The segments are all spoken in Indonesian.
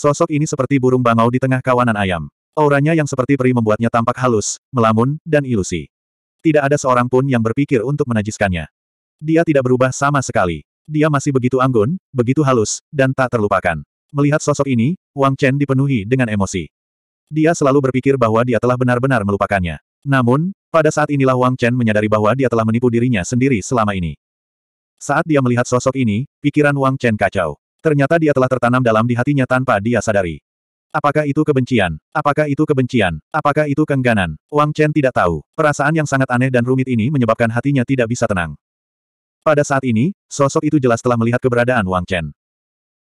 Sosok ini seperti burung bangau di tengah kawanan ayam. Auranya yang seperti peri membuatnya tampak halus, melamun, dan ilusi. Tidak ada seorang pun yang berpikir untuk menajiskannya. Dia tidak berubah sama sekali. Dia masih begitu anggun, begitu halus, dan tak terlupakan. Melihat sosok ini, Wang Chen dipenuhi dengan emosi. Dia selalu berpikir bahwa dia telah benar-benar melupakannya. Namun, pada saat inilah Wang Chen menyadari bahwa dia telah menipu dirinya sendiri selama ini. Saat dia melihat sosok ini, pikiran Wang Chen kacau. Ternyata dia telah tertanam dalam di hatinya tanpa dia sadari. Apakah itu kebencian? Apakah itu kebencian? Apakah itu kengganan? Wang Chen tidak tahu. Perasaan yang sangat aneh dan rumit ini menyebabkan hatinya tidak bisa tenang. Pada saat ini, sosok itu jelas telah melihat keberadaan Wang Chen.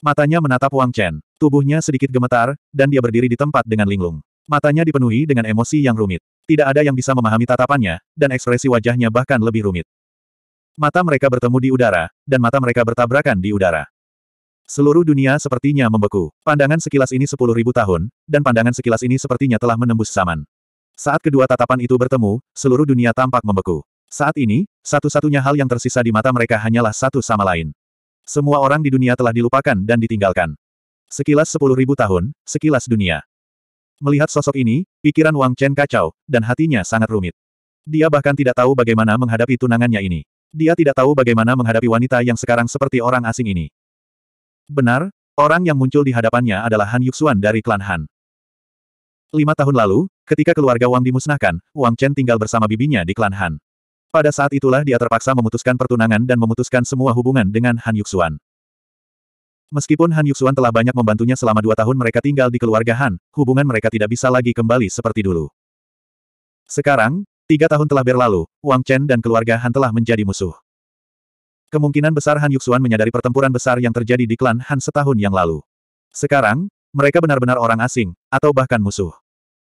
Matanya menatap Wang Chen, tubuhnya sedikit gemetar, dan dia berdiri di tempat dengan linglung. Matanya dipenuhi dengan emosi yang rumit. Tidak ada yang bisa memahami tatapannya, dan ekspresi wajahnya bahkan lebih rumit. Mata mereka bertemu di udara, dan mata mereka bertabrakan di udara. Seluruh dunia sepertinya membeku. Pandangan sekilas ini sepuluh ribu tahun, dan pandangan sekilas ini sepertinya telah menembus zaman. Saat kedua tatapan itu bertemu, seluruh dunia tampak membeku. Saat ini, satu-satunya hal yang tersisa di mata mereka hanyalah satu sama lain. Semua orang di dunia telah dilupakan dan ditinggalkan. Sekilas sepuluh ribu tahun, sekilas dunia. Melihat sosok ini, pikiran Wang Chen kacau, dan hatinya sangat rumit. Dia bahkan tidak tahu bagaimana menghadapi tunangannya ini. Dia tidak tahu bagaimana menghadapi wanita yang sekarang seperti orang asing ini. Benar, orang yang muncul di hadapannya adalah Han Yuxuan dari klan Han. Lima tahun lalu, ketika keluarga Wang dimusnahkan, Wang Chen tinggal bersama bibinya di klan Han. Pada saat itulah dia terpaksa memutuskan pertunangan dan memutuskan semua hubungan dengan Han Yuxuan. Meskipun Han Yuxuan telah banyak membantunya selama dua tahun mereka tinggal di keluarga Han, hubungan mereka tidak bisa lagi kembali seperti dulu. Sekarang, tiga tahun telah berlalu, Wang Chen dan keluarga Han telah menjadi musuh. Kemungkinan besar Han Yuxuan menyadari pertempuran besar yang terjadi di klan Han setahun yang lalu. Sekarang, mereka benar-benar orang asing, atau bahkan musuh.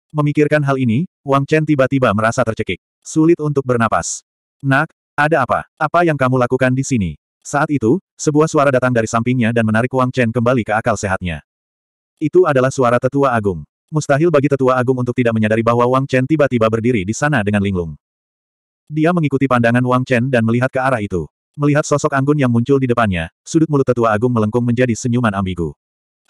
Memikirkan hal ini, Wang Chen tiba-tiba merasa tercekik. Sulit untuk bernapas. Nak, ada apa? Apa yang kamu lakukan di sini? Saat itu, sebuah suara datang dari sampingnya dan menarik Wang Chen kembali ke akal sehatnya. Itu adalah suara tetua agung. Mustahil bagi tetua agung untuk tidak menyadari bahwa Wang Chen tiba-tiba berdiri di sana dengan linglung. Dia mengikuti pandangan Wang Chen dan melihat ke arah itu. Melihat sosok anggun yang muncul di depannya, sudut mulut tetua agung melengkung menjadi senyuman ambigu.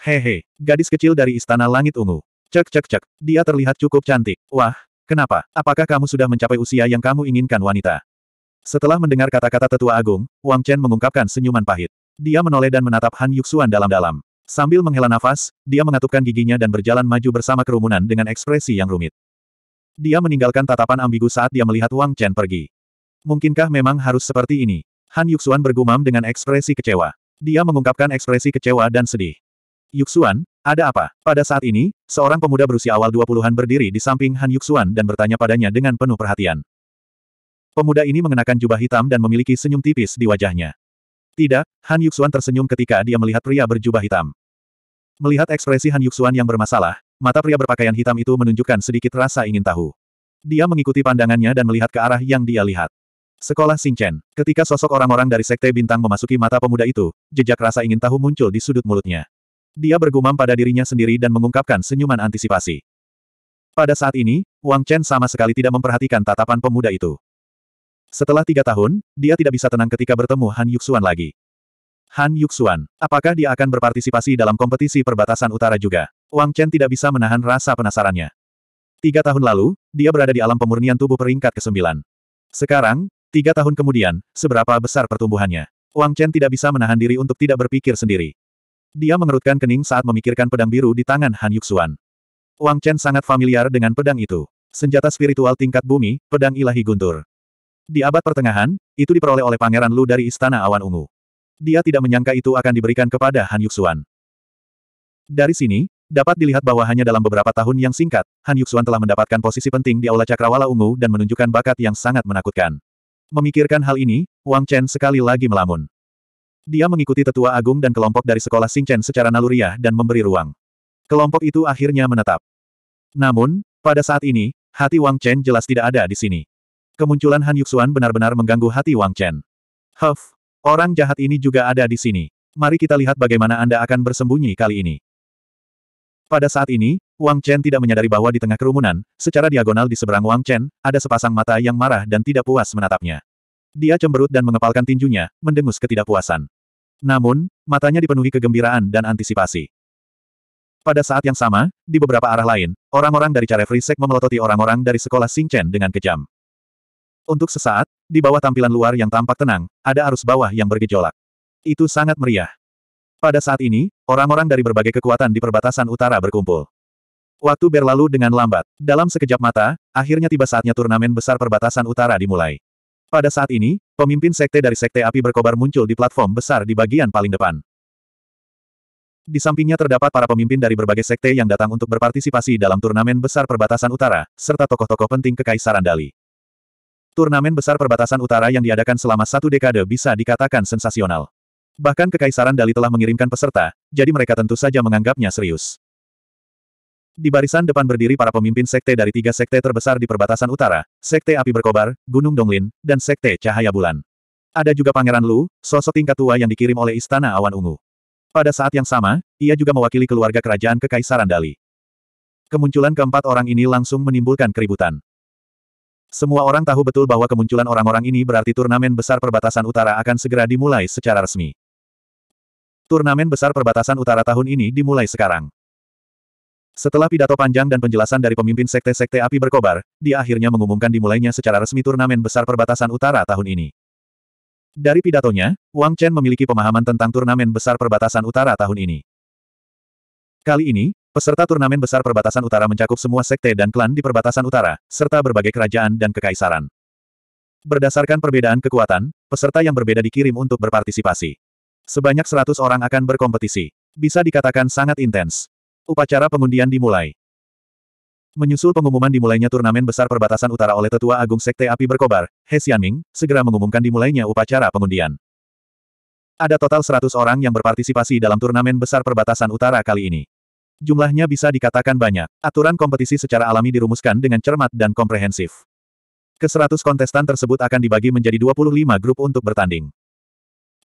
Hehe, gadis kecil dari Istana Langit Ungu. Cek cek cek, dia terlihat cukup cantik. Wah, kenapa? Apakah kamu sudah mencapai usia yang kamu inginkan wanita? Setelah mendengar kata-kata tetua agung, Wang Chen mengungkapkan senyuman pahit. Dia menoleh dan menatap Han Yuxuan dalam-dalam. Sambil menghela nafas, dia mengatupkan giginya dan berjalan maju bersama kerumunan dengan ekspresi yang rumit. Dia meninggalkan tatapan ambigu saat dia melihat Wang Chen pergi. Mungkinkah memang harus seperti ini? Han Yuxuan bergumam dengan ekspresi kecewa. Dia mengungkapkan ekspresi kecewa dan sedih. Yuxuan, ada apa? Pada saat ini, seorang pemuda berusia awal 20-an berdiri di samping Han Yuxuan dan bertanya padanya dengan penuh perhatian. Pemuda ini mengenakan jubah hitam dan memiliki senyum tipis di wajahnya. Tidak, Han Yuxuan tersenyum ketika dia melihat pria berjubah hitam. Melihat ekspresi Han Yuxuan yang bermasalah, mata pria berpakaian hitam itu menunjukkan sedikit rasa ingin tahu. Dia mengikuti pandangannya dan melihat ke arah yang dia lihat. Sekolah Chen. Ketika sosok orang-orang dari Sekte Bintang memasuki mata pemuda itu, jejak rasa ingin tahu muncul di sudut mulutnya. Dia bergumam pada dirinya sendiri dan mengungkapkan senyuman antisipasi. Pada saat ini, Wang Chen sama sekali tidak memperhatikan tatapan pemuda itu. Setelah tiga tahun, dia tidak bisa tenang ketika bertemu Han Yuxuan lagi. Han Yuxuan, apakah dia akan berpartisipasi dalam kompetisi perbatasan utara juga? Wang Chen tidak bisa menahan rasa penasarannya. Tiga tahun lalu, dia berada di alam pemurnian tubuh peringkat ke-9. Sekarang, Tiga tahun kemudian, seberapa besar pertumbuhannya? Wang Chen tidak bisa menahan diri untuk tidak berpikir sendiri. Dia mengerutkan kening saat memikirkan pedang biru di tangan Han Yuxuan. Wang Chen sangat familiar dengan pedang itu. Senjata spiritual tingkat bumi, pedang ilahi guntur. Di abad pertengahan, itu diperoleh oleh Pangeran Lu dari Istana Awan Ungu. Dia tidak menyangka itu akan diberikan kepada Han Yuxuan. Dari sini, dapat dilihat bahwa hanya dalam beberapa tahun yang singkat, Han Yuxuan telah mendapatkan posisi penting di Aula Cakrawala Ungu dan menunjukkan bakat yang sangat menakutkan. Memikirkan hal ini, Wang Chen sekali lagi melamun. Dia mengikuti tetua agung dan kelompok dari sekolah Chen secara naluriah dan memberi ruang. Kelompok itu akhirnya menetap. Namun, pada saat ini, hati Wang Chen jelas tidak ada di sini. Kemunculan Han Yuxuan benar-benar mengganggu hati Wang Chen. Huff, orang jahat ini juga ada di sini. Mari kita lihat bagaimana Anda akan bersembunyi kali ini. Pada saat ini, Wang Chen tidak menyadari bahwa di tengah kerumunan, secara diagonal di seberang Wang Chen, ada sepasang mata yang marah dan tidak puas menatapnya. Dia cemberut dan mengepalkan tinjunya, mendengus ketidakpuasan. Namun, matanya dipenuhi kegembiraan dan antisipasi. Pada saat yang sama, di beberapa arah lain, orang-orang dari Carefree Frisek memelototi orang-orang dari sekolah Chen dengan kejam. Untuk sesaat, di bawah tampilan luar yang tampak tenang, ada arus bawah yang bergejolak. Itu sangat meriah. Pada saat ini, orang-orang dari berbagai kekuatan di perbatasan utara berkumpul. Waktu berlalu dengan lambat. Dalam sekejap mata, akhirnya tiba saatnya turnamen besar perbatasan utara dimulai. Pada saat ini, pemimpin sekte dari sekte api berkobar muncul di platform besar di bagian paling depan. Di sampingnya terdapat para pemimpin dari berbagai sekte yang datang untuk berpartisipasi dalam turnamen besar perbatasan utara, serta tokoh-tokoh penting Kekaisaran Dali. Turnamen besar perbatasan utara yang diadakan selama satu dekade bisa dikatakan sensasional. Bahkan Kekaisaran Dali telah mengirimkan peserta, jadi mereka tentu saja menganggapnya serius. Di barisan depan berdiri para pemimpin sekte dari tiga sekte terbesar di perbatasan utara, Sekte Api Berkobar, Gunung Donglin, dan Sekte Cahaya Bulan. Ada juga Pangeran Lu, sosok tingkat tua yang dikirim oleh Istana Awan Ungu. Pada saat yang sama, ia juga mewakili keluarga kerajaan Kekaisaran Dali. Kemunculan keempat orang ini langsung menimbulkan keributan. Semua orang tahu betul bahwa kemunculan orang-orang ini berarti turnamen besar perbatasan utara akan segera dimulai secara resmi. Turnamen besar perbatasan utara tahun ini dimulai sekarang. Setelah pidato panjang dan penjelasan dari pemimpin sekte-sekte api berkobar, dia akhirnya mengumumkan dimulainya secara resmi turnamen besar perbatasan utara tahun ini. Dari pidatonya, Wang Chen memiliki pemahaman tentang turnamen besar perbatasan utara tahun ini. Kali ini, peserta turnamen besar perbatasan utara mencakup semua sekte dan klan di perbatasan utara, serta berbagai kerajaan dan kekaisaran. Berdasarkan perbedaan kekuatan, peserta yang berbeda dikirim untuk berpartisipasi. Sebanyak 100 orang akan berkompetisi. Bisa dikatakan sangat intens. Upacara pengundian dimulai. Menyusul pengumuman dimulainya turnamen besar perbatasan utara oleh Tetua Agung Sekte Api Berkobar, He Xianming, segera mengumumkan dimulainya upacara pengundian. Ada total 100 orang yang berpartisipasi dalam turnamen besar perbatasan utara kali ini. Jumlahnya bisa dikatakan banyak. Aturan kompetisi secara alami dirumuskan dengan cermat dan komprehensif. Ke-100 kontestan tersebut akan dibagi menjadi 25 grup untuk bertanding.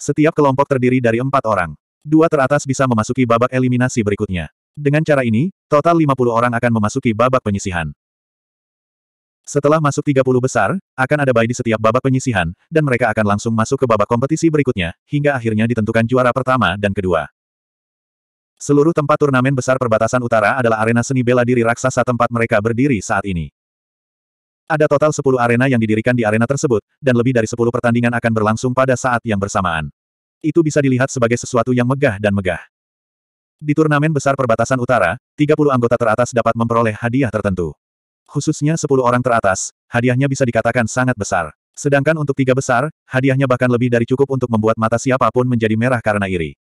Setiap kelompok terdiri dari empat orang. Dua teratas bisa memasuki babak eliminasi berikutnya. Dengan cara ini, total 50 orang akan memasuki babak penyisihan. Setelah masuk 30 besar, akan ada bayi di setiap babak penyisihan, dan mereka akan langsung masuk ke babak kompetisi berikutnya, hingga akhirnya ditentukan juara pertama dan kedua. Seluruh tempat turnamen besar perbatasan utara adalah arena seni bela diri raksasa tempat mereka berdiri saat ini. Ada total 10 arena yang didirikan di arena tersebut, dan lebih dari 10 pertandingan akan berlangsung pada saat yang bersamaan. Itu bisa dilihat sebagai sesuatu yang megah dan megah. Di turnamen besar perbatasan utara, 30 anggota teratas dapat memperoleh hadiah tertentu. Khususnya 10 orang teratas, hadiahnya bisa dikatakan sangat besar. Sedangkan untuk tiga besar, hadiahnya bahkan lebih dari cukup untuk membuat mata siapapun menjadi merah karena iri.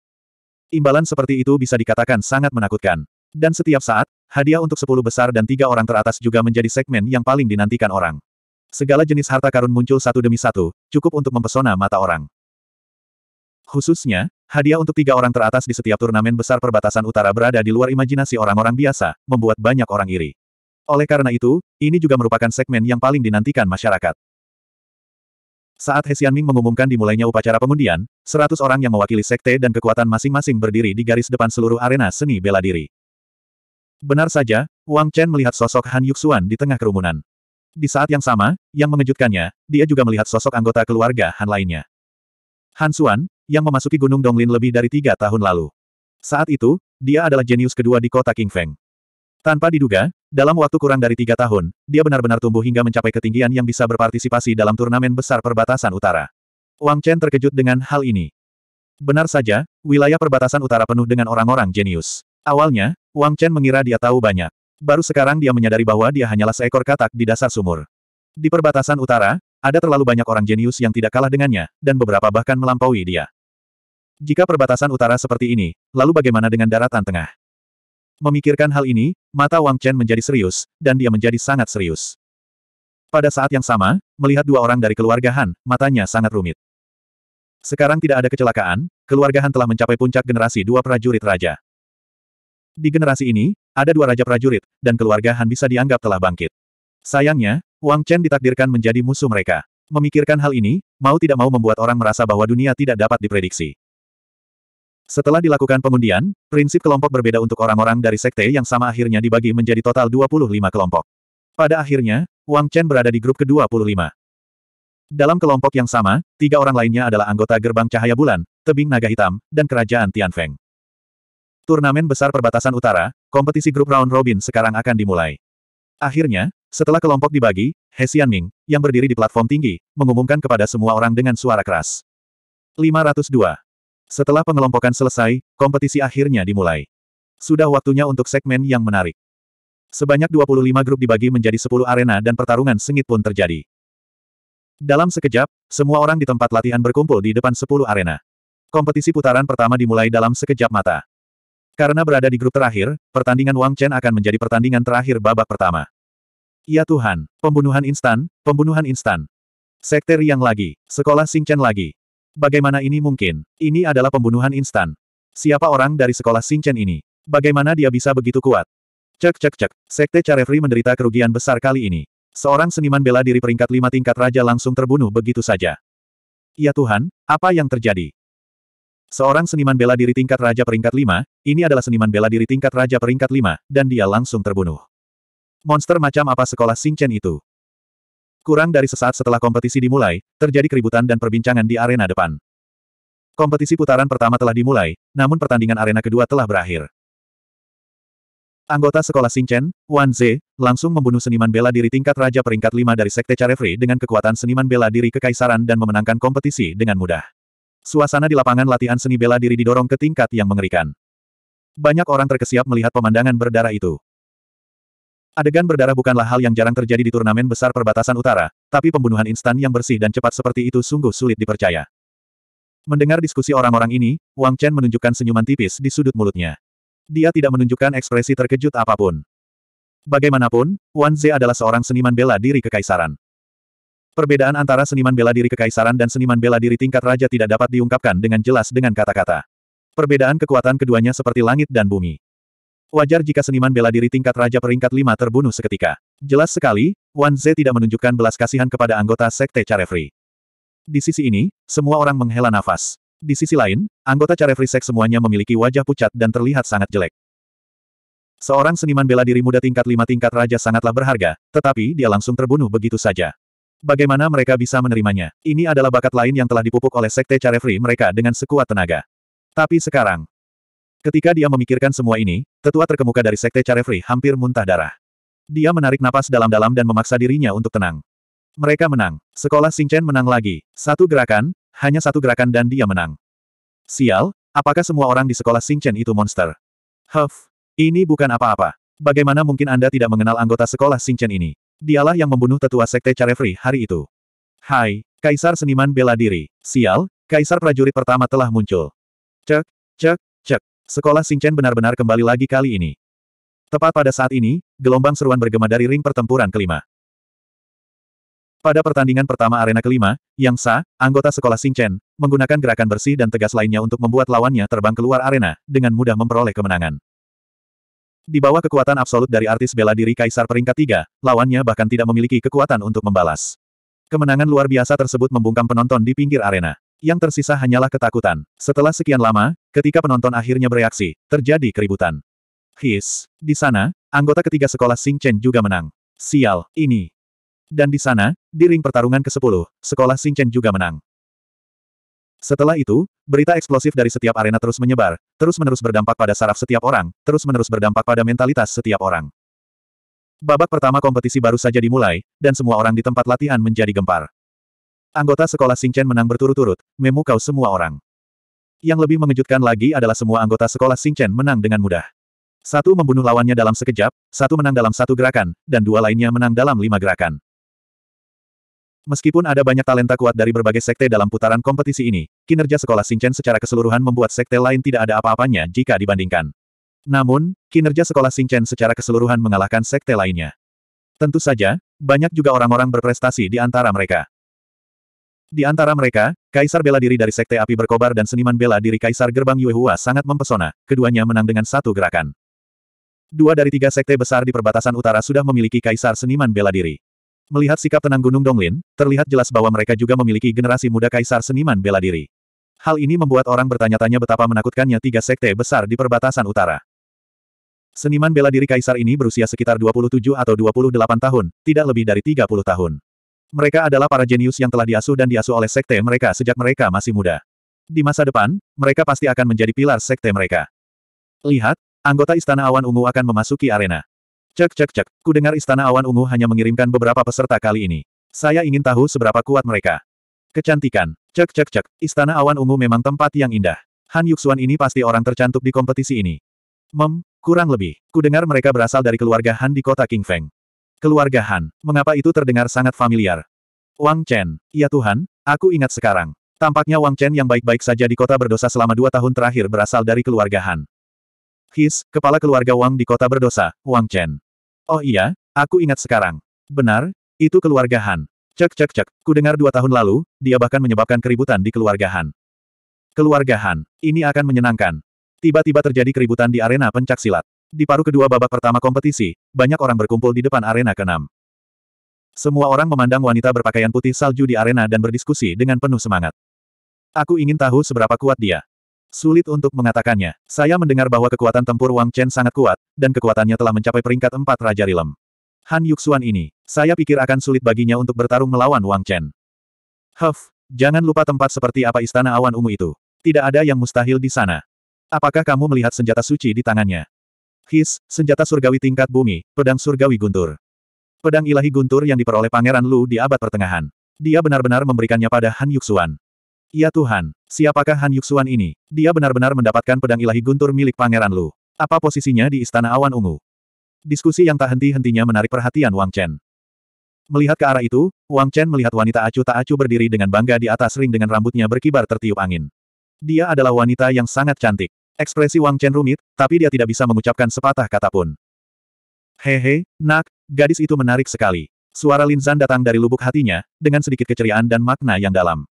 Imbalan seperti itu bisa dikatakan sangat menakutkan. Dan setiap saat, hadiah untuk 10 besar dan tiga orang teratas juga menjadi segmen yang paling dinantikan orang. Segala jenis harta karun muncul satu demi satu, cukup untuk mempesona mata orang. Khususnya, Hadiah untuk tiga orang teratas di setiap turnamen besar perbatasan utara berada di luar imajinasi orang-orang biasa, membuat banyak orang iri. Oleh karena itu, ini juga merupakan segmen yang paling dinantikan masyarakat. Saat He Xianming mengumumkan dimulainya upacara pengundian, seratus orang yang mewakili sekte dan kekuatan masing-masing berdiri di garis depan seluruh arena seni bela diri. Benar saja, Wang Chen melihat sosok Han Yuxuan di tengah kerumunan. Di saat yang sama, yang mengejutkannya, dia juga melihat sosok anggota keluarga Han lainnya. Han Xuan, yang memasuki Gunung Donglin lebih dari tiga tahun lalu. Saat itu, dia adalah jenius kedua di kota Qingfeng. Tanpa diduga, dalam waktu kurang dari tiga tahun, dia benar-benar tumbuh hingga mencapai ketinggian yang bisa berpartisipasi dalam turnamen besar perbatasan utara. Wang Chen terkejut dengan hal ini. Benar saja, wilayah perbatasan utara penuh dengan orang-orang jenius. Awalnya, Wang Chen mengira dia tahu banyak. Baru sekarang dia menyadari bahwa dia hanyalah seekor katak di dasar sumur. Di perbatasan utara, ada terlalu banyak orang jenius yang tidak kalah dengannya, dan beberapa bahkan melampaui dia. Jika perbatasan utara seperti ini, lalu bagaimana dengan daratan tengah? Memikirkan hal ini, mata Wang Chen menjadi serius, dan dia menjadi sangat serius. Pada saat yang sama, melihat dua orang dari keluarga Han, matanya sangat rumit. Sekarang tidak ada kecelakaan, keluarga Han telah mencapai puncak generasi dua prajurit raja. Di generasi ini, ada dua raja prajurit, dan keluarga Han bisa dianggap telah bangkit. Sayangnya, Wang Chen ditakdirkan menjadi musuh mereka. Memikirkan hal ini, mau tidak mau membuat orang merasa bahwa dunia tidak dapat diprediksi. Setelah dilakukan pengundian, prinsip kelompok berbeda untuk orang-orang dari sekte yang sama akhirnya dibagi menjadi total 25 kelompok. Pada akhirnya, Wang Chen berada di grup ke-25. Dalam kelompok yang sama, tiga orang lainnya adalah anggota Gerbang Cahaya Bulan, Tebing Naga Hitam, dan Kerajaan Tianfeng. Turnamen besar perbatasan utara, kompetisi grup round robin sekarang akan dimulai. Akhirnya, setelah kelompok dibagi, He Xianming, yang berdiri di platform tinggi, mengumumkan kepada semua orang dengan suara keras. 502. Setelah pengelompokan selesai, kompetisi akhirnya dimulai. Sudah waktunya untuk segmen yang menarik. Sebanyak 25 grup dibagi menjadi 10 arena dan pertarungan sengit pun terjadi. Dalam sekejap, semua orang di tempat latihan berkumpul di depan 10 arena. Kompetisi putaran pertama dimulai dalam sekejap mata. Karena berada di grup terakhir, pertandingan Wang Chen akan menjadi pertandingan terakhir babak pertama. Ya Tuhan, pembunuhan instan, pembunuhan instan. Sekte Yang lagi, sekolah Sing Chen lagi. Bagaimana ini mungkin? Ini adalah pembunuhan instan. Siapa orang dari sekolah Singchen ini? Bagaimana dia bisa begitu kuat? Cek cek cek, Sekte Carefree menderita kerugian besar kali ini. Seorang seniman bela diri peringkat lima tingkat raja langsung terbunuh begitu saja. Ya Tuhan, apa yang terjadi? Seorang seniman bela diri tingkat raja peringkat lima, ini adalah seniman bela diri tingkat raja peringkat lima, dan dia langsung terbunuh. Monster macam apa sekolah Singchen itu? Kurang dari sesaat setelah kompetisi dimulai, terjadi keributan dan perbincangan di arena depan. Kompetisi putaran pertama telah dimulai, namun pertandingan arena kedua telah berakhir. Anggota sekolah Xingchen, Wan Ze, langsung membunuh seniman bela diri tingkat raja peringkat 5 dari Sekte Carefree dengan kekuatan seniman bela diri kekaisaran dan memenangkan kompetisi dengan mudah. Suasana di lapangan latihan seni bela diri didorong ke tingkat yang mengerikan. Banyak orang terkesiap melihat pemandangan berdarah itu. Adegan berdarah bukanlah hal yang jarang terjadi di turnamen besar perbatasan utara, tapi pembunuhan instan yang bersih dan cepat seperti itu sungguh sulit dipercaya. Mendengar diskusi orang-orang ini, Wang Chen menunjukkan senyuman tipis di sudut mulutnya. Dia tidak menunjukkan ekspresi terkejut apapun. Bagaimanapun, Wan Ze adalah seorang seniman bela diri kekaisaran. Perbedaan antara seniman bela diri kekaisaran dan seniman bela diri tingkat raja tidak dapat diungkapkan dengan jelas dengan kata-kata. Perbedaan kekuatan keduanya seperti langit dan bumi. Wajar jika seniman bela diri tingkat raja peringkat lima terbunuh seketika. Jelas sekali, Wan Ze tidak menunjukkan belas kasihan kepada anggota Sekte Carefree. Di sisi ini, semua orang menghela nafas. Di sisi lain, anggota Carefree Sek semuanya memiliki wajah pucat dan terlihat sangat jelek. Seorang seniman bela diri muda tingkat lima tingkat raja sangatlah berharga, tetapi dia langsung terbunuh begitu saja. Bagaimana mereka bisa menerimanya? Ini adalah bakat lain yang telah dipupuk oleh Sekte Carefree mereka dengan sekuat tenaga. Tapi sekarang, Ketika dia memikirkan semua ini, tetua terkemuka dari Sekte Carefree hampir muntah darah. Dia menarik napas dalam-dalam dan memaksa dirinya untuk tenang. Mereka menang. Sekolah Singchen menang lagi. Satu gerakan, hanya satu gerakan dan dia menang. Sial, apakah semua orang di sekolah Singchen itu monster? Huff, ini bukan apa-apa. Bagaimana mungkin Anda tidak mengenal anggota sekolah Singchen ini? Dialah yang membunuh tetua Sekte Carefree hari itu. Hai, Kaisar Seniman Bela Diri. Sial, Kaisar Prajurit pertama telah muncul. Cek, cek, Sekolah Singchen benar-benar kembali lagi kali ini. Tepat pada saat ini, gelombang seruan bergema dari ring pertempuran kelima. Pada pertandingan pertama arena kelima, Yang Sa, anggota sekolah Singchen, menggunakan gerakan bersih dan tegas lainnya untuk membuat lawannya terbang keluar arena, dengan mudah memperoleh kemenangan. Di bawah kekuatan absolut dari artis bela diri Kaisar peringkat tiga, lawannya bahkan tidak memiliki kekuatan untuk membalas. Kemenangan luar biasa tersebut membungkam penonton di pinggir arena yang tersisa hanyalah ketakutan. Setelah sekian lama, ketika penonton akhirnya bereaksi, terjadi keributan. His, di sana, anggota ketiga sekolah Sing Chen juga menang. Sial, ini. Dan di sana, di ring pertarungan ke-10, sekolah Sing Chen juga menang. Setelah itu, berita eksplosif dari setiap arena terus menyebar, terus-menerus berdampak pada saraf setiap orang, terus-menerus berdampak pada mentalitas setiap orang. Babak pertama kompetisi baru saja dimulai, dan semua orang di tempat latihan menjadi gempar. Anggota sekolah Singchen menang berturut-turut, Memukau semua orang. Yang lebih mengejutkan lagi adalah semua anggota sekolah Singchen menang dengan mudah. Satu membunuh lawannya dalam sekejap, satu menang dalam satu gerakan, dan dua lainnya menang dalam lima gerakan. Meskipun ada banyak talenta kuat dari berbagai sekte dalam putaran kompetisi ini, kinerja sekolah Singchen secara keseluruhan membuat sekte lain tidak ada apa-apanya jika dibandingkan. Namun, kinerja sekolah Singchen secara keseluruhan mengalahkan sekte lainnya. Tentu saja, banyak juga orang-orang berprestasi di antara mereka. Di antara mereka, Kaisar bela diri dari Sekte Api Berkobar dan seniman bela diri Kaisar Gerbang Yuehua sangat mempesona, keduanya menang dengan satu gerakan. Dua dari tiga sekte besar di perbatasan utara sudah memiliki Kaisar seniman bela diri. Melihat sikap tenang Gunung Donglin, terlihat jelas bahwa mereka juga memiliki generasi muda Kaisar seniman bela diri. Hal ini membuat orang bertanya-tanya betapa menakutkannya tiga sekte besar di perbatasan utara. Seniman bela diri Kaisar ini berusia sekitar 27 atau 28 tahun, tidak lebih dari 30 tahun. Mereka adalah para jenius yang telah diasuh dan diasuh oleh sekte mereka sejak mereka masih muda. Di masa depan, mereka pasti akan menjadi pilar sekte mereka. Lihat, anggota Istana Awan Ungu akan memasuki arena. Cek cek cek, ku dengar Istana Awan Ungu hanya mengirimkan beberapa peserta kali ini. Saya ingin tahu seberapa kuat mereka. Kecantikan, cek cek cek, Istana Awan Ungu memang tempat yang indah. Han Yuxuan ini pasti orang tercantik di kompetisi ini. Mem, kurang lebih, ku dengar mereka berasal dari keluarga Han di kota King Feng. Keluarga Han, mengapa itu terdengar sangat familiar? Wang Chen, ya Tuhan, aku ingat sekarang. Tampaknya Wang Chen yang baik-baik saja di kota berdosa selama dua tahun terakhir berasal dari keluarga Han. His, kepala keluarga Wang di kota berdosa, Wang Chen. Oh iya, aku ingat sekarang. Benar, itu keluarga Han. Cek cek cek, ku dengar dua tahun lalu, dia bahkan menyebabkan keributan di keluarga Han. Keluarga Han, ini akan menyenangkan. Tiba-tiba terjadi keributan di arena pencaksilat. Di paruh kedua babak pertama kompetisi, banyak orang berkumpul di depan arena keenam. Semua orang memandang wanita berpakaian putih salju di arena dan berdiskusi dengan penuh semangat. Aku ingin tahu seberapa kuat dia. Sulit untuk mengatakannya. Saya mendengar bahwa kekuatan tempur Wang Chen sangat kuat, dan kekuatannya telah mencapai peringkat empat Raja Rilem. Han Yuxuan ini, saya pikir akan sulit baginya untuk bertarung melawan Wang Chen. Huff, jangan lupa tempat seperti apa Istana Awan Ungu itu. Tidak ada yang mustahil di sana. Apakah kamu melihat senjata suci di tangannya? His, senjata surgawi tingkat bumi, pedang surgawi guntur. Pedang ilahi guntur yang diperoleh Pangeran Lu di abad pertengahan. Dia benar-benar memberikannya pada Han Yuxuan. Ya Tuhan, siapakah Han Yuxuan ini? Dia benar-benar mendapatkan pedang ilahi guntur milik Pangeran Lu. Apa posisinya di Istana Awan Ungu? Diskusi yang tak henti-hentinya menarik perhatian Wang Chen. Melihat ke arah itu, Wang Chen melihat wanita acu tak acu berdiri dengan bangga di atas ring dengan rambutnya berkibar tertiup angin. Dia adalah wanita yang sangat cantik. Ekspresi Wang Chen rumit, tapi dia tidak bisa mengucapkan sepatah kata pun. Hehe, nak, gadis itu menarik sekali. Suara Lin Zan datang dari lubuk hatinya, dengan sedikit keceriaan dan makna yang dalam.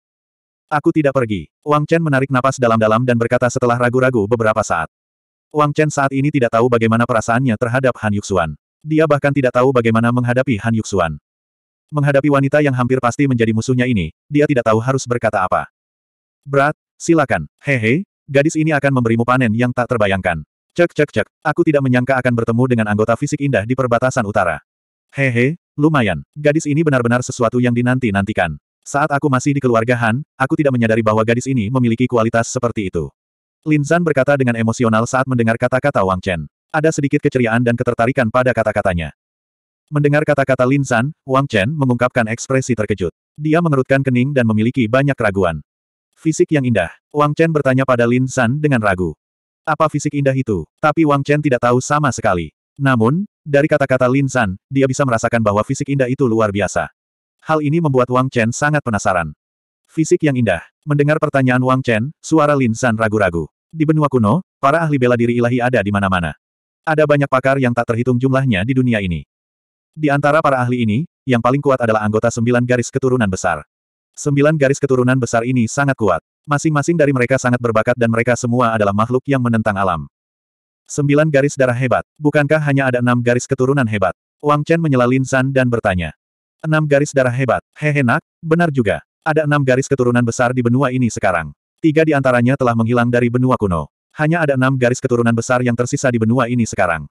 Aku tidak pergi. Wang Chen menarik napas dalam-dalam dan berkata setelah ragu-ragu beberapa saat. Wang Chen saat ini tidak tahu bagaimana perasaannya terhadap Han Yuxuan. Dia bahkan tidak tahu bagaimana menghadapi Han Yuxuan. Menghadapi wanita yang hampir pasti menjadi musuhnya ini, dia tidak tahu harus berkata apa. Berat, silakan. Hehe, Gadis ini akan memberimu panen yang tak terbayangkan. Cek cek cek, aku tidak menyangka akan bertemu dengan anggota fisik indah di perbatasan utara. Hehe, lumayan. Gadis ini benar-benar sesuatu yang dinanti-nantikan. Saat aku masih di keluarga Han, aku tidak menyadari bahwa gadis ini memiliki kualitas seperti itu. Lin Zan berkata dengan emosional saat mendengar kata-kata Wang Chen. Ada sedikit keceriaan dan ketertarikan pada kata-katanya. Mendengar kata-kata Lin Zan, Wang Chen mengungkapkan ekspresi terkejut. Dia mengerutkan kening dan memiliki banyak keraguan. Fisik yang indah. Wang Chen bertanya pada Lin San dengan ragu. Apa fisik indah itu? Tapi Wang Chen tidak tahu sama sekali. Namun, dari kata-kata Lin San, dia bisa merasakan bahwa fisik indah itu luar biasa. Hal ini membuat Wang Chen sangat penasaran. Fisik yang indah. Mendengar pertanyaan Wang Chen, suara Lin San ragu-ragu. Di benua kuno, para ahli bela diri ilahi ada di mana-mana. Ada banyak pakar yang tak terhitung jumlahnya di dunia ini. Di antara para ahli ini, yang paling kuat adalah anggota sembilan garis keturunan besar. Sembilan garis keturunan besar ini sangat kuat. Masing-masing dari mereka sangat berbakat dan mereka semua adalah makhluk yang menentang alam. Sembilan garis darah hebat. Bukankah hanya ada enam garis keturunan hebat? Wang Chen menyela Lin San dan bertanya. Enam garis darah hebat. Hehe nak, benar juga. Ada enam garis keturunan besar di benua ini sekarang. Tiga di antaranya telah menghilang dari benua kuno. Hanya ada enam garis keturunan besar yang tersisa di benua ini sekarang.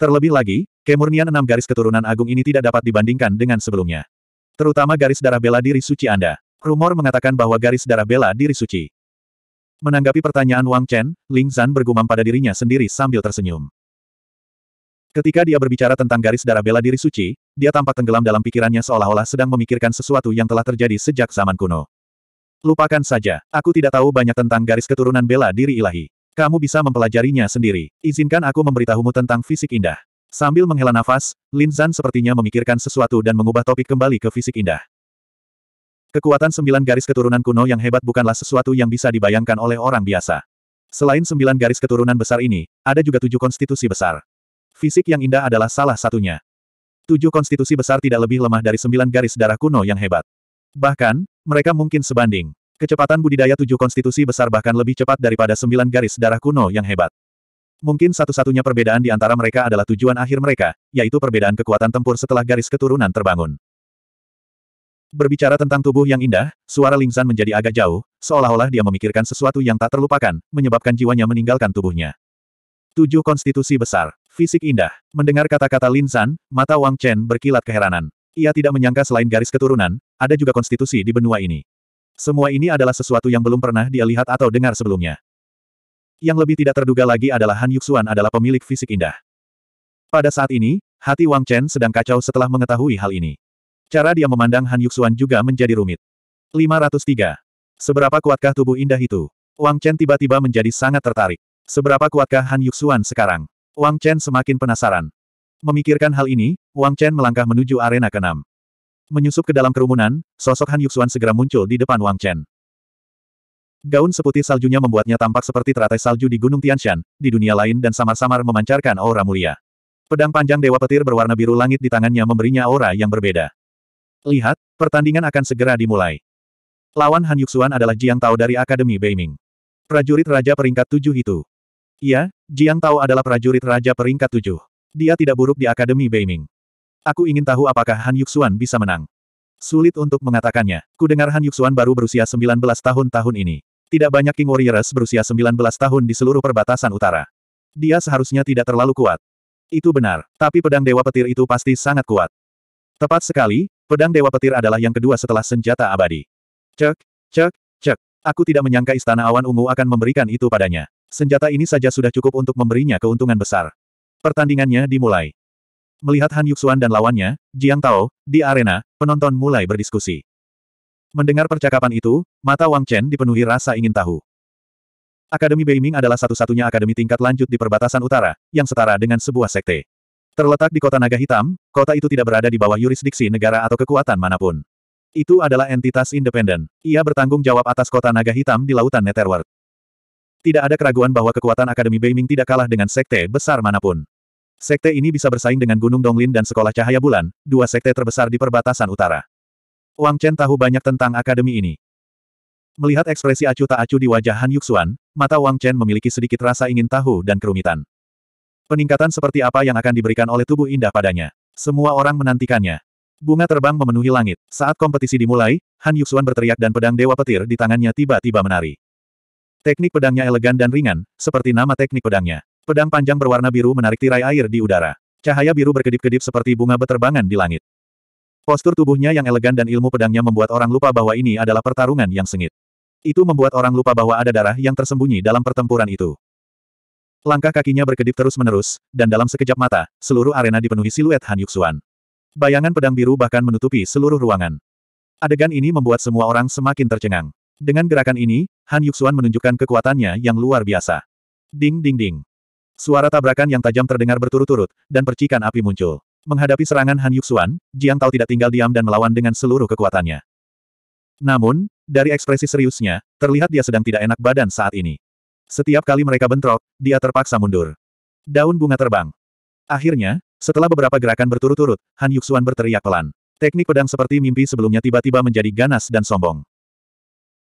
Terlebih lagi, kemurnian enam garis keturunan agung ini tidak dapat dibandingkan dengan sebelumnya. Terutama garis darah bela diri suci Anda. Rumor mengatakan bahwa garis darah bela diri suci. Menanggapi pertanyaan Wang Chen, Ling Zan bergumam pada dirinya sendiri sambil tersenyum. Ketika dia berbicara tentang garis darah bela diri suci, dia tampak tenggelam dalam pikirannya seolah-olah sedang memikirkan sesuatu yang telah terjadi sejak zaman kuno. Lupakan saja, aku tidak tahu banyak tentang garis keturunan bela diri ilahi. Kamu bisa mempelajarinya sendiri. Izinkan aku memberitahumu tentang fisik indah. Sambil menghela nafas, Lin Zan sepertinya memikirkan sesuatu dan mengubah topik kembali ke fisik indah. Kekuatan sembilan garis keturunan kuno yang hebat bukanlah sesuatu yang bisa dibayangkan oleh orang biasa. Selain sembilan garis keturunan besar ini, ada juga tujuh konstitusi besar. Fisik yang indah adalah salah satunya. Tujuh konstitusi besar tidak lebih lemah dari sembilan garis darah kuno yang hebat. Bahkan, mereka mungkin sebanding. Kecepatan budidaya tujuh konstitusi besar bahkan lebih cepat daripada sembilan garis darah kuno yang hebat. Mungkin satu-satunya perbedaan di antara mereka adalah tujuan akhir mereka, yaitu perbedaan kekuatan tempur setelah garis keturunan terbangun. Berbicara tentang tubuh yang indah, suara Lingsan menjadi agak jauh, seolah-olah dia memikirkan sesuatu yang tak terlupakan, menyebabkan jiwanya meninggalkan tubuhnya. Tujuh konstitusi besar, fisik indah. Mendengar kata-kata Lingsan, mata Wang Chen berkilat keheranan. Ia tidak menyangka selain garis keturunan, ada juga konstitusi di benua ini. Semua ini adalah sesuatu yang belum pernah dia lihat atau dengar sebelumnya. Yang lebih tidak terduga lagi adalah Han Yuxuan adalah pemilik fisik indah. Pada saat ini, hati Wang Chen sedang kacau setelah mengetahui hal ini. Cara dia memandang Han Yuxuan juga menjadi rumit. 503. Seberapa kuatkah tubuh indah itu? Wang Chen tiba-tiba menjadi sangat tertarik. Seberapa kuatkah Han Yuxuan sekarang? Wang Chen semakin penasaran. Memikirkan hal ini, Wang Chen melangkah menuju arena keenam. Menyusup ke dalam kerumunan, sosok Han Yuxuan segera muncul di depan Wang Chen. Gaun seputih saljunya membuatnya tampak seperti teratai salju di Gunung Tianshan, di dunia lain dan samar-samar memancarkan aura mulia. Pedang panjang Dewa Petir berwarna biru langit di tangannya memberinya aura yang berbeda. Lihat, pertandingan akan segera dimulai. Lawan Han Yuxuan adalah Jiang Tao dari Akademi Beiming. Prajurit Raja peringkat tujuh itu. Iya, Jiang Tao adalah prajurit Raja peringkat tujuh. Dia tidak buruk di Akademi Beiming. Aku ingin tahu apakah Han Yuxuan bisa menang. Sulit untuk mengatakannya. Kudengar Han Yuxuan baru berusia 19 tahun tahun ini. Tidak banyak King Warriors berusia 19 tahun di seluruh perbatasan utara. Dia seharusnya tidak terlalu kuat. Itu benar, tapi pedang Dewa Petir itu pasti sangat kuat. Tepat sekali, pedang Dewa Petir adalah yang kedua setelah senjata abadi. Cek, cek, cek. Aku tidak menyangka Istana Awan Ungu akan memberikan itu padanya. Senjata ini saja sudah cukup untuk memberinya keuntungan besar. Pertandingannya dimulai. Melihat Han Yuxuan dan lawannya, Jiang Tao, di arena, penonton mulai berdiskusi. Mendengar percakapan itu, mata Wang Chen dipenuhi rasa ingin tahu. Akademi Beiming adalah satu-satunya akademi tingkat lanjut di perbatasan utara, yang setara dengan sebuah sekte. Terletak di kota Naga Hitam, kota itu tidak berada di bawah yurisdiksi negara atau kekuatan manapun. Itu adalah entitas independen. Ia bertanggung jawab atas kota Naga Hitam di lautan Netherworld. Tidak ada keraguan bahwa kekuatan Akademi Beiming tidak kalah dengan sekte besar manapun. Sekte ini bisa bersaing dengan Gunung Donglin dan Sekolah Cahaya Bulan, dua sekte terbesar di perbatasan utara. Wang Chen tahu banyak tentang akademi ini. Melihat ekspresi acuh tak acuh di wajah Han Yuxuan, mata Wang Chen memiliki sedikit rasa ingin tahu dan kerumitan. Peningkatan seperti apa yang akan diberikan oleh tubuh indah padanya. Semua orang menantikannya. Bunga terbang memenuhi langit. Saat kompetisi dimulai, Han Yuxuan berteriak dan pedang Dewa Petir di tangannya tiba-tiba menari. Teknik pedangnya elegan dan ringan, seperti nama teknik pedangnya. Pedang panjang berwarna biru menarik tirai air di udara. Cahaya biru berkedip-kedip seperti bunga beterbangan di langit. Postur tubuhnya yang elegan dan ilmu pedangnya membuat orang lupa bahwa ini adalah pertarungan yang sengit. Itu membuat orang lupa bahwa ada darah yang tersembunyi dalam pertempuran itu. Langkah kakinya berkedip terus-menerus, dan dalam sekejap mata, seluruh arena dipenuhi siluet Han Yuxuan. Bayangan pedang biru bahkan menutupi seluruh ruangan. Adegan ini membuat semua orang semakin tercengang. Dengan gerakan ini, Han Yuxuan menunjukkan kekuatannya yang luar biasa. Ding ding ding. Suara tabrakan yang tajam terdengar berturut-turut, dan percikan api muncul. Menghadapi serangan Han Yuxuan, Jiang Tao tidak tinggal diam dan melawan dengan seluruh kekuatannya. Namun, dari ekspresi seriusnya, terlihat dia sedang tidak enak badan saat ini. Setiap kali mereka bentrok, dia terpaksa mundur. Daun bunga terbang. Akhirnya, setelah beberapa gerakan berturut-turut, Han Yuxuan berteriak pelan. Teknik pedang seperti mimpi sebelumnya tiba-tiba menjadi ganas dan sombong.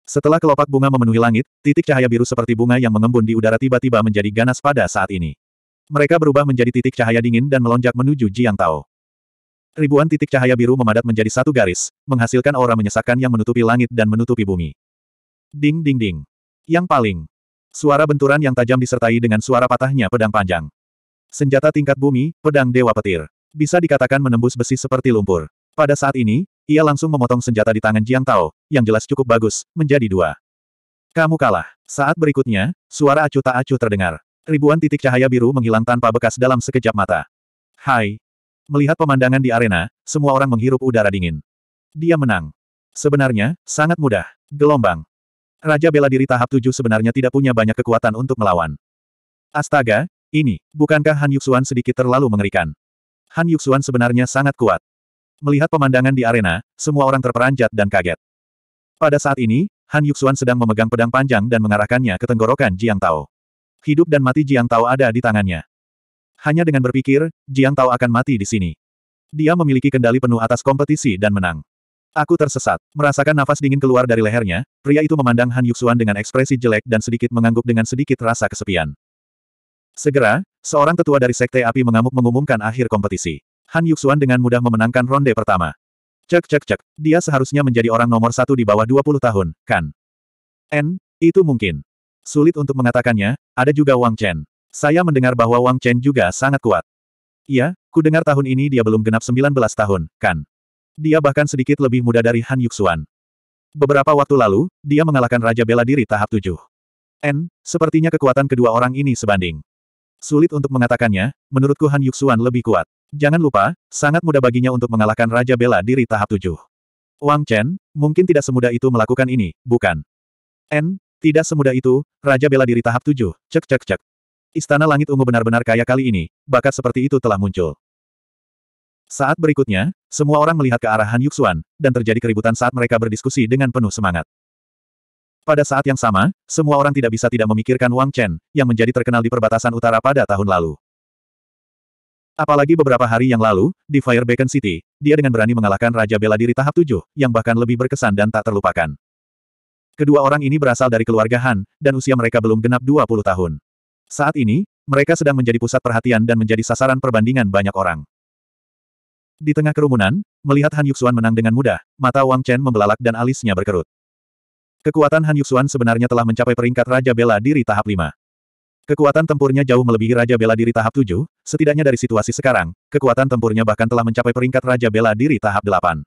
Setelah kelopak bunga memenuhi langit, titik cahaya biru seperti bunga yang mengembun di udara tiba-tiba menjadi ganas pada saat ini. Mereka berubah menjadi titik cahaya dingin dan melonjak menuju Jiang Tao. Ribuan titik cahaya biru memadat menjadi satu garis, menghasilkan aura menyesakan yang menutupi langit dan menutupi bumi. Ding ding ding. Yang paling. Suara benturan yang tajam disertai dengan suara patahnya pedang panjang. Senjata tingkat bumi, pedang Dewa Petir. Bisa dikatakan menembus besi seperti lumpur. Pada saat ini, ia langsung memotong senjata di tangan Jiang Tao, yang jelas cukup bagus, menjadi dua. Kamu kalah. Saat berikutnya, suara acuh tak acuh terdengar. Ribuan titik cahaya biru menghilang tanpa bekas dalam sekejap mata. Hai. Melihat pemandangan di arena, semua orang menghirup udara dingin. Dia menang. Sebenarnya, sangat mudah. Gelombang. Raja bela diri tahap tujuh sebenarnya tidak punya banyak kekuatan untuk melawan. Astaga, ini, bukankah Han Yuxuan sedikit terlalu mengerikan? Han Yuxuan sebenarnya sangat kuat. Melihat pemandangan di arena, semua orang terperanjat dan kaget. Pada saat ini, Han Yuxuan sedang memegang pedang panjang dan mengarahkannya ke tenggorokan Jiang Tao hidup dan mati Jiang Tao ada di tangannya. Hanya dengan berpikir, Jiang Tao akan mati di sini. Dia memiliki kendali penuh atas kompetisi dan menang. Aku tersesat. Merasakan nafas dingin keluar dari lehernya, pria itu memandang Han Yuxuan dengan ekspresi jelek dan sedikit mengangguk dengan sedikit rasa kesepian. Segera, seorang tetua dari Sekte Api mengamuk mengumumkan akhir kompetisi. Han Yuxuan dengan mudah memenangkan ronde pertama. Cek cek cek, dia seharusnya menjadi orang nomor satu di bawah 20 tahun, kan? N, itu mungkin. Sulit untuk mengatakannya, ada juga Wang Chen. Saya mendengar bahwa Wang Chen juga sangat kuat. Iya, ku dengar tahun ini dia belum genap 19 tahun, kan? Dia bahkan sedikit lebih muda dari Han Yuxuan. Beberapa waktu lalu, dia mengalahkan Raja Bela Diri tahap 7. N, sepertinya kekuatan kedua orang ini sebanding. Sulit untuk mengatakannya, menurutku Han Yuxuan lebih kuat. Jangan lupa, sangat mudah baginya untuk mengalahkan Raja Bela Diri tahap 7. Wang Chen, mungkin tidak semudah itu melakukan ini, bukan? N, tidak semudah itu, Raja Bela Diri tahap 7, cek cek cek. Istana Langit Ungu benar-benar kaya kali ini, bakat seperti itu telah muncul. Saat berikutnya, semua orang melihat ke arah Han Yuxuan, dan terjadi keributan saat mereka berdiskusi dengan penuh semangat. Pada saat yang sama, semua orang tidak bisa tidak memikirkan Wang Chen, yang menjadi terkenal di perbatasan utara pada tahun lalu. Apalagi beberapa hari yang lalu, di Fire Beacon City, dia dengan berani mengalahkan Raja Bela Diri tahap 7, yang bahkan lebih berkesan dan tak terlupakan. Kedua orang ini berasal dari keluarga Han, dan usia mereka belum genap 20 tahun. Saat ini, mereka sedang menjadi pusat perhatian dan menjadi sasaran perbandingan banyak orang. Di tengah kerumunan, melihat Han Yuxuan menang dengan mudah, mata Wang Chen membelalak dan alisnya berkerut. Kekuatan Han Yuxuan sebenarnya telah mencapai peringkat Raja Bela Diri tahap 5. Kekuatan tempurnya jauh melebihi Raja Bela Diri tahap 7, setidaknya dari situasi sekarang, kekuatan tempurnya bahkan telah mencapai peringkat Raja Bela Diri tahap 8.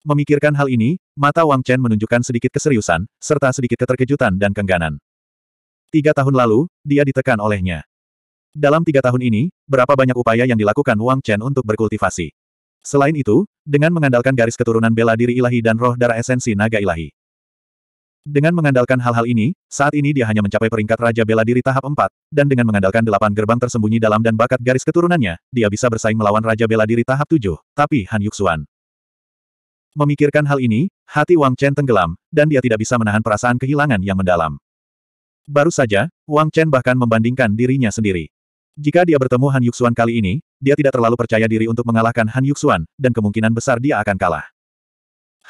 Memikirkan hal ini, Mata Wang Chen menunjukkan sedikit keseriusan, serta sedikit keterkejutan dan kengganan. Tiga tahun lalu, dia ditekan olehnya. Dalam tiga tahun ini, berapa banyak upaya yang dilakukan Wang Chen untuk berkultivasi. Selain itu, dengan mengandalkan garis keturunan bela diri ilahi dan roh darah esensi naga ilahi. Dengan mengandalkan hal-hal ini, saat ini dia hanya mencapai peringkat Raja Bela Diri tahap 4, dan dengan mengandalkan delapan gerbang tersembunyi dalam dan bakat garis keturunannya, dia bisa bersaing melawan Raja Bela Diri tahap 7, tapi Han Yuxuan. Memikirkan hal ini, Hati Wang Chen tenggelam, dan dia tidak bisa menahan perasaan kehilangan yang mendalam. Baru saja, Wang Chen bahkan membandingkan dirinya sendiri. Jika dia bertemu Han Yuxuan kali ini, dia tidak terlalu percaya diri untuk mengalahkan Han Yuxuan, dan kemungkinan besar dia akan kalah.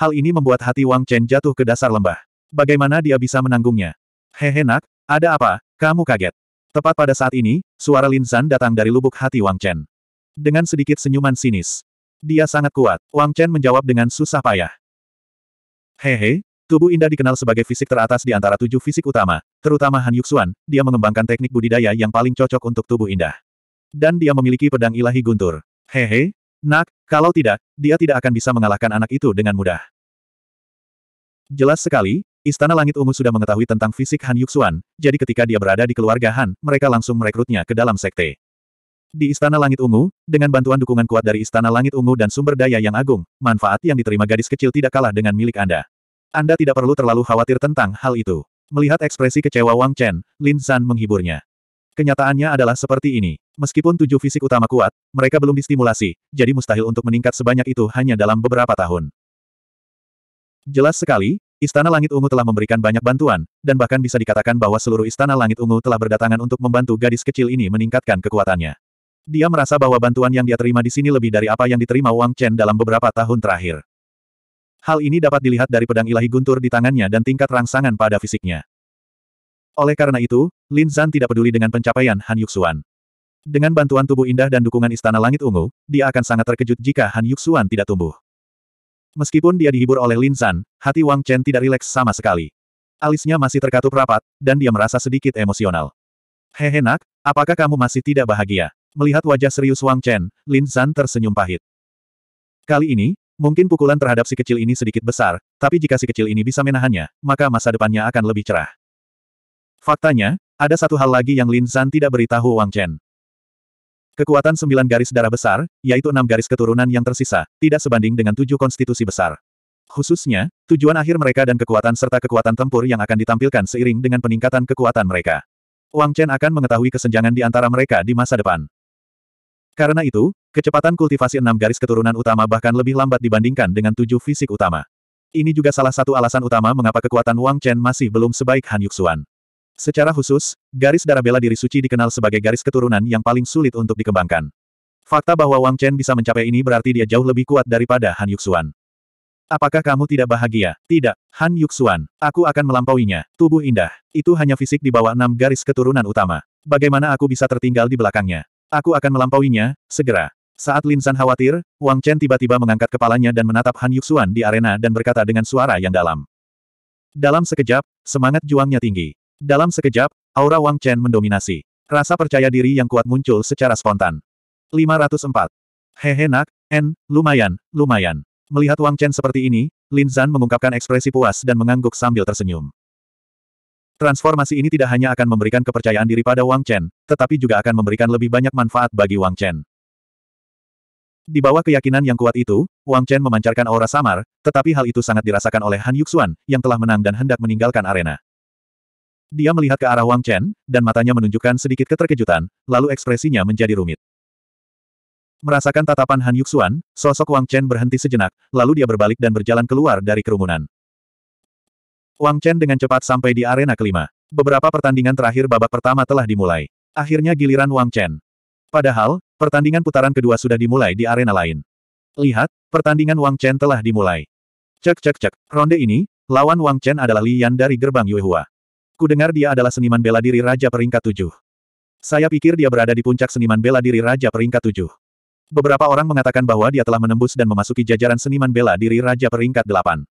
Hal ini membuat hati Wang Chen jatuh ke dasar lembah. Bagaimana dia bisa menanggungnya? Hehe nak, ada apa? Kamu kaget. Tepat pada saat ini, suara Lin Zan datang dari lubuk hati Wang Chen. Dengan sedikit senyuman sinis. Dia sangat kuat, Wang Chen menjawab dengan susah payah. Hehe, tubuh indah dikenal sebagai fisik teratas di antara tujuh fisik utama, terutama Han Yuxuan, dia mengembangkan teknik budidaya yang paling cocok untuk tubuh indah. Dan dia memiliki pedang ilahi guntur. Hehe, nak, kalau tidak, dia tidak akan bisa mengalahkan anak itu dengan mudah. Jelas sekali, Istana Langit Ungu sudah mengetahui tentang fisik Han Yuxuan, jadi ketika dia berada di keluarga Han, mereka langsung merekrutnya ke dalam sekte. Di Istana Langit Ungu, dengan bantuan dukungan kuat dari Istana Langit Ungu dan sumber daya yang agung, manfaat yang diterima gadis kecil tidak kalah dengan milik Anda. Anda tidak perlu terlalu khawatir tentang hal itu. Melihat ekspresi kecewa Wang Chen, Lin San menghiburnya. Kenyataannya adalah seperti ini. Meskipun tujuh fisik utama kuat, mereka belum distimulasi, jadi mustahil untuk meningkat sebanyak itu hanya dalam beberapa tahun. Jelas sekali, Istana Langit Ungu telah memberikan banyak bantuan, dan bahkan bisa dikatakan bahwa seluruh Istana Langit Ungu telah berdatangan untuk membantu gadis kecil ini meningkatkan kekuatannya. Dia merasa bahwa bantuan yang dia terima di sini lebih dari apa yang diterima Wang Chen dalam beberapa tahun terakhir. Hal ini dapat dilihat dari pedang ilahi guntur di tangannya dan tingkat rangsangan pada fisiknya. Oleh karena itu, Lin Zhan tidak peduli dengan pencapaian Han Yuxuan. Dengan bantuan tubuh indah dan dukungan Istana Langit Ungu, dia akan sangat terkejut jika Han Yuxuan tidak tumbuh. Meskipun dia dihibur oleh Lin Zhan, hati Wang Chen tidak rileks sama sekali. Alisnya masih terkatup rapat, dan dia merasa sedikit emosional. Hehe nak, apakah kamu masih tidak bahagia? Melihat wajah serius Wang Chen, Lin Zan tersenyum pahit. Kali ini, mungkin pukulan terhadap si kecil ini sedikit besar, tapi jika si kecil ini bisa menahannya, maka masa depannya akan lebih cerah. Faktanya, ada satu hal lagi yang Lin Zan tidak beritahu Wang Chen. Kekuatan sembilan garis darah besar, yaitu enam garis keturunan yang tersisa, tidak sebanding dengan tujuh konstitusi besar. Khususnya, tujuan akhir mereka dan kekuatan serta kekuatan tempur yang akan ditampilkan seiring dengan peningkatan kekuatan mereka. Wang Chen akan mengetahui kesenjangan di antara mereka di masa depan. Karena itu, kecepatan kultivasi enam garis keturunan utama bahkan lebih lambat dibandingkan dengan tujuh fisik utama. Ini juga salah satu alasan utama mengapa kekuatan Wang Chen masih belum sebaik Han Yuxuan. Secara khusus, garis darah bela diri suci dikenal sebagai garis keturunan yang paling sulit untuk dikembangkan. Fakta bahwa Wang Chen bisa mencapai ini berarti dia jauh lebih kuat daripada Han Yuxuan. Apakah kamu tidak bahagia? Tidak, Han Yuxuan. Aku akan melampauinya. Tubuh indah. Itu hanya fisik di bawah enam garis keturunan utama. Bagaimana aku bisa tertinggal di belakangnya? Aku akan melampauinya, segera. Saat Lin San khawatir, Wang Chen tiba-tiba mengangkat kepalanya dan menatap Han Yuxuan di arena dan berkata dengan suara yang dalam. Dalam sekejap, semangat juangnya tinggi. Dalam sekejap, aura Wang Chen mendominasi. Rasa percaya diri yang kuat muncul secara spontan. 504. Hehe nak, en, lumayan, lumayan. Melihat Wang Chen seperti ini, Lin Zan mengungkapkan ekspresi puas dan mengangguk sambil tersenyum. Transformasi ini tidak hanya akan memberikan kepercayaan diri pada Wang Chen, tetapi juga akan memberikan lebih banyak manfaat bagi Wang Chen. Di bawah keyakinan yang kuat itu, Wang Chen memancarkan aura samar, tetapi hal itu sangat dirasakan oleh Han Yuxuan, yang telah menang dan hendak meninggalkan arena. Dia melihat ke arah Wang Chen, dan matanya menunjukkan sedikit keterkejutan, lalu ekspresinya menjadi rumit. Merasakan tatapan Han Yuxuan, sosok Wang Chen berhenti sejenak, lalu dia berbalik dan berjalan keluar dari kerumunan. Wang Chen dengan cepat sampai di arena kelima. Beberapa pertandingan terakhir babak pertama telah dimulai. Akhirnya giliran Wang Chen. Padahal, pertandingan putaran kedua sudah dimulai di arena lain. Lihat, pertandingan Wang Chen telah dimulai. Cek cek cek, ronde ini, lawan Wang Chen adalah Li Yan dari gerbang Yuehua. Kudengar dia adalah seniman bela diri Raja Peringkat Tujuh. Saya pikir dia berada di puncak seniman bela diri Raja Peringkat Tujuh. Beberapa orang mengatakan bahwa dia telah menembus dan memasuki jajaran seniman bela diri Raja Peringkat Delapan.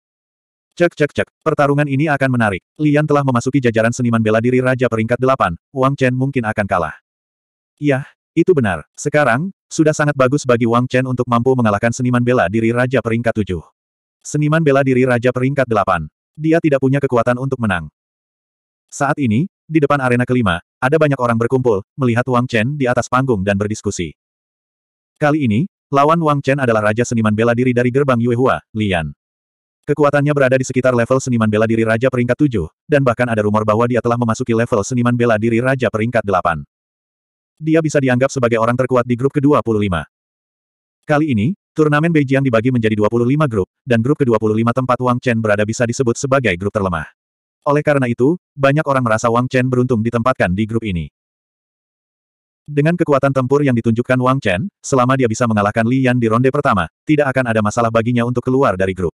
Cek cek cek, pertarungan ini akan menarik. Lian telah memasuki jajaran seniman bela diri Raja peringkat 8, Wang Chen mungkin akan kalah. Yah, itu benar. Sekarang, sudah sangat bagus bagi Wang Chen untuk mampu mengalahkan seniman bela diri Raja peringkat 7. Seniman bela diri Raja peringkat 8. Dia tidak punya kekuatan untuk menang. Saat ini, di depan arena kelima, ada banyak orang berkumpul, melihat Wang Chen di atas panggung dan berdiskusi. Kali ini, lawan Wang Chen adalah Raja Seniman Bela Diri dari Gerbang Yuehua, Lian. Kekuatannya berada di sekitar level seniman bela diri Raja peringkat 7, dan bahkan ada rumor bahwa dia telah memasuki level seniman bela diri Raja peringkat 8. Dia bisa dianggap sebagai orang terkuat di grup ke-25. Kali ini, turnamen Beijing dibagi menjadi 25 grup, dan grup ke-25 tempat Wang Chen berada bisa disebut sebagai grup terlemah. Oleh karena itu, banyak orang merasa Wang Chen beruntung ditempatkan di grup ini. Dengan kekuatan tempur yang ditunjukkan Wang Chen, selama dia bisa mengalahkan Li Yan di ronde pertama, tidak akan ada masalah baginya untuk keluar dari grup.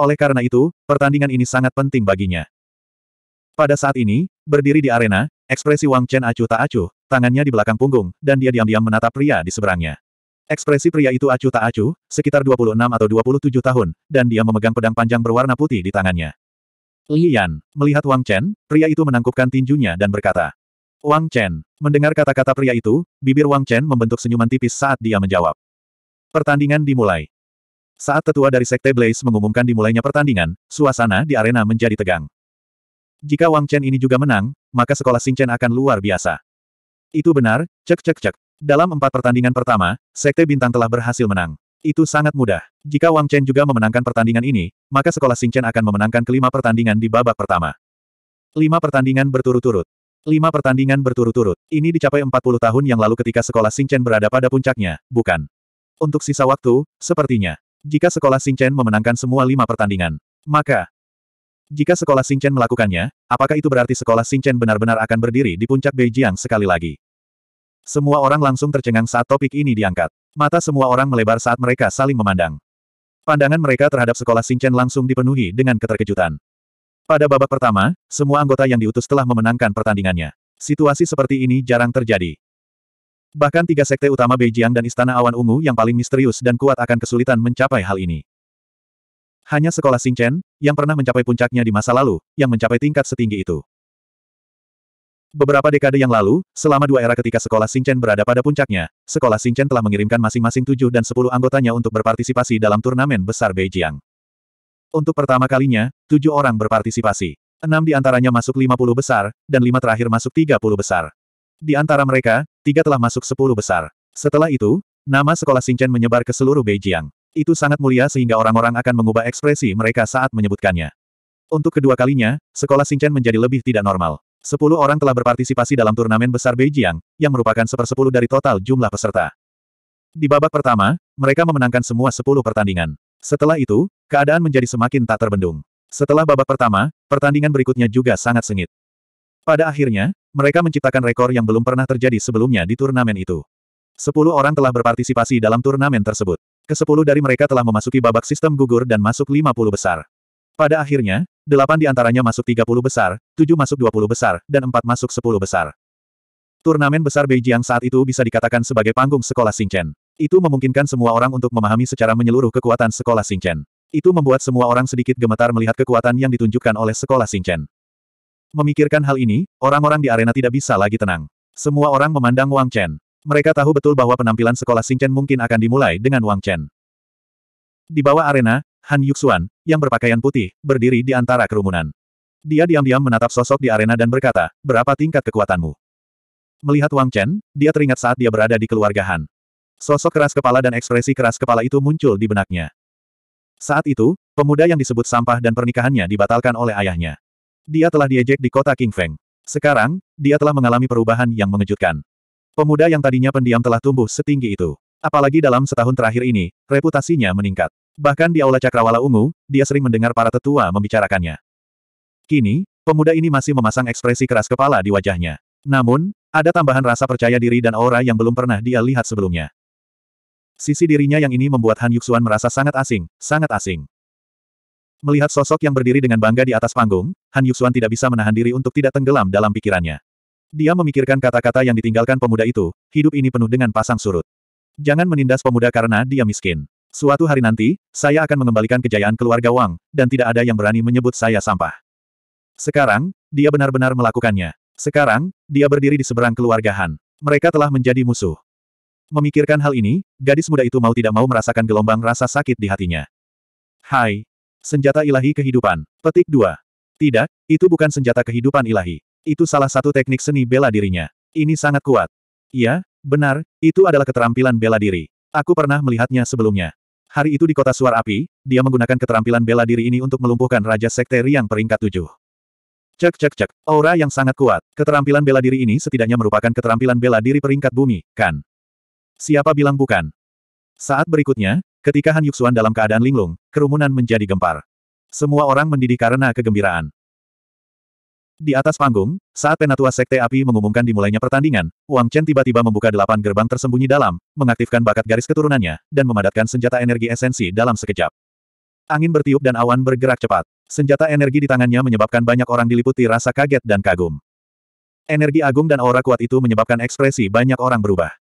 Oleh karena itu, pertandingan ini sangat penting baginya. Pada saat ini, berdiri di arena, ekspresi Wang Chen acuh tak acuh, tangannya di belakang punggung, dan dia diam-diam menatap pria di seberangnya. Ekspresi pria itu acuh tak acuh, sekitar 26 atau 27 tahun, dan dia memegang pedang panjang berwarna putih di tangannya. Li Yan, melihat Wang Chen, pria itu menangkupkan tinjunya dan berkata, Wang Chen, mendengar kata-kata pria itu, bibir Wang Chen membentuk senyuman tipis saat dia menjawab. Pertandingan dimulai. Saat tetua dari Sekte Blaze mengumumkan dimulainya pertandingan, suasana di arena menjadi tegang. Jika Wang Chen ini juga menang, maka sekolah Xing Chen akan luar biasa. Itu benar, cek cek cek. Dalam empat pertandingan pertama, Sekte Bintang telah berhasil menang. Itu sangat mudah. Jika Wang Chen juga memenangkan pertandingan ini, maka sekolah Xing Chen akan memenangkan kelima pertandingan di babak pertama. Lima pertandingan berturut-turut. Lima pertandingan berturut-turut. Ini dicapai 40 tahun yang lalu ketika sekolah Xing Chen berada pada puncaknya, bukan? Untuk sisa waktu, sepertinya, jika sekolah Xingchen memenangkan semua lima pertandingan, maka jika sekolah Xingchen melakukannya, apakah itu berarti sekolah Xingchen benar-benar akan berdiri di puncak Beijing sekali lagi? Semua orang langsung tercengang saat topik ini diangkat. Mata semua orang melebar saat mereka saling memandang. Pandangan mereka terhadap sekolah Xingchen langsung dipenuhi dengan keterkejutan. Pada babak pertama, semua anggota yang diutus telah memenangkan pertandingannya. Situasi seperti ini jarang terjadi. Bahkan tiga sekte utama Beijiang dan Istana Awan Ungu yang paling misterius dan kuat akan kesulitan mencapai hal ini. Hanya sekolah Xingchen, yang pernah mencapai puncaknya di masa lalu, yang mencapai tingkat setinggi itu. Beberapa dekade yang lalu, selama dua era ketika sekolah Xingchen berada pada puncaknya, sekolah Xingchen telah mengirimkan masing-masing tujuh dan sepuluh anggotanya untuk berpartisipasi dalam turnamen besar Beijiang. Untuk pertama kalinya, tujuh orang berpartisipasi. Enam di antaranya masuk lima puluh besar, dan lima terakhir masuk tiga puluh besar. Di antara mereka, tiga telah masuk sepuluh besar. Setelah itu, nama sekolah Xingchen menyebar ke seluruh Beijing. Itu sangat mulia sehingga orang-orang akan mengubah ekspresi mereka saat menyebutkannya. Untuk kedua kalinya, sekolah Xingchen menjadi lebih tidak normal. Sepuluh orang telah berpartisipasi dalam turnamen besar Beijing, yang merupakan sepersepuluh dari total jumlah peserta. Di babak pertama, mereka memenangkan semua sepuluh pertandingan. Setelah itu, keadaan menjadi semakin tak terbendung. Setelah babak pertama, pertandingan berikutnya juga sangat sengit. Pada akhirnya, mereka menciptakan rekor yang belum pernah terjadi sebelumnya di turnamen itu. Sepuluh orang telah berpartisipasi dalam turnamen tersebut. Kesepuluh dari mereka telah memasuki babak sistem gugur dan masuk lima puluh besar. Pada akhirnya, delapan di antaranya masuk tiga puluh besar, tujuh masuk dua puluh besar, dan empat masuk sepuluh besar. Turnamen besar Beijing saat itu bisa dikatakan sebagai panggung sekolah Xingchen. Itu memungkinkan semua orang untuk memahami secara menyeluruh kekuatan sekolah Xingchen. Itu membuat semua orang sedikit gemetar melihat kekuatan yang ditunjukkan oleh sekolah Xingchen. Memikirkan hal ini, orang-orang di arena tidak bisa lagi tenang. Semua orang memandang Wang Chen. Mereka tahu betul bahwa penampilan sekolah Singchen mungkin akan dimulai dengan Wang Chen. Di bawah arena, Han Yuxuan, yang berpakaian putih, berdiri di antara kerumunan. Dia diam-diam menatap sosok di arena dan berkata, berapa tingkat kekuatanmu? Melihat Wang Chen, dia teringat saat dia berada di keluarga Han. Sosok keras kepala dan ekspresi keras kepala itu muncul di benaknya. Saat itu, pemuda yang disebut sampah dan pernikahannya dibatalkan oleh ayahnya. Dia telah diejek di kota King Feng. Sekarang, dia telah mengalami perubahan yang mengejutkan. Pemuda yang tadinya pendiam telah tumbuh setinggi itu. Apalagi dalam setahun terakhir ini, reputasinya meningkat. Bahkan di Aula Cakrawala Ungu, dia sering mendengar para tetua membicarakannya. Kini, pemuda ini masih memasang ekspresi keras kepala di wajahnya. Namun, ada tambahan rasa percaya diri dan aura yang belum pernah dia lihat sebelumnya. Sisi dirinya yang ini membuat Han Yuxuan merasa sangat asing, sangat asing. Melihat sosok yang berdiri dengan bangga di atas panggung, Han Yuxuan tidak bisa menahan diri untuk tidak tenggelam dalam pikirannya. Dia memikirkan kata-kata yang ditinggalkan pemuda itu, hidup ini penuh dengan pasang surut. Jangan menindas pemuda karena dia miskin. Suatu hari nanti, saya akan mengembalikan kejayaan keluarga Wang, dan tidak ada yang berani menyebut saya sampah. Sekarang, dia benar-benar melakukannya. Sekarang, dia berdiri di seberang keluarga Han. Mereka telah menjadi musuh. Memikirkan hal ini, gadis muda itu mau tidak mau merasakan gelombang rasa sakit di hatinya. Hai, Senjata ilahi kehidupan. Petik 2. Tidak, itu bukan senjata kehidupan ilahi. Itu salah satu teknik seni bela dirinya. Ini sangat kuat. Ya, benar, itu adalah keterampilan bela diri. Aku pernah melihatnya sebelumnya. Hari itu di kota Suar Api, dia menggunakan keterampilan bela diri ini untuk melumpuhkan Raja Sekte Riang peringkat tujuh. Cek cek cek, aura yang sangat kuat. Keterampilan bela diri ini setidaknya merupakan keterampilan bela diri peringkat bumi, kan? Siapa bilang bukan? Saat berikutnya, Ketika Han Yuxuan dalam keadaan linglung, kerumunan menjadi gempar. Semua orang mendidih karena kegembiraan. Di atas panggung, saat penatua Sekte Api mengumumkan dimulainya pertandingan, Wang Chen tiba-tiba membuka delapan gerbang tersembunyi dalam, mengaktifkan bakat garis keturunannya, dan memadatkan senjata energi esensi dalam sekejap. Angin bertiup dan awan bergerak cepat. Senjata energi di tangannya menyebabkan banyak orang diliputi rasa kaget dan kagum. Energi agung dan aura kuat itu menyebabkan ekspresi banyak orang berubah.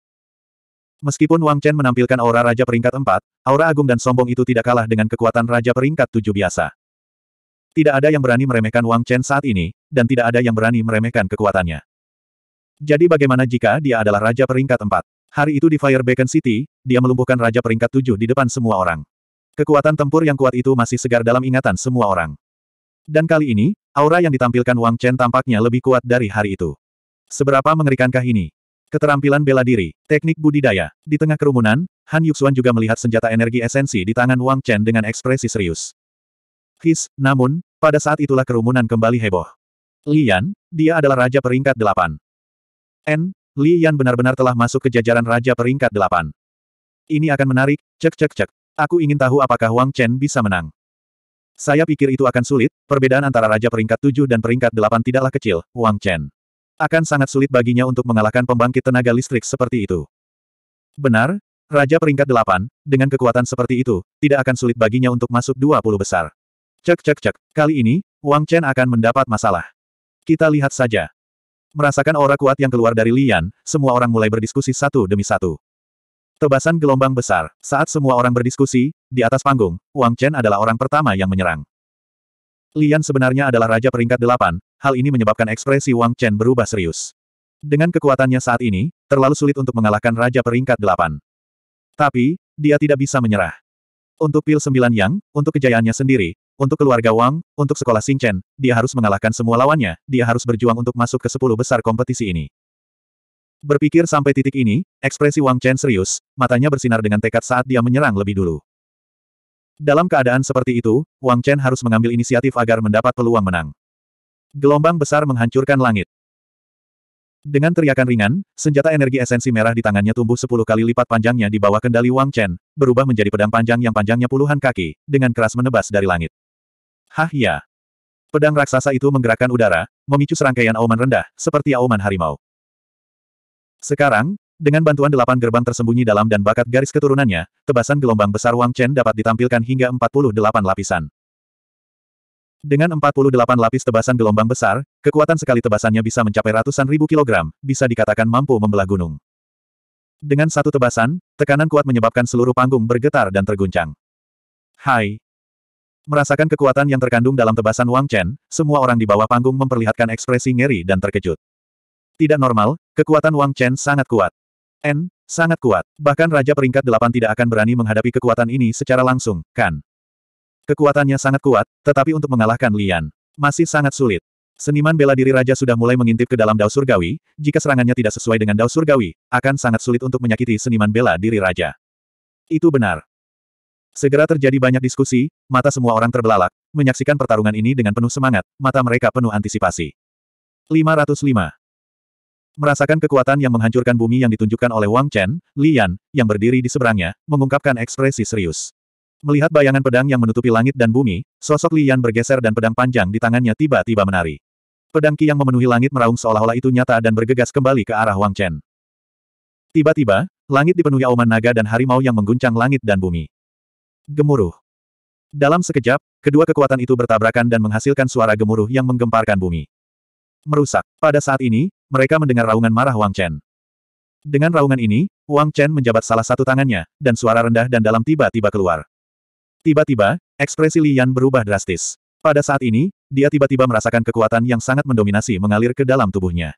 Meskipun Wang Chen menampilkan aura Raja Peringkat 4, aura agung dan sombong itu tidak kalah dengan kekuatan Raja Peringkat 7 biasa. Tidak ada yang berani meremehkan Wang Chen saat ini, dan tidak ada yang berani meremehkan kekuatannya. Jadi bagaimana jika dia adalah Raja Peringkat 4? Hari itu di Fire Beacon City, dia melumpuhkan Raja Peringkat 7 di depan semua orang. Kekuatan tempur yang kuat itu masih segar dalam ingatan semua orang. Dan kali ini, aura yang ditampilkan Wang Chen tampaknya lebih kuat dari hari itu. Seberapa mengerikankah ini? Keterampilan bela diri, teknik budidaya. Di tengah kerumunan, Han Yuxuan juga melihat senjata energi esensi di tangan Wang Chen dengan ekspresi serius. His, namun, pada saat itulah kerumunan kembali heboh. Lian, dia adalah raja peringkat delapan. N, Lian benar-benar telah masuk ke jajaran raja peringkat delapan. Ini akan menarik, cek cek cek. Aku ingin tahu apakah Wang Chen bisa menang. Saya pikir itu akan sulit, perbedaan antara raja peringkat tujuh dan peringkat delapan tidaklah kecil, Wang Chen. Akan sangat sulit baginya untuk mengalahkan pembangkit tenaga listrik seperti itu. Benar, Raja peringkat delapan, dengan kekuatan seperti itu, tidak akan sulit baginya untuk masuk dua puluh besar. Cek cek cek, kali ini, Wang Chen akan mendapat masalah. Kita lihat saja. Merasakan aura kuat yang keluar dari Lian, semua orang mulai berdiskusi satu demi satu. Tebasan gelombang besar, saat semua orang berdiskusi, di atas panggung, Wang Chen adalah orang pertama yang menyerang. Lian sebenarnya adalah raja peringkat delapan, hal ini menyebabkan ekspresi Wang Chen berubah serius. Dengan kekuatannya saat ini, terlalu sulit untuk mengalahkan raja peringkat delapan. Tapi, dia tidak bisa menyerah. Untuk pil sembilan yang, untuk kejayaannya sendiri, untuk keluarga Wang, untuk sekolah Chen, dia harus mengalahkan semua lawannya, dia harus berjuang untuk masuk ke sepuluh besar kompetisi ini. Berpikir sampai titik ini, ekspresi Wang Chen serius, matanya bersinar dengan tekad saat dia menyerang lebih dulu. Dalam keadaan seperti itu, Wang Chen harus mengambil inisiatif agar mendapat peluang menang. Gelombang besar menghancurkan langit. Dengan teriakan ringan, senjata energi esensi merah di tangannya tumbuh sepuluh kali lipat panjangnya di bawah kendali Wang Chen, berubah menjadi pedang panjang yang panjangnya puluhan kaki, dengan keras menebas dari langit. Hah ya! Pedang raksasa itu menggerakkan udara, memicu serangkaian auman rendah, seperti auman harimau. Sekarang, dengan bantuan delapan gerbang tersembunyi dalam dan bakat garis keturunannya, tebasan gelombang besar Wang Chen dapat ditampilkan hingga 48 lapisan. Dengan 48 lapis tebasan gelombang besar, kekuatan sekali tebasannya bisa mencapai ratusan ribu kilogram, bisa dikatakan mampu membelah gunung. Dengan satu tebasan, tekanan kuat menyebabkan seluruh panggung bergetar dan terguncang. Hai! Merasakan kekuatan yang terkandung dalam tebasan Wang Chen, semua orang di bawah panggung memperlihatkan ekspresi ngeri dan terkejut. Tidak normal, kekuatan Wang Chen sangat kuat. N, sangat kuat. Bahkan Raja peringkat delapan tidak akan berani menghadapi kekuatan ini secara langsung, kan? Kekuatannya sangat kuat, tetapi untuk mengalahkan Lian, masih sangat sulit. Seniman bela diri Raja sudah mulai mengintip ke dalam dao surgawi, jika serangannya tidak sesuai dengan dao surgawi, akan sangat sulit untuk menyakiti seniman bela diri Raja. Itu benar. Segera terjadi banyak diskusi, mata semua orang terbelalak, menyaksikan pertarungan ini dengan penuh semangat, mata mereka penuh antisipasi. 505. Merasakan kekuatan yang menghancurkan bumi yang ditunjukkan oleh Wang Chen, Lian, yang berdiri di seberangnya, mengungkapkan ekspresi serius. Melihat bayangan pedang yang menutupi langit dan bumi, sosok Lian bergeser dan pedang panjang di tangannya tiba-tiba menari. Pedang Qi yang memenuhi langit meraung seolah-olah itu nyata dan bergegas kembali ke arah Wang Chen. Tiba-tiba, langit dipenuhi auman naga dan harimau yang mengguncang langit dan bumi. Gemuruh. Dalam sekejap, kedua kekuatan itu bertabrakan dan menghasilkan suara gemuruh yang menggemparkan bumi. Merusak. Pada saat ini, mereka mendengar raungan marah Wang Chen. Dengan raungan ini, Wang Chen menjabat salah satu tangannya, dan suara rendah dan dalam tiba-tiba keluar. Tiba-tiba, ekspresi Lian berubah drastis. Pada saat ini, dia tiba-tiba merasakan kekuatan yang sangat mendominasi mengalir ke dalam tubuhnya.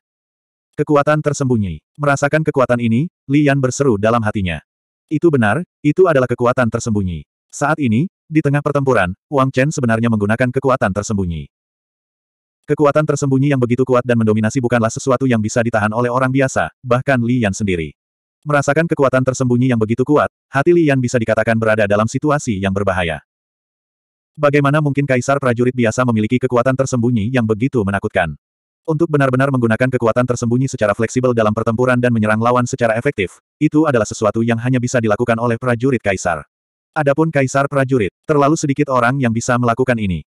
Kekuatan tersembunyi. Merasakan kekuatan ini, Lian berseru dalam hatinya. Itu benar, itu adalah kekuatan tersembunyi. Saat ini, di tengah pertempuran, Wang Chen sebenarnya menggunakan kekuatan tersembunyi. Kekuatan tersembunyi yang begitu kuat dan mendominasi bukanlah sesuatu yang bisa ditahan oleh orang biasa, bahkan Li Yan sendiri. Merasakan kekuatan tersembunyi yang begitu kuat, hati Li Yan bisa dikatakan berada dalam situasi yang berbahaya. Bagaimana mungkin kaisar prajurit biasa memiliki kekuatan tersembunyi yang begitu menakutkan? Untuk benar-benar menggunakan kekuatan tersembunyi secara fleksibel dalam pertempuran dan menyerang lawan secara efektif, itu adalah sesuatu yang hanya bisa dilakukan oleh prajurit kaisar. Adapun kaisar prajurit, terlalu sedikit orang yang bisa melakukan ini.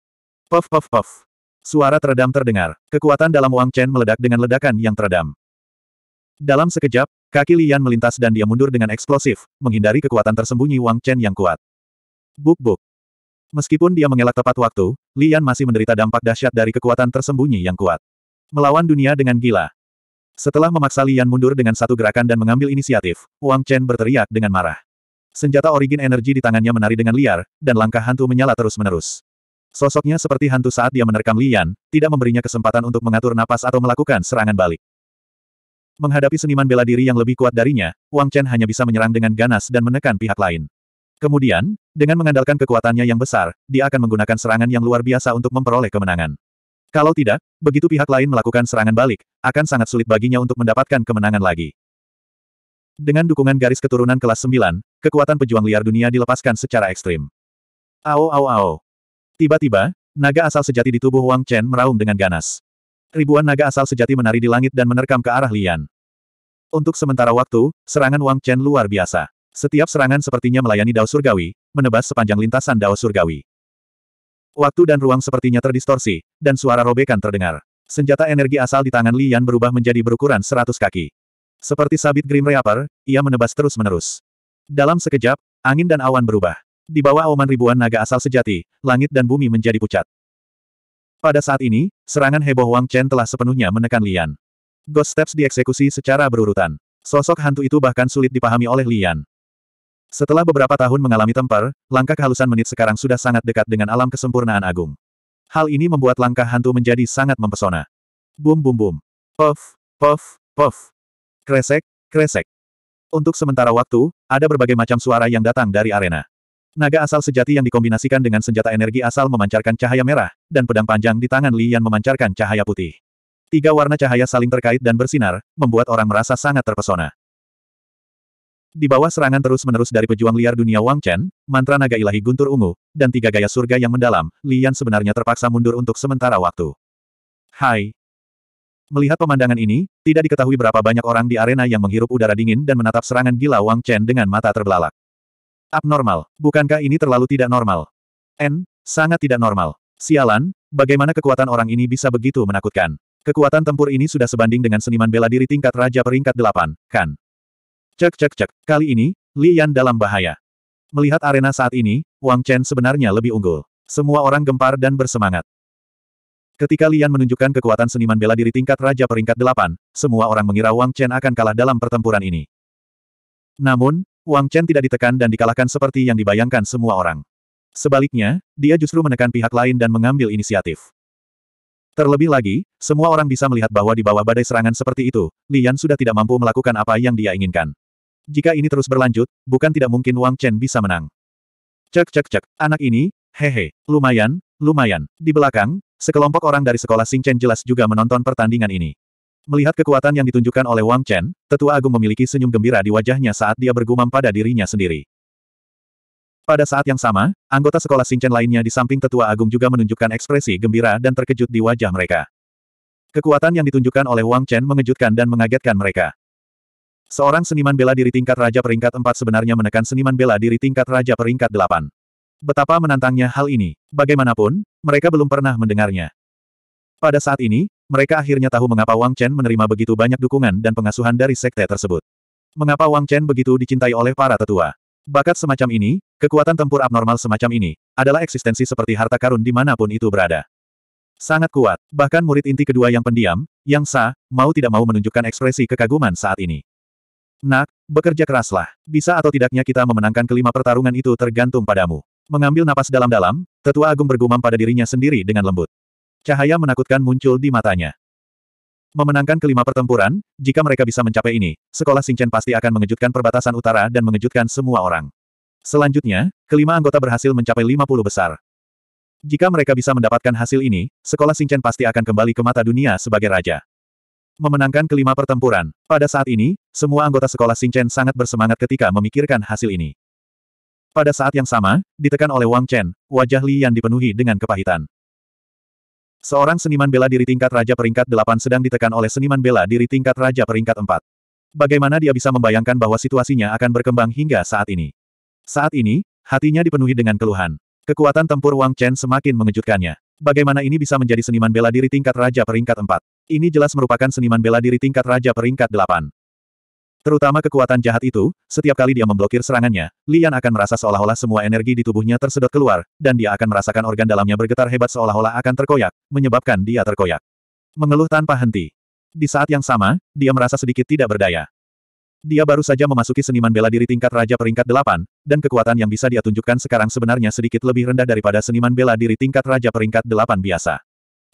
Puff puff puff. Suara teredam terdengar. Kekuatan dalam Wang Chen meledak dengan ledakan yang teredam. Dalam sekejap, kaki Lian melintas dan dia mundur dengan eksplosif, menghindari kekuatan tersembunyi Wang Chen yang kuat. Buk-buk. Meskipun dia mengelak tepat waktu, Lian masih menderita dampak dahsyat dari kekuatan tersembunyi yang kuat. Melawan dunia dengan gila. Setelah memaksa Lian mundur dengan satu gerakan dan mengambil inisiatif, Wang Chen berteriak dengan marah. Senjata origin energi di tangannya menari dengan liar, dan langkah hantu menyala terus-menerus. Sosoknya seperti hantu saat dia menerkam Lian, tidak memberinya kesempatan untuk mengatur napas atau melakukan serangan balik. Menghadapi seniman bela diri yang lebih kuat darinya, Wang Chen hanya bisa menyerang dengan ganas dan menekan pihak lain. Kemudian, dengan mengandalkan kekuatannya yang besar, dia akan menggunakan serangan yang luar biasa untuk memperoleh kemenangan. Kalau tidak, begitu pihak lain melakukan serangan balik, akan sangat sulit baginya untuk mendapatkan kemenangan lagi. Dengan dukungan garis keturunan kelas 9, kekuatan pejuang liar dunia dilepaskan secara ekstrim. Ao ao ao. Tiba-tiba, naga asal sejati di tubuh Wang Chen meraung dengan ganas. Ribuan naga asal sejati menari di langit dan menerkam ke arah Lian. Untuk sementara waktu, serangan Wang Chen luar biasa. Setiap serangan sepertinya melayani dao surgawi, menebas sepanjang lintasan dao surgawi. Waktu dan ruang sepertinya terdistorsi, dan suara robekan terdengar. Senjata energi asal di tangan Lian berubah menjadi berukuran seratus kaki. Seperti sabit Grim Reaper, ia menebas terus-menerus. Dalam sekejap, angin dan awan berubah. Di bawah auman ribuan naga asal sejati, langit dan bumi menjadi pucat. Pada saat ini, serangan heboh Wang Chen telah sepenuhnya menekan Lian. Ghost Steps dieksekusi secara berurutan. Sosok hantu itu bahkan sulit dipahami oleh Lian. Setelah beberapa tahun mengalami temper, langkah kehalusan menit sekarang sudah sangat dekat dengan alam kesempurnaan agung. Hal ini membuat langkah hantu menjadi sangat mempesona. Bum bum bum. Puff, puff, puff. Kresek, kresek. Untuk sementara waktu, ada berbagai macam suara yang datang dari arena. Naga asal sejati yang dikombinasikan dengan senjata energi asal memancarkan cahaya merah, dan pedang panjang di tangan Li Yan memancarkan cahaya putih. Tiga warna cahaya saling terkait dan bersinar, membuat orang merasa sangat terpesona. Di bawah serangan terus-menerus dari pejuang liar dunia Wang Chen, mantra naga ilahi guntur ungu, dan tiga gaya surga yang mendalam, Li Yan sebenarnya terpaksa mundur untuk sementara waktu. Hai. Melihat pemandangan ini, tidak diketahui berapa banyak orang di arena yang menghirup udara dingin dan menatap serangan gila Wang Chen dengan mata terbelalak. Abnormal. Bukankah ini terlalu tidak normal? N, sangat tidak normal. Sialan, bagaimana kekuatan orang ini bisa begitu menakutkan? Kekuatan tempur ini sudah sebanding dengan seniman bela diri tingkat raja peringkat delapan, kan? Cek cek cek, kali ini, Li Yan dalam bahaya. Melihat arena saat ini, Wang Chen sebenarnya lebih unggul. Semua orang gempar dan bersemangat. Ketika Lian menunjukkan kekuatan seniman bela diri tingkat Raja peringkat delapan, semua orang mengira Wang Chen akan kalah dalam pertempuran ini. Namun, Wang Chen tidak ditekan dan dikalahkan seperti yang dibayangkan semua orang. Sebaliknya, dia justru menekan pihak lain dan mengambil inisiatif. Terlebih lagi, semua orang bisa melihat bahwa di bawah badai serangan seperti itu, Lian sudah tidak mampu melakukan apa yang dia inginkan. Jika ini terus berlanjut, bukan tidak mungkin Wang Chen bisa menang. Cek cek cek, anak ini, hehe, lumayan, lumayan. Di belakang, sekelompok orang dari sekolah Sing Chen jelas juga menonton pertandingan ini. Melihat kekuatan yang ditunjukkan oleh Wang Chen, tetua agung memiliki senyum gembira di wajahnya saat dia bergumam pada dirinya sendiri. Pada saat yang sama, anggota sekolah Singchen lainnya di samping tetua agung juga menunjukkan ekspresi gembira dan terkejut di wajah mereka. Kekuatan yang ditunjukkan oleh Wang Chen mengejutkan dan mengagetkan mereka. Seorang seniman bela diri tingkat raja peringkat 4 sebenarnya menekan seniman bela diri tingkat raja peringkat 8. Betapa menantangnya hal ini. Bagaimanapun, mereka belum pernah mendengarnya. Pada saat ini, mereka akhirnya tahu mengapa Wang Chen menerima begitu banyak dukungan dan pengasuhan dari sekte tersebut. Mengapa Wang Chen begitu dicintai oleh para tetua. Bakat semacam ini, kekuatan tempur abnormal semacam ini, adalah eksistensi seperti harta karun dimanapun itu berada. Sangat kuat, bahkan murid inti kedua yang pendiam, yang sa, mau tidak mau menunjukkan ekspresi kekaguman saat ini. Nak, bekerja keraslah. Bisa atau tidaknya kita memenangkan kelima pertarungan itu tergantung padamu. Mengambil napas dalam-dalam, tetua agung bergumam pada dirinya sendiri dengan lembut. Cahaya menakutkan muncul di matanya. Memenangkan kelima pertempuran, jika mereka bisa mencapai ini, sekolah Singchen pasti akan mengejutkan perbatasan utara dan mengejutkan semua orang. Selanjutnya, kelima anggota berhasil mencapai 50 besar. Jika mereka bisa mendapatkan hasil ini, sekolah Singchen pasti akan kembali ke mata dunia sebagai raja. Memenangkan kelima pertempuran. Pada saat ini, semua anggota sekolah Singchen sangat bersemangat ketika memikirkan hasil ini. Pada saat yang sama, ditekan oleh Wang Chen, wajah Li Yan dipenuhi dengan kepahitan. Seorang seniman bela diri tingkat Raja peringkat 8 sedang ditekan oleh seniman bela diri tingkat Raja peringkat 4. Bagaimana dia bisa membayangkan bahwa situasinya akan berkembang hingga saat ini? Saat ini, hatinya dipenuhi dengan keluhan. Kekuatan tempur Wang Chen semakin mengejutkannya. Bagaimana ini bisa menjadi seniman bela diri tingkat Raja peringkat 4? Ini jelas merupakan seniman bela diri tingkat Raja peringkat 8. Terutama kekuatan jahat itu, setiap kali dia memblokir serangannya, Lian akan merasa seolah-olah semua energi di tubuhnya tersedot keluar, dan dia akan merasakan organ dalamnya bergetar hebat seolah-olah akan terkoyak, menyebabkan dia terkoyak. Mengeluh tanpa henti. Di saat yang sama, dia merasa sedikit tidak berdaya. Dia baru saja memasuki seniman bela diri tingkat Raja peringkat delapan, dan kekuatan yang bisa dia tunjukkan sekarang sebenarnya sedikit lebih rendah daripada seniman bela diri tingkat raja peringkat delapan biasa.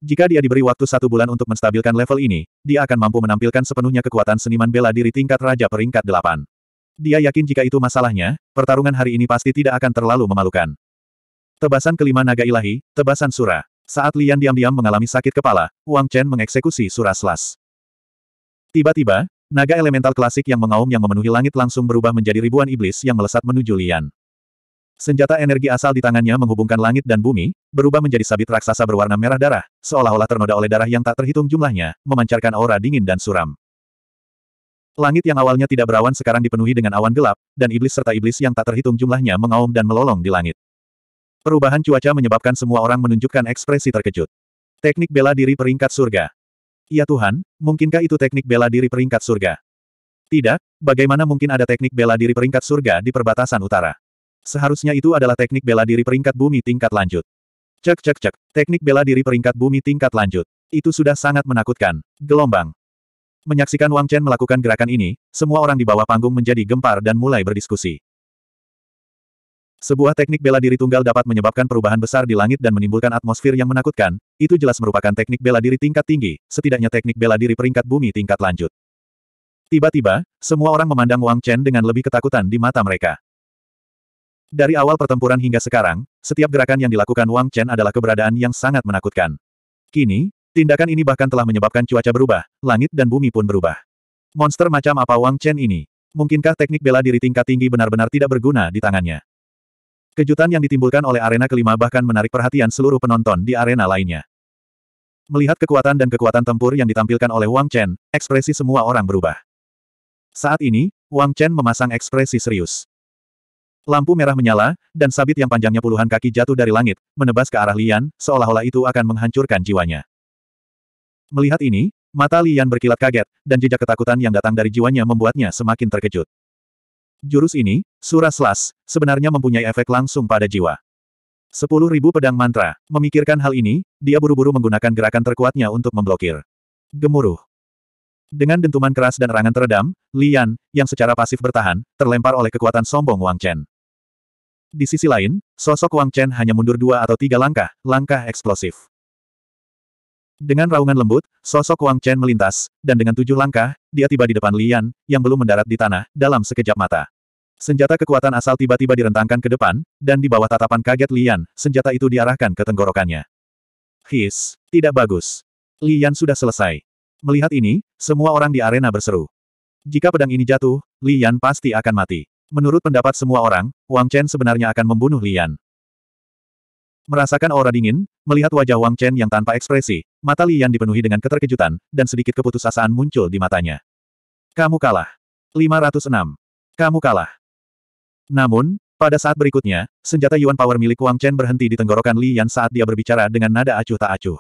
Jika dia diberi waktu satu bulan untuk menstabilkan level ini, dia akan mampu menampilkan sepenuhnya kekuatan seniman bela diri tingkat raja peringkat delapan. Dia yakin jika itu masalahnya, pertarungan hari ini pasti tidak akan terlalu memalukan. Tebasan kelima naga ilahi, tebasan surah. Saat Lian diam-diam mengalami sakit kepala, Wang Chen mengeksekusi surah Slas. Tiba-tiba, naga elemental klasik yang mengaum yang memenuhi langit langsung berubah menjadi ribuan iblis yang melesat menuju Lian. Senjata energi asal di tangannya menghubungkan langit dan bumi, berubah menjadi sabit raksasa berwarna merah darah, seolah-olah ternoda oleh darah yang tak terhitung jumlahnya, memancarkan aura dingin dan suram. Langit yang awalnya tidak berawan sekarang dipenuhi dengan awan gelap, dan iblis serta iblis yang tak terhitung jumlahnya mengaum dan melolong di langit. Perubahan cuaca menyebabkan semua orang menunjukkan ekspresi terkejut. Teknik bela diri peringkat surga. Ya Tuhan, mungkinkah itu teknik bela diri peringkat surga? Tidak, bagaimana mungkin ada teknik bela diri peringkat surga di perbatasan utara? Seharusnya itu adalah teknik bela diri peringkat bumi tingkat lanjut. Cek cek cek, teknik bela diri peringkat bumi tingkat lanjut. Itu sudah sangat menakutkan. Gelombang. Menyaksikan Wang Chen melakukan gerakan ini, semua orang di bawah panggung menjadi gempar dan mulai berdiskusi. Sebuah teknik bela diri tunggal dapat menyebabkan perubahan besar di langit dan menimbulkan atmosfer yang menakutkan, itu jelas merupakan teknik bela diri tingkat tinggi, setidaknya teknik bela diri peringkat bumi tingkat lanjut. Tiba-tiba, semua orang memandang Wang Chen dengan lebih ketakutan di mata mereka. Dari awal pertempuran hingga sekarang, setiap gerakan yang dilakukan Wang Chen adalah keberadaan yang sangat menakutkan. Kini, tindakan ini bahkan telah menyebabkan cuaca berubah, langit dan bumi pun berubah. Monster macam apa Wang Chen ini? Mungkinkah teknik bela diri tingkat tinggi benar-benar tidak berguna di tangannya? Kejutan yang ditimbulkan oleh arena kelima bahkan menarik perhatian seluruh penonton di arena lainnya. Melihat kekuatan dan kekuatan tempur yang ditampilkan oleh Wang Chen, ekspresi semua orang berubah. Saat ini, Wang Chen memasang ekspresi serius. Lampu merah menyala, dan sabit yang panjangnya puluhan kaki jatuh dari langit, menebas ke arah Lian, seolah-olah itu akan menghancurkan jiwanya. Melihat ini, mata Lian berkilat kaget, dan jejak ketakutan yang datang dari jiwanya membuatnya semakin terkejut. Jurus ini, suraslas, sebenarnya mempunyai efek langsung pada jiwa. Sepuluh ribu pedang mantra. Memikirkan hal ini, dia buru-buru menggunakan gerakan terkuatnya untuk memblokir. Gemuruh. Dengan dentuman keras dan erangan teredam, Lian, yang secara pasif bertahan, terlempar oleh kekuatan sombong Wang Chen. Di sisi lain, sosok Wang Chen hanya mundur dua atau tiga langkah, langkah eksplosif. Dengan raungan lembut, sosok Wang Chen melintas, dan dengan tujuh langkah, dia tiba di depan Lian, yang belum mendarat di tanah, dalam sekejap mata. Senjata kekuatan asal tiba-tiba direntangkan ke depan, dan di bawah tatapan kaget Lian, senjata itu diarahkan ke tenggorokannya. His, tidak bagus. Lian sudah selesai. Melihat ini, semua orang di arena berseru. Jika pedang ini jatuh, Lian pasti akan mati. Menurut pendapat semua orang, Wang Chen sebenarnya akan membunuh Lian. Merasakan aura dingin, melihat wajah Wang Chen yang tanpa ekspresi, mata Lian dipenuhi dengan keterkejutan, dan sedikit keputusasaan muncul di matanya. Kamu kalah. 506. Kamu kalah. Namun, pada saat berikutnya, senjata Yuan Power milik Wang Chen berhenti di tenggorokan Lian saat dia berbicara dengan nada acuh tak acuh.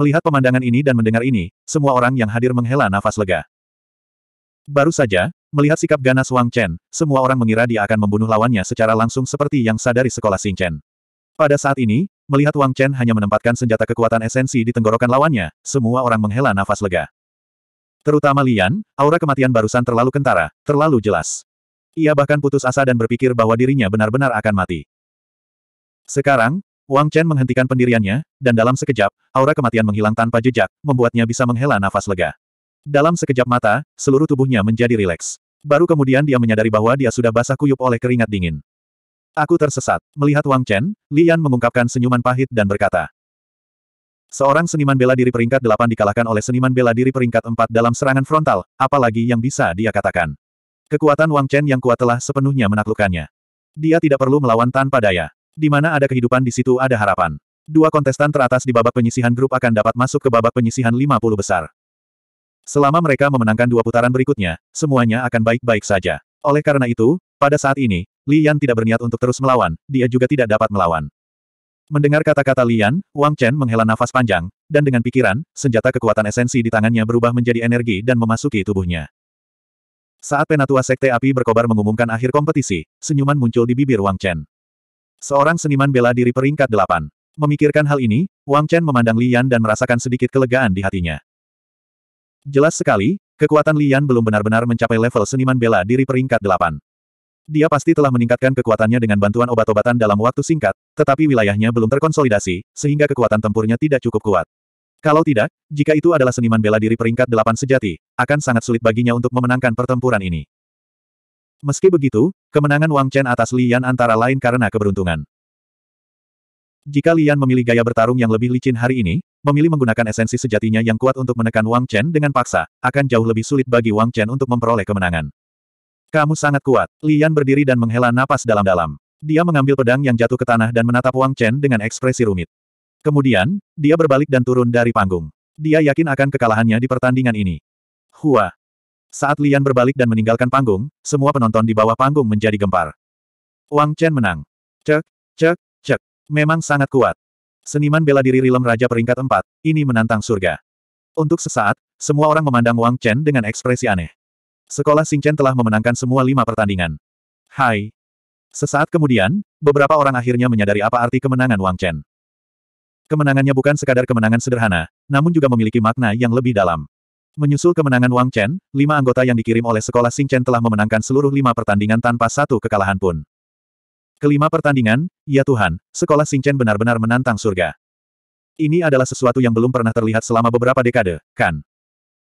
Melihat pemandangan ini dan mendengar ini, semua orang yang hadir menghela nafas lega. Baru saja, Melihat sikap ganas Wang Chen, semua orang mengira dia akan membunuh lawannya secara langsung seperti yang sadari sekolah Xing Chen. Pada saat ini, melihat Wang Chen hanya menempatkan senjata kekuatan esensi di tenggorokan lawannya, semua orang menghela nafas lega. Terutama Lian, aura kematian barusan terlalu kentara, terlalu jelas. Ia bahkan putus asa dan berpikir bahwa dirinya benar-benar akan mati. Sekarang, Wang Chen menghentikan pendiriannya, dan dalam sekejap, aura kematian menghilang tanpa jejak, membuatnya bisa menghela nafas lega. Dalam sekejap mata, seluruh tubuhnya menjadi rileks. Baru kemudian dia menyadari bahwa dia sudah basah kuyup oleh keringat dingin. Aku tersesat. Melihat Wang Chen, Li Yan mengungkapkan senyuman pahit dan berkata. Seorang seniman bela diri peringkat delapan dikalahkan oleh seniman bela diri peringkat empat dalam serangan frontal, apalagi yang bisa dia katakan. Kekuatan Wang Chen yang kuat telah sepenuhnya menaklukkannya. Dia tidak perlu melawan tanpa daya. Di mana ada kehidupan di situ ada harapan. Dua kontestan teratas di babak penyisihan grup akan dapat masuk ke babak penyisihan 50 besar. Selama mereka memenangkan dua putaran berikutnya, semuanya akan baik-baik saja. Oleh karena itu, pada saat ini, Lian tidak berniat untuk terus melawan, dia juga tidak dapat melawan. Mendengar kata-kata Lian, Wang Chen menghela nafas panjang, dan dengan pikiran, senjata kekuatan esensi di tangannya berubah menjadi energi dan memasuki tubuhnya. Saat penatua Sekte Api berkobar mengumumkan akhir kompetisi, senyuman muncul di bibir Wang Chen. Seorang seniman bela diri peringkat delapan. Memikirkan hal ini, Wang Chen memandang Lian dan merasakan sedikit kelegaan di hatinya. Jelas sekali, kekuatan Lian belum benar-benar mencapai level seniman bela diri peringkat delapan. Dia pasti telah meningkatkan kekuatannya dengan bantuan obat-obatan dalam waktu singkat, tetapi wilayahnya belum terkonsolidasi, sehingga kekuatan tempurnya tidak cukup kuat. Kalau tidak, jika itu adalah seniman bela diri peringkat delapan sejati, akan sangat sulit baginya untuk memenangkan pertempuran ini. Meski begitu, kemenangan Wang Chen atas Lian antara lain karena keberuntungan. Jika Lian memilih gaya bertarung yang lebih licin hari ini, memilih menggunakan esensi sejatinya yang kuat untuk menekan Wang Chen dengan paksa, akan jauh lebih sulit bagi Wang Chen untuk memperoleh kemenangan. Kamu sangat kuat. Lian berdiri dan menghela napas dalam-dalam. Dia mengambil pedang yang jatuh ke tanah dan menatap Wang Chen dengan ekspresi rumit. Kemudian, dia berbalik dan turun dari panggung. Dia yakin akan kekalahannya di pertandingan ini. Hua. Saat Lian berbalik dan meninggalkan panggung, semua penonton di bawah panggung menjadi gempar. Wang Chen menang. Cek, cek, cek. Memang sangat kuat. Seniman bela diri Rilem Raja peringkat 4, ini menantang surga. Untuk sesaat, semua orang memandang Wang Chen dengan ekspresi aneh. Sekolah Sing Chen telah memenangkan semua lima pertandingan. Hai. Sesaat kemudian, beberapa orang akhirnya menyadari apa arti kemenangan Wang Chen. Kemenangannya bukan sekadar kemenangan sederhana, namun juga memiliki makna yang lebih dalam. Menyusul kemenangan Wang Chen, lima anggota yang dikirim oleh sekolah Sing Chen telah memenangkan seluruh lima pertandingan tanpa satu kekalahan pun. Kelima pertandingan, ya Tuhan, sekolah Singchen benar-benar menantang surga. Ini adalah sesuatu yang belum pernah terlihat selama beberapa dekade, kan?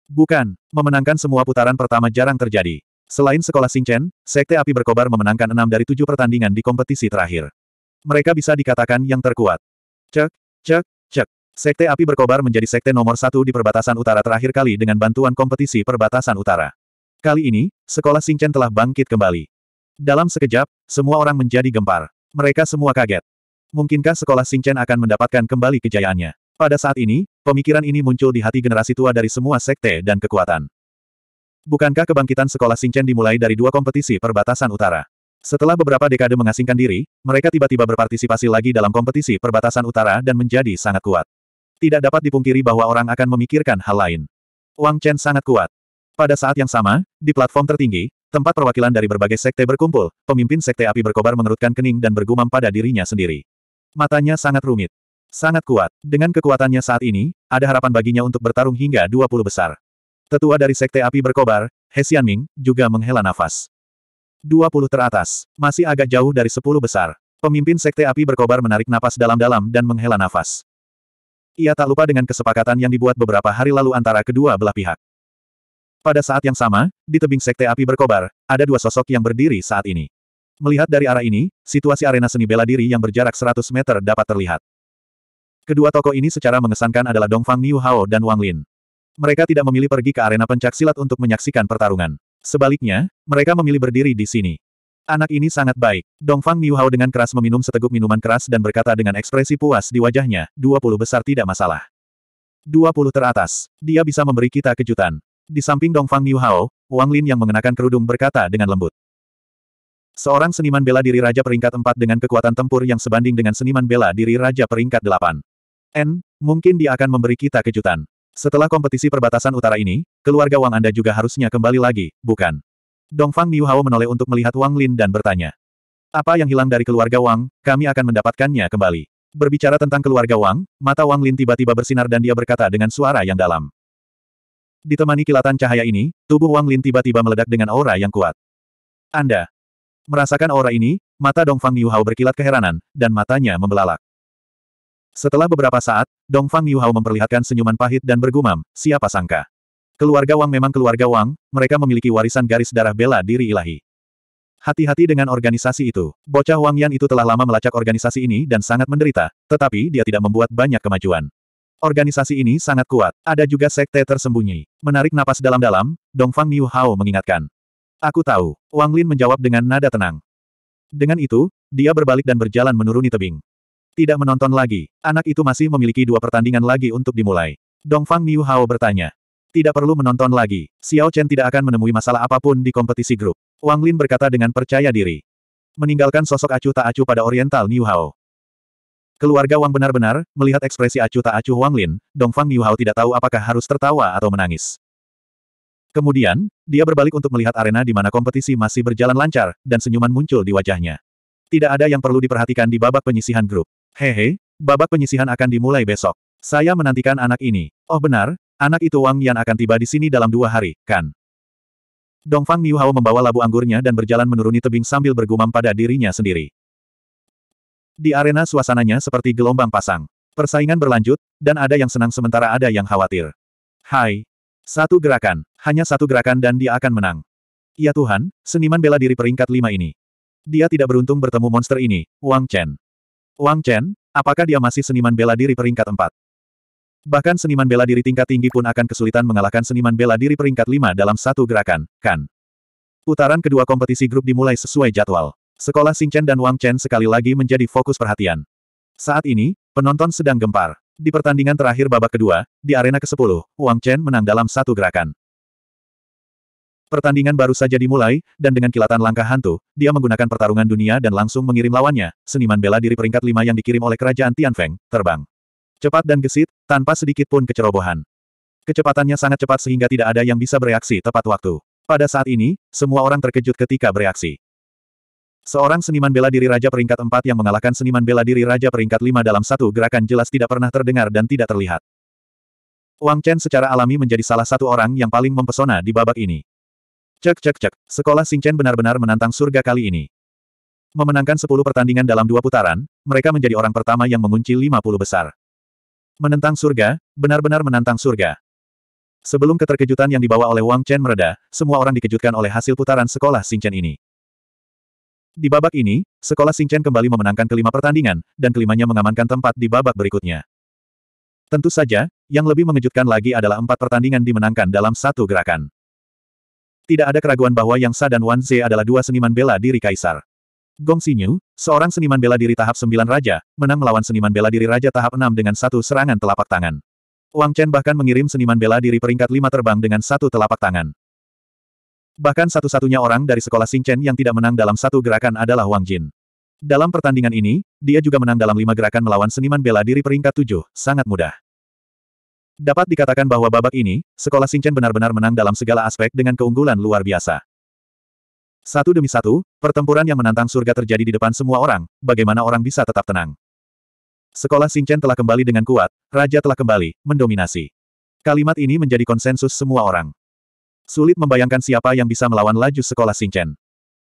Bukan, memenangkan semua putaran pertama jarang terjadi. Selain sekolah Singchen, Sekte Api Berkobar memenangkan enam dari tujuh pertandingan di kompetisi terakhir. Mereka bisa dikatakan yang terkuat. Cek, cek, cek. Sekte Api Berkobar menjadi sekte nomor satu di perbatasan utara terakhir kali dengan bantuan kompetisi perbatasan utara. Kali ini, sekolah Singchen telah bangkit kembali. Dalam sekejap, semua orang menjadi gempar. Mereka semua kaget. Mungkinkah sekolah Singchen akan mendapatkan kembali kejayaannya? Pada saat ini, pemikiran ini muncul di hati generasi tua dari semua sekte dan kekuatan. Bukankah kebangkitan sekolah Singchen dimulai dari dua kompetisi perbatasan utara? Setelah beberapa dekade mengasingkan diri, mereka tiba-tiba berpartisipasi lagi dalam kompetisi perbatasan utara dan menjadi sangat kuat. Tidak dapat dipungkiri bahwa orang akan memikirkan hal lain. Wang Chen sangat kuat. Pada saat yang sama, di platform tertinggi, Tempat perwakilan dari berbagai sekte berkumpul, pemimpin sekte api berkobar mengerutkan kening dan bergumam pada dirinya sendiri. Matanya sangat rumit. Sangat kuat. Dengan kekuatannya saat ini, ada harapan baginya untuk bertarung hingga 20 besar. Tetua dari sekte api berkobar, He Xianming, juga menghela nafas. 20 teratas. Masih agak jauh dari 10 besar. Pemimpin sekte api berkobar menarik napas dalam-dalam dan menghela nafas. Ia tak lupa dengan kesepakatan yang dibuat beberapa hari lalu antara kedua belah pihak. Pada saat yang sama, di tebing sekte api berkobar, ada dua sosok yang berdiri saat ini. Melihat dari arah ini, situasi arena seni bela diri yang berjarak 100 meter dapat terlihat. Kedua tokoh ini secara mengesankan adalah Dongfang Niu Hao dan Wang Lin. Mereka tidak memilih pergi ke arena pencak silat untuk menyaksikan pertarungan. Sebaliknya, mereka memilih berdiri di sini. Anak ini sangat baik. Dongfang Niu Hao dengan keras meminum seteguk minuman keras dan berkata dengan ekspresi puas di wajahnya, 20 besar tidak masalah. 20 teratas. Dia bisa memberi kita kejutan. Di samping Dongfang Niu Hao, Wang Lin yang mengenakan kerudung berkata dengan lembut. Seorang seniman bela diri Raja Peringkat 4 dengan kekuatan tempur yang sebanding dengan seniman bela diri Raja Peringkat 8. N, mungkin dia akan memberi kita kejutan. Setelah kompetisi perbatasan utara ini, keluarga Wang Anda juga harusnya kembali lagi, bukan? Dongfang Niu Hao menoleh untuk melihat Wang Lin dan bertanya. Apa yang hilang dari keluarga Wang, kami akan mendapatkannya kembali. Berbicara tentang keluarga Wang, mata Wang Lin tiba-tiba bersinar dan dia berkata dengan suara yang dalam. Ditemani kilatan cahaya ini, tubuh Wang Lin tiba-tiba meledak dengan aura yang kuat. Anda. Merasakan aura ini, mata Dongfang Hao berkilat keheranan, dan matanya membelalak. Setelah beberapa saat, Dongfang Hao memperlihatkan senyuman pahit dan bergumam, siapa sangka. Keluarga Wang memang keluarga Wang, mereka memiliki warisan garis darah bela diri ilahi. Hati-hati dengan organisasi itu. Bocah Wang Yan itu telah lama melacak organisasi ini dan sangat menderita, tetapi dia tidak membuat banyak kemajuan. Organisasi ini sangat kuat. Ada juga sekte tersembunyi. Menarik napas dalam-dalam, Dongfang Niu Hao mengingatkan. Aku tahu. Wang Lin menjawab dengan nada tenang. Dengan itu, dia berbalik dan berjalan menuruni tebing. Tidak menonton lagi. Anak itu masih memiliki dua pertandingan lagi untuk dimulai. Dongfang Niu Hao bertanya. Tidak perlu menonton lagi. Xiao Chen tidak akan menemui masalah apapun di kompetisi grup. Wang Lin berkata dengan percaya diri. Meninggalkan sosok acuh tak acuh pada Oriental Niu Hao. Keluarga Wang benar-benar, melihat ekspresi acuh tak acuh Wang Lin, Dongfang Miuhao tidak tahu apakah harus tertawa atau menangis. Kemudian, dia berbalik untuk melihat arena di mana kompetisi masih berjalan lancar, dan senyuman muncul di wajahnya. Tidak ada yang perlu diperhatikan di babak penyisihan grup. Hehe, babak penyisihan akan dimulai besok. Saya menantikan anak ini. Oh benar, anak itu Wang Yan akan tiba di sini dalam dua hari, kan? Dongfang Miuhao membawa labu anggurnya dan berjalan menuruni tebing sambil bergumam pada dirinya sendiri. Di arena suasananya seperti gelombang pasang. Persaingan berlanjut, dan ada yang senang sementara ada yang khawatir. Hai. Satu gerakan, hanya satu gerakan dan dia akan menang. Ya Tuhan, seniman bela diri peringkat lima ini. Dia tidak beruntung bertemu monster ini, Wang Chen. Wang Chen, apakah dia masih seniman bela diri peringkat empat? Bahkan seniman bela diri tingkat tinggi pun akan kesulitan mengalahkan seniman bela diri peringkat lima dalam satu gerakan, kan? Putaran kedua kompetisi grup dimulai sesuai jadwal. Sekolah Chen dan Wang Chen sekali lagi menjadi fokus perhatian. Saat ini, penonton sedang gempar. Di pertandingan terakhir babak kedua, di arena ke-10, Wang Chen menang dalam satu gerakan. Pertandingan baru saja dimulai, dan dengan kilatan langkah hantu, dia menggunakan pertarungan dunia dan langsung mengirim lawannya, seniman bela diri peringkat lima yang dikirim oleh kerajaan Tianfeng, terbang. Cepat dan gesit, tanpa sedikit pun kecerobohan. Kecepatannya sangat cepat sehingga tidak ada yang bisa bereaksi tepat waktu. Pada saat ini, semua orang terkejut ketika bereaksi. Seorang seniman bela diri Raja peringkat 4 yang mengalahkan seniman bela diri Raja peringkat 5 dalam satu gerakan jelas tidak pernah terdengar dan tidak terlihat. Wang Chen secara alami menjadi salah satu orang yang paling mempesona di babak ini. Cek cek cek, sekolah Chen benar-benar menantang surga kali ini. Memenangkan 10 pertandingan dalam dua putaran, mereka menjadi orang pertama yang mengunci 50 besar. Menentang surga, benar-benar menantang surga. Sebelum keterkejutan yang dibawa oleh Wang Chen mereda, semua orang dikejutkan oleh hasil putaran sekolah Chen ini. Di babak ini, sekolah Singchen kembali memenangkan kelima pertandingan, dan kelimanya mengamankan tempat di babak berikutnya. Tentu saja, yang lebih mengejutkan lagi adalah empat pertandingan dimenangkan dalam satu gerakan. Tidak ada keraguan bahwa Yang Sa dan Wan Ze adalah dua seniman bela diri kaisar. Gong Xinyu, seorang seniman bela diri tahap sembilan raja, menang melawan seniman bela diri raja tahap enam dengan satu serangan telapak tangan. Wang Chen bahkan mengirim seniman bela diri peringkat lima terbang dengan satu telapak tangan. Bahkan satu-satunya orang dari sekolah Chen yang tidak menang dalam satu gerakan adalah Wang Jin. Dalam pertandingan ini, dia juga menang dalam lima gerakan melawan seniman bela diri peringkat tujuh, sangat mudah. Dapat dikatakan bahwa babak ini, sekolah Chen benar-benar menang dalam segala aspek dengan keunggulan luar biasa. Satu demi satu, pertempuran yang menantang surga terjadi di depan semua orang, bagaimana orang bisa tetap tenang. Sekolah Chen telah kembali dengan kuat, Raja telah kembali, mendominasi. Kalimat ini menjadi konsensus semua orang. Sulit membayangkan siapa yang bisa melawan laju sekolah Singchen.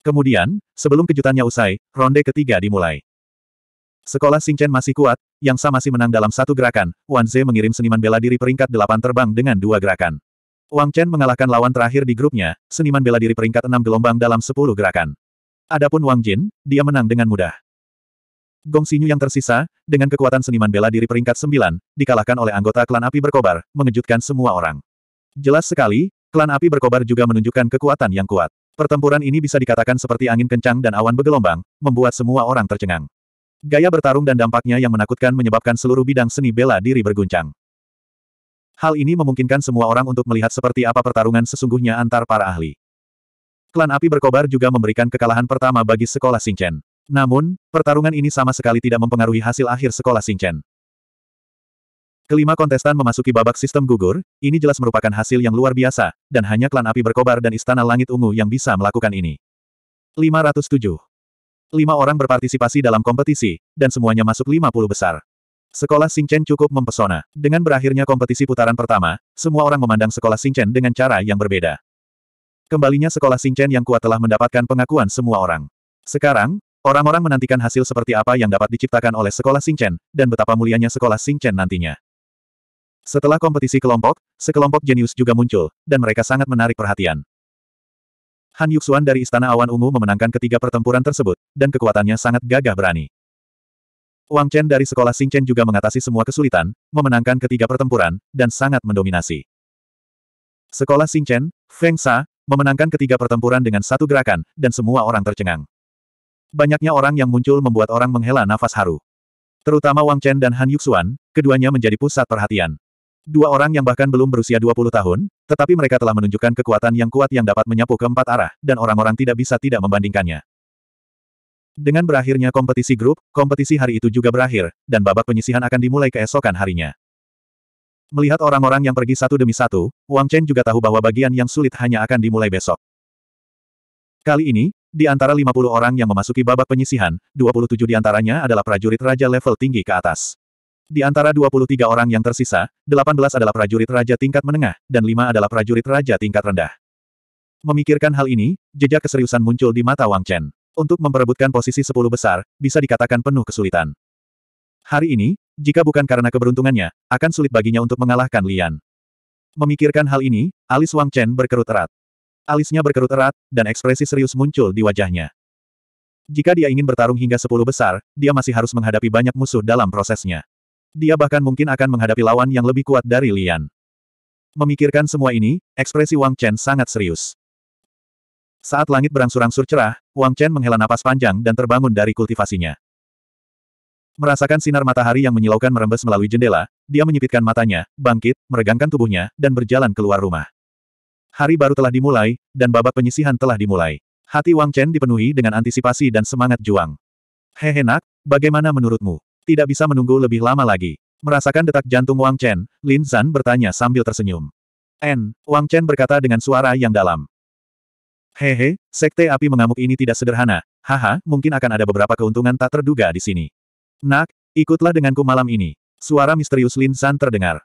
Kemudian, sebelum kejutannya usai, ronde ketiga dimulai. Sekolah Singchen masih kuat, yang sama masih menang dalam satu gerakan, Wan Zhe mengirim seniman bela diri peringkat delapan terbang dengan dua gerakan. Wang Chen mengalahkan lawan terakhir di grupnya, seniman bela diri peringkat enam gelombang dalam sepuluh gerakan. Adapun Wang Jin, dia menang dengan mudah. Gong Xinyu yang tersisa, dengan kekuatan seniman bela diri peringkat sembilan, dikalahkan oleh anggota klan api berkobar, mengejutkan semua orang. Jelas sekali, Klan api berkobar juga menunjukkan kekuatan yang kuat. Pertempuran ini bisa dikatakan seperti angin kencang dan awan bergelombang, membuat semua orang tercengang. Gaya bertarung dan dampaknya yang menakutkan menyebabkan seluruh bidang seni bela diri berguncang. Hal ini memungkinkan semua orang untuk melihat seperti apa pertarungan sesungguhnya antar para ahli. Klan api berkobar juga memberikan kekalahan pertama bagi sekolah Singchen. Namun, pertarungan ini sama sekali tidak mempengaruhi hasil akhir sekolah Singchen. Kelima kontestan memasuki babak sistem gugur, ini jelas merupakan hasil yang luar biasa, dan hanya klan api berkobar dan istana langit ungu yang bisa melakukan ini. 507. Lima orang berpartisipasi dalam kompetisi, dan semuanya masuk 50 besar. Sekolah Singchen cukup mempesona. Dengan berakhirnya kompetisi putaran pertama, semua orang memandang sekolah Singchen dengan cara yang berbeda. Kembalinya sekolah Singchen yang kuat telah mendapatkan pengakuan semua orang. Sekarang, orang-orang menantikan hasil seperti apa yang dapat diciptakan oleh sekolah Singchen, dan betapa mulianya sekolah Singchen nantinya. Setelah kompetisi kelompok, sekelompok jenius juga muncul, dan mereka sangat menarik perhatian. Han Yuxuan dari Istana Awan Ungu memenangkan ketiga pertempuran tersebut, dan kekuatannya sangat gagah berani. Wang Chen dari sekolah Xing Chen juga mengatasi semua kesulitan, memenangkan ketiga pertempuran, dan sangat mendominasi. Sekolah Xing Chen, Feng Sa, memenangkan ketiga pertempuran dengan satu gerakan, dan semua orang tercengang. Banyaknya orang yang muncul membuat orang menghela nafas haru. Terutama Wang Chen dan Han Yuxuan, keduanya menjadi pusat perhatian. Dua orang yang bahkan belum berusia 20 tahun, tetapi mereka telah menunjukkan kekuatan yang kuat yang dapat menyapu keempat arah, dan orang-orang tidak bisa tidak membandingkannya. Dengan berakhirnya kompetisi grup, kompetisi hari itu juga berakhir, dan babak penyisihan akan dimulai keesokan harinya. Melihat orang-orang yang pergi satu demi satu, Wang Chen juga tahu bahwa bagian yang sulit hanya akan dimulai besok. Kali ini, di antara 50 orang yang memasuki babak penyisihan, 27 antaranya adalah prajurit raja level tinggi ke atas. Di antara 23 orang yang tersisa, 18 adalah prajurit raja tingkat menengah, dan 5 adalah prajurit raja tingkat rendah. Memikirkan hal ini, jejak keseriusan muncul di mata Wang Chen. Untuk memperebutkan posisi 10 besar, bisa dikatakan penuh kesulitan. Hari ini, jika bukan karena keberuntungannya, akan sulit baginya untuk mengalahkan Lian. Memikirkan hal ini, alis Wang Chen berkerut erat. Alisnya berkerut erat, dan ekspresi serius muncul di wajahnya. Jika dia ingin bertarung hingga 10 besar, dia masih harus menghadapi banyak musuh dalam prosesnya. Dia bahkan mungkin akan menghadapi lawan yang lebih kuat dari Lian. Memikirkan semua ini, ekspresi Wang Chen sangat serius. Saat langit berangsur-angsur cerah, Wang Chen menghela napas panjang dan terbangun dari kultivasinya. Merasakan sinar matahari yang menyilaukan merembes melalui jendela, dia menyipitkan matanya, bangkit, meregangkan tubuhnya, dan berjalan keluar rumah. Hari baru telah dimulai, dan babak penyisihan telah dimulai. Hati Wang Chen dipenuhi dengan antisipasi dan semangat juang. Hehe nak, bagaimana menurutmu? Tidak bisa menunggu lebih lama lagi. Merasakan detak jantung Wang Chen, Lin Zan bertanya sambil tersenyum. N, Wang Chen berkata dengan suara yang dalam. Hehe, sekte api mengamuk ini tidak sederhana. Haha, mungkin akan ada beberapa keuntungan tak terduga di sini. Nak, ikutlah denganku malam ini. Suara misterius Lin San terdengar.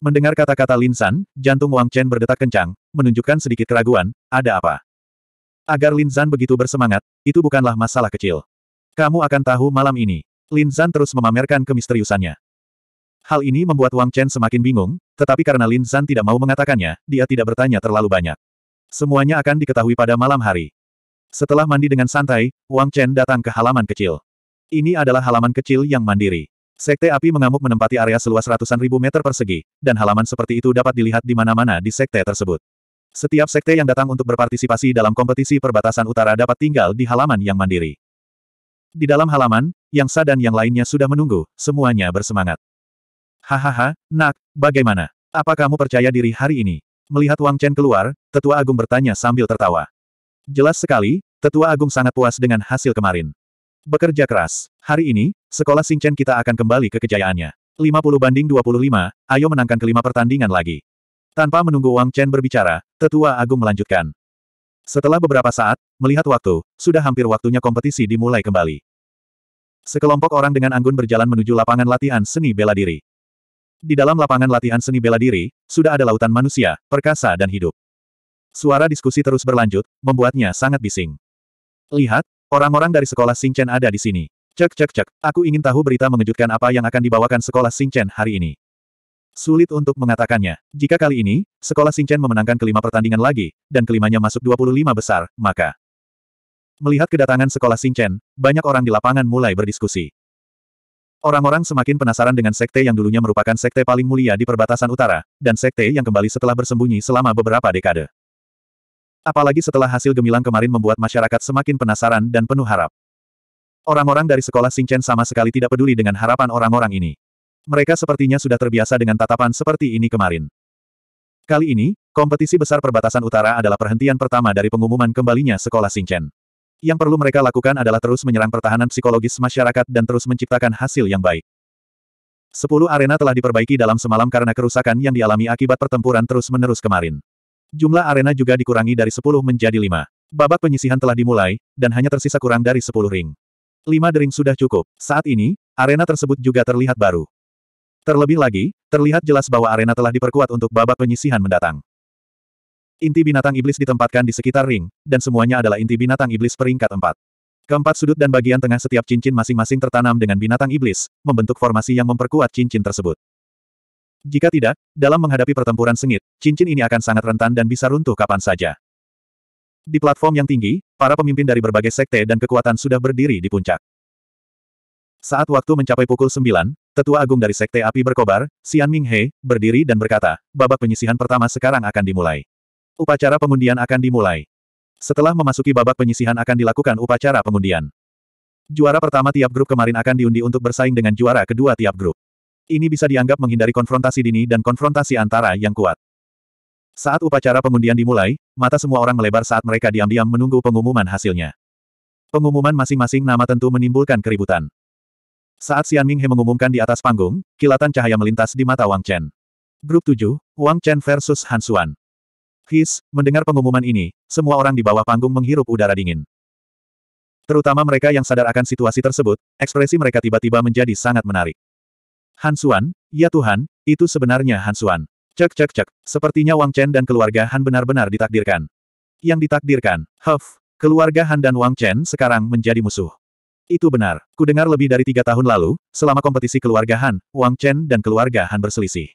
Mendengar kata-kata Lin San, jantung Wang Chen berdetak kencang, menunjukkan sedikit keraguan, ada apa? Agar Lin San begitu bersemangat, itu bukanlah masalah kecil. Kamu akan tahu malam ini. Lin Zhan terus memamerkan kemisteriusannya. Hal ini membuat Wang Chen semakin bingung, tetapi karena Lin Zhan tidak mau mengatakannya, dia tidak bertanya terlalu banyak. Semuanya akan diketahui pada malam hari. Setelah mandi dengan santai, Wang Chen datang ke halaman kecil. Ini adalah halaman kecil yang mandiri. Sekte api mengamuk menempati area seluas ratusan ribu meter persegi, dan halaman seperti itu dapat dilihat di mana-mana di sekte tersebut. Setiap sekte yang datang untuk berpartisipasi dalam kompetisi perbatasan utara dapat tinggal di halaman yang mandiri. Di dalam halaman, yang Sa dan yang lainnya sudah menunggu, semuanya bersemangat. Hahaha, nak, bagaimana? Apa kamu percaya diri hari ini? Melihat Wang Chen keluar, Tetua Agung bertanya sambil tertawa. Jelas sekali, Tetua Agung sangat puas dengan hasil kemarin. Bekerja keras. Hari ini, sekolah Chen kita akan kembali ke kejayaannya. 50 banding 25, ayo menangkan kelima pertandingan lagi. Tanpa menunggu Wang Chen berbicara, Tetua Agung melanjutkan. Setelah beberapa saat, melihat waktu, sudah hampir waktunya kompetisi dimulai kembali. Sekelompok orang dengan anggun berjalan menuju lapangan latihan seni bela diri. Di dalam lapangan latihan seni bela diri, sudah ada lautan manusia, perkasa dan hidup. Suara diskusi terus berlanjut, membuatnya sangat bising. Lihat, orang-orang dari sekolah Singchen ada di sini. Cek cek cek, aku ingin tahu berita mengejutkan apa yang akan dibawakan sekolah Singchen hari ini. Sulit untuk mengatakannya. Jika kali ini, sekolah Singchen memenangkan kelima pertandingan lagi, dan kelimanya masuk 25 besar, maka Melihat kedatangan sekolah Singchen, banyak orang di lapangan mulai berdiskusi. Orang-orang semakin penasaran dengan sekte yang dulunya merupakan sekte paling mulia di perbatasan utara, dan sekte yang kembali setelah bersembunyi selama beberapa dekade. Apalagi setelah hasil gemilang kemarin membuat masyarakat semakin penasaran dan penuh harap. Orang-orang dari sekolah Singchen sama sekali tidak peduli dengan harapan orang-orang ini. Mereka sepertinya sudah terbiasa dengan tatapan seperti ini kemarin. Kali ini, kompetisi besar perbatasan utara adalah perhentian pertama dari pengumuman kembalinya sekolah Singchen. Yang perlu mereka lakukan adalah terus menyerang pertahanan psikologis masyarakat dan terus menciptakan hasil yang baik. Sepuluh arena telah diperbaiki dalam semalam karena kerusakan yang dialami akibat pertempuran terus-menerus kemarin. Jumlah arena juga dikurangi dari sepuluh menjadi lima. Babak penyisihan telah dimulai, dan hanya tersisa kurang dari sepuluh ring. Lima dering sudah cukup. Saat ini, arena tersebut juga terlihat baru. Terlebih lagi, terlihat jelas bahwa arena telah diperkuat untuk babak penyisihan mendatang. Inti binatang iblis ditempatkan di sekitar ring, dan semuanya adalah inti binatang iblis peringkat empat. Keempat sudut dan bagian tengah setiap cincin masing-masing tertanam dengan binatang iblis, membentuk formasi yang memperkuat cincin tersebut. Jika tidak, dalam menghadapi pertempuran sengit, cincin ini akan sangat rentan dan bisa runtuh kapan saja. Di platform yang tinggi, para pemimpin dari berbagai sekte dan kekuatan sudah berdiri di puncak. Saat waktu mencapai pukul 9, tetua agung dari sekte api berkobar, Xian Minghe, berdiri dan berkata, babak penyisihan pertama sekarang akan dimulai. Upacara pengundian akan dimulai. Setelah memasuki babak penyisihan akan dilakukan upacara pengundian. Juara pertama tiap grup kemarin akan diundi untuk bersaing dengan juara kedua tiap grup. Ini bisa dianggap menghindari konfrontasi dini dan konfrontasi antara yang kuat. Saat upacara pengundian dimulai, mata semua orang melebar saat mereka diam-diam menunggu pengumuman hasilnya. Pengumuman masing-masing nama tentu menimbulkan keributan. Saat Xian Minghe mengumumkan di atas panggung, kilatan cahaya melintas di mata Wang Chen. Grup 7, Wang Chen versus Han Xuan. His, mendengar pengumuman ini, semua orang di bawah panggung menghirup udara dingin. Terutama mereka yang sadar akan situasi tersebut, ekspresi mereka tiba-tiba menjadi sangat menarik. Han Xuan, ya Tuhan, itu sebenarnya Han Xuan. Cek cek cek, sepertinya Wang Chen dan keluarga Han benar-benar ditakdirkan. Yang ditakdirkan, huff, keluarga Han dan Wang Chen sekarang menjadi musuh. Itu benar, ku dengar lebih dari tiga tahun lalu, selama kompetisi keluarga Han, Wang Chen dan keluarga Han berselisih.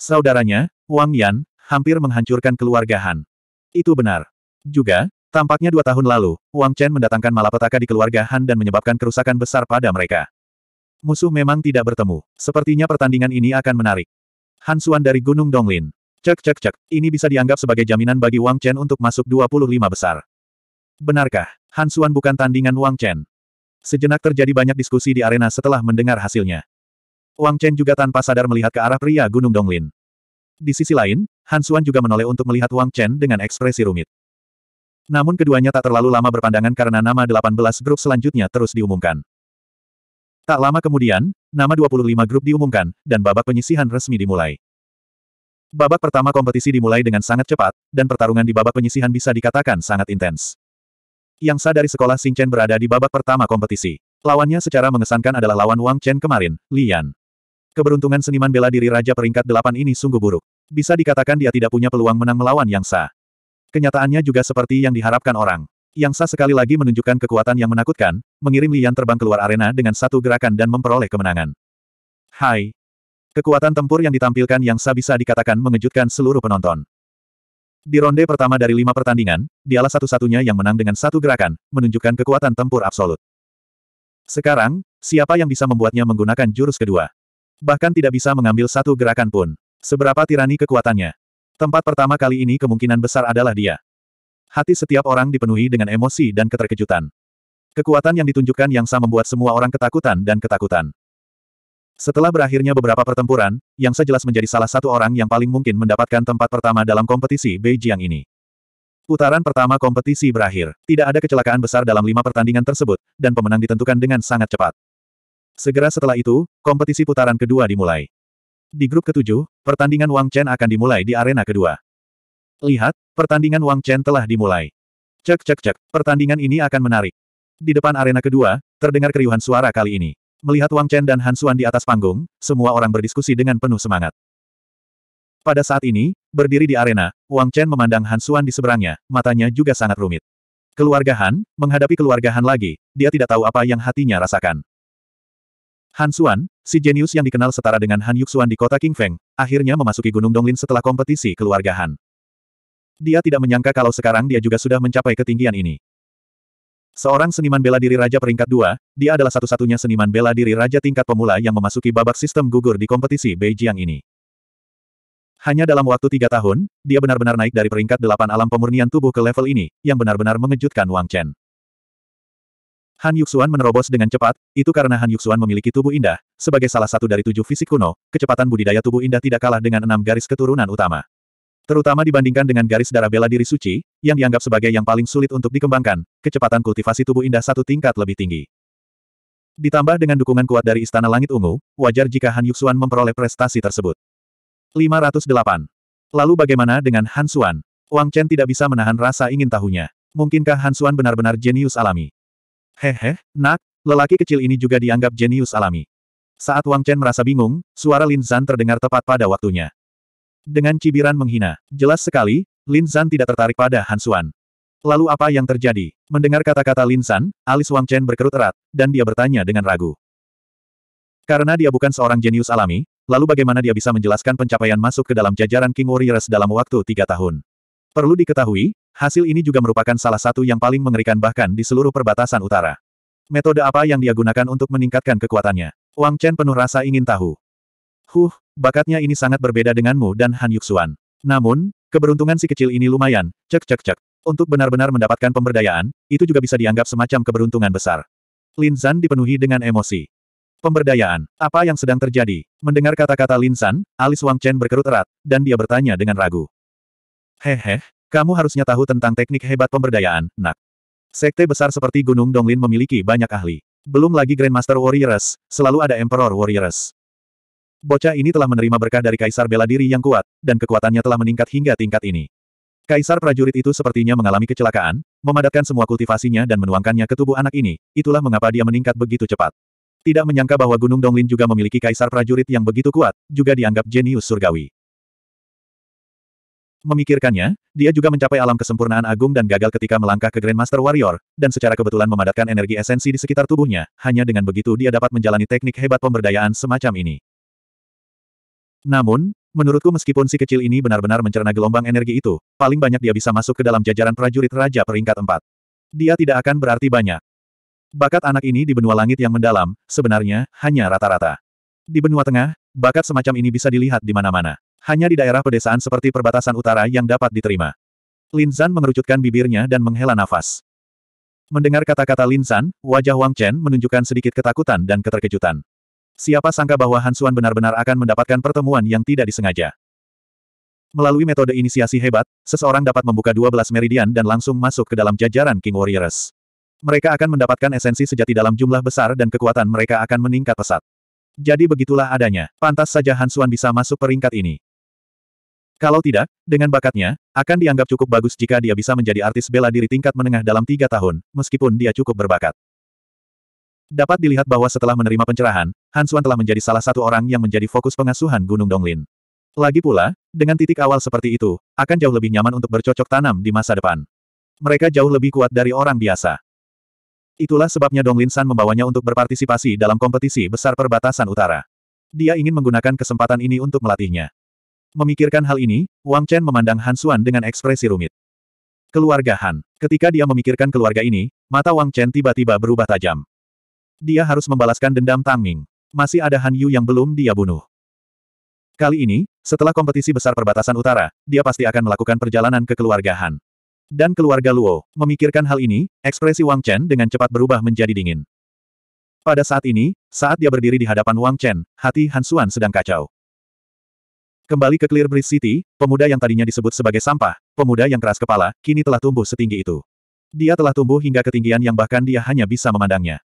Saudaranya, Wang Yan, hampir menghancurkan keluarga Han. Itu benar. Juga, tampaknya dua tahun lalu, Wang Chen mendatangkan malapetaka di keluarga Han dan menyebabkan kerusakan besar pada mereka. Musuh memang tidak bertemu. Sepertinya pertandingan ini akan menarik. Han Xuan dari Gunung Donglin. Cek cek cek, ini bisa dianggap sebagai jaminan bagi Wang Chen untuk masuk 25 besar. Benarkah, Han Xuan bukan tandingan Wang Chen? Sejenak terjadi banyak diskusi di arena setelah mendengar hasilnya. Wang Chen juga tanpa sadar melihat ke arah pria Gunung Donglin. Di sisi lain, Han Xuan juga menoleh untuk melihat Wang Chen dengan ekspresi rumit. Namun keduanya tak terlalu lama berpandangan karena nama 18 grup selanjutnya terus diumumkan. Tak lama kemudian, nama 25 grup diumumkan, dan babak penyisihan resmi dimulai. Babak pertama kompetisi dimulai dengan sangat cepat, dan pertarungan di babak penyisihan bisa dikatakan sangat intens. Yang Sa dari sekolah Chen berada di babak pertama kompetisi. Lawannya secara mengesankan adalah lawan Wang Chen kemarin, Lian. Keberuntungan seniman bela diri Raja peringkat delapan ini sungguh buruk. Bisa dikatakan dia tidak punya peluang menang melawan Yang Sa. Kenyataannya juga seperti yang diharapkan orang. Yang Sa sekali lagi menunjukkan kekuatan yang menakutkan, mengirim Lian terbang keluar arena dengan satu gerakan dan memperoleh kemenangan. Hai. Kekuatan tempur yang ditampilkan Yang Sa bisa dikatakan mengejutkan seluruh penonton. Di ronde pertama dari lima pertandingan, dialah satu-satunya yang menang dengan satu gerakan, menunjukkan kekuatan tempur absolut. Sekarang, siapa yang bisa membuatnya menggunakan jurus kedua? Bahkan tidak bisa mengambil satu gerakan pun. Seberapa tirani kekuatannya. Tempat pertama kali ini kemungkinan besar adalah dia. Hati setiap orang dipenuhi dengan emosi dan keterkejutan. Kekuatan yang ditunjukkan yang sama membuat semua orang ketakutan dan ketakutan. Setelah berakhirnya beberapa pertempuran, Yang jelas menjadi salah satu orang yang paling mungkin mendapatkan tempat pertama dalam kompetisi Beijing ini. Putaran pertama kompetisi berakhir. Tidak ada kecelakaan besar dalam lima pertandingan tersebut, dan pemenang ditentukan dengan sangat cepat. Segera setelah itu, kompetisi putaran kedua dimulai. Di grup ketujuh, pertandingan Wang Chen akan dimulai di arena kedua. Lihat, pertandingan Wang Chen telah dimulai. Cek cek cek, pertandingan ini akan menarik. Di depan arena kedua, terdengar keriuhan suara kali ini. Melihat Wang Chen dan Han Xuan di atas panggung, semua orang berdiskusi dengan penuh semangat. Pada saat ini, berdiri di arena, Wang Chen memandang Han Xuan di seberangnya, matanya juga sangat rumit. Keluarga Han, menghadapi keluarga Han lagi, dia tidak tahu apa yang hatinya rasakan. Han Xuan, si jenius yang dikenal setara dengan Han Yuxuan di kota King Feng, akhirnya memasuki Gunung Donglin setelah kompetisi keluarga Han. Dia tidak menyangka kalau sekarang dia juga sudah mencapai ketinggian ini. Seorang seniman bela diri Raja peringkat dua, dia adalah satu-satunya seniman bela diri Raja tingkat pemula yang memasuki babak sistem gugur di kompetisi Beijing ini. Hanya dalam waktu tiga tahun, dia benar-benar naik dari peringkat delapan alam pemurnian tubuh ke level ini, yang benar-benar mengejutkan Wang Chen. Han Yuxuan menerobos dengan cepat, itu karena Han Yuxuan memiliki tubuh indah, sebagai salah satu dari tujuh fisik kuno, kecepatan budidaya tubuh indah tidak kalah dengan enam garis keturunan utama. Terutama dibandingkan dengan garis darah bela diri suci, yang dianggap sebagai yang paling sulit untuk dikembangkan, kecepatan kultivasi tubuh indah satu tingkat lebih tinggi. Ditambah dengan dukungan kuat dari Istana Langit Ungu, wajar jika Han Yuxuan memperoleh prestasi tersebut. 508. Lalu bagaimana dengan Han Xuan? Wang Chen tidak bisa menahan rasa ingin tahunya. Mungkinkah Han Xuan benar-benar jenius alami? Hehe, nak, lelaki kecil ini juga dianggap jenius alami. Saat Wang Chen merasa bingung, suara Lin Zhan terdengar tepat pada waktunya. Dengan cibiran menghina, jelas sekali, Lin Zhan tidak tertarik pada Han Xuan. Lalu apa yang terjadi? Mendengar kata-kata Lin Zhan, alis Wang Chen berkerut erat, dan dia bertanya dengan ragu. Karena dia bukan seorang jenius alami, lalu bagaimana dia bisa menjelaskan pencapaian masuk ke dalam jajaran King Warriors dalam waktu tiga tahun? Perlu diketahui, Hasil ini juga merupakan salah satu yang paling mengerikan bahkan di seluruh perbatasan utara. Metode apa yang dia gunakan untuk meningkatkan kekuatannya? Wang Chen penuh rasa ingin tahu. Huh, bakatnya ini sangat berbeda denganmu dan Han Yuxuan. Namun, keberuntungan si kecil ini lumayan, cek cek cek. Untuk benar-benar mendapatkan pemberdayaan, itu juga bisa dianggap semacam keberuntungan besar. Lin Zan dipenuhi dengan emosi. Pemberdayaan, apa yang sedang terjadi? Mendengar kata-kata Lin San, alis Wang Chen berkerut erat, dan dia bertanya dengan ragu. Hehe, kamu harusnya tahu tentang teknik hebat pemberdayaan, nak. Sekte besar seperti Gunung Donglin memiliki banyak ahli. Belum lagi Grandmaster Warriors, selalu ada Emperor Warriors. Bocah ini telah menerima berkah dari Kaisar bela diri yang kuat, dan kekuatannya telah meningkat hingga tingkat ini. Kaisar prajurit itu sepertinya mengalami kecelakaan, memadatkan semua kultivasinya dan menuangkannya ke tubuh anak ini, itulah mengapa dia meningkat begitu cepat. Tidak menyangka bahwa Gunung Donglin juga memiliki kaisar prajurit yang begitu kuat, juga dianggap jenius surgawi. Memikirkannya, dia juga mencapai alam kesempurnaan agung dan gagal ketika melangkah ke Grandmaster Warrior, dan secara kebetulan memadatkan energi esensi di sekitar tubuhnya, hanya dengan begitu dia dapat menjalani teknik hebat pemberdayaan semacam ini. Namun, menurutku meskipun si kecil ini benar-benar mencerna gelombang energi itu, paling banyak dia bisa masuk ke dalam jajaran prajurit raja peringkat 4. Dia tidak akan berarti banyak. Bakat anak ini di benua langit yang mendalam, sebenarnya, hanya rata-rata. Di benua tengah, bakat semacam ini bisa dilihat di mana-mana. Hanya di daerah pedesaan seperti perbatasan utara yang dapat diterima. Lin Zan mengerucutkan bibirnya dan menghela nafas. Mendengar kata-kata Lin Zan, wajah Wang Chen menunjukkan sedikit ketakutan dan keterkejutan. Siapa sangka bahwa Han Xuan benar-benar akan mendapatkan pertemuan yang tidak disengaja. Melalui metode inisiasi hebat, seseorang dapat membuka 12 meridian dan langsung masuk ke dalam jajaran King Warriors. Mereka akan mendapatkan esensi sejati dalam jumlah besar dan kekuatan mereka akan meningkat pesat. Jadi begitulah adanya. Pantas saja Han Xuan bisa masuk peringkat ini. Kalau tidak, dengan bakatnya, akan dianggap cukup bagus jika dia bisa menjadi artis bela diri tingkat menengah dalam tiga tahun, meskipun dia cukup berbakat. Dapat dilihat bahwa setelah menerima pencerahan, Han Xuan telah menjadi salah satu orang yang menjadi fokus pengasuhan Gunung Donglin. Lagi pula, dengan titik awal seperti itu, akan jauh lebih nyaman untuk bercocok tanam di masa depan. Mereka jauh lebih kuat dari orang biasa. Itulah sebabnya Donglin San membawanya untuk berpartisipasi dalam kompetisi besar perbatasan utara. Dia ingin menggunakan kesempatan ini untuk melatihnya. Memikirkan hal ini, Wang Chen memandang Han Xuan dengan ekspresi rumit. Keluarga Han. Ketika dia memikirkan keluarga ini, mata Wang Chen tiba-tiba berubah tajam. Dia harus membalaskan dendam Tang Ming. Masih ada Han Yu yang belum dia bunuh. Kali ini, setelah kompetisi besar perbatasan utara, dia pasti akan melakukan perjalanan ke keluarga Han. Dan keluarga Luo, memikirkan hal ini, ekspresi Wang Chen dengan cepat berubah menjadi dingin. Pada saat ini, saat dia berdiri di hadapan Wang Chen, hati Han Xuan sedang kacau. Kembali ke Clear Breeze City, pemuda yang tadinya disebut sebagai sampah, pemuda yang keras kepala, kini telah tumbuh setinggi itu. Dia telah tumbuh hingga ketinggian yang bahkan dia hanya bisa memandangnya.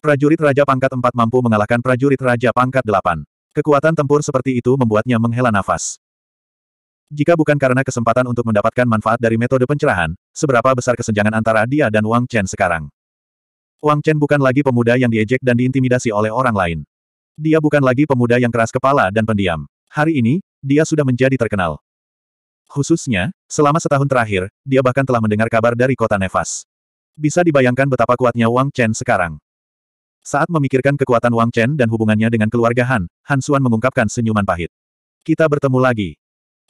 Prajurit Raja Pangkat 4 mampu mengalahkan prajurit Raja Pangkat 8. Kekuatan tempur seperti itu membuatnya menghela nafas. Jika bukan karena kesempatan untuk mendapatkan manfaat dari metode pencerahan, seberapa besar kesenjangan antara dia dan Wang Chen sekarang. Wang Chen bukan lagi pemuda yang diejek dan diintimidasi oleh orang lain. Dia bukan lagi pemuda yang keras kepala dan pendiam. Hari ini, dia sudah menjadi terkenal. Khususnya, selama setahun terakhir, dia bahkan telah mendengar kabar dari kota Nevas. Bisa dibayangkan betapa kuatnya Wang Chen sekarang. Saat memikirkan kekuatan Wang Chen dan hubungannya dengan keluarga Han, Han Xuan mengungkapkan senyuman pahit. Kita bertemu lagi.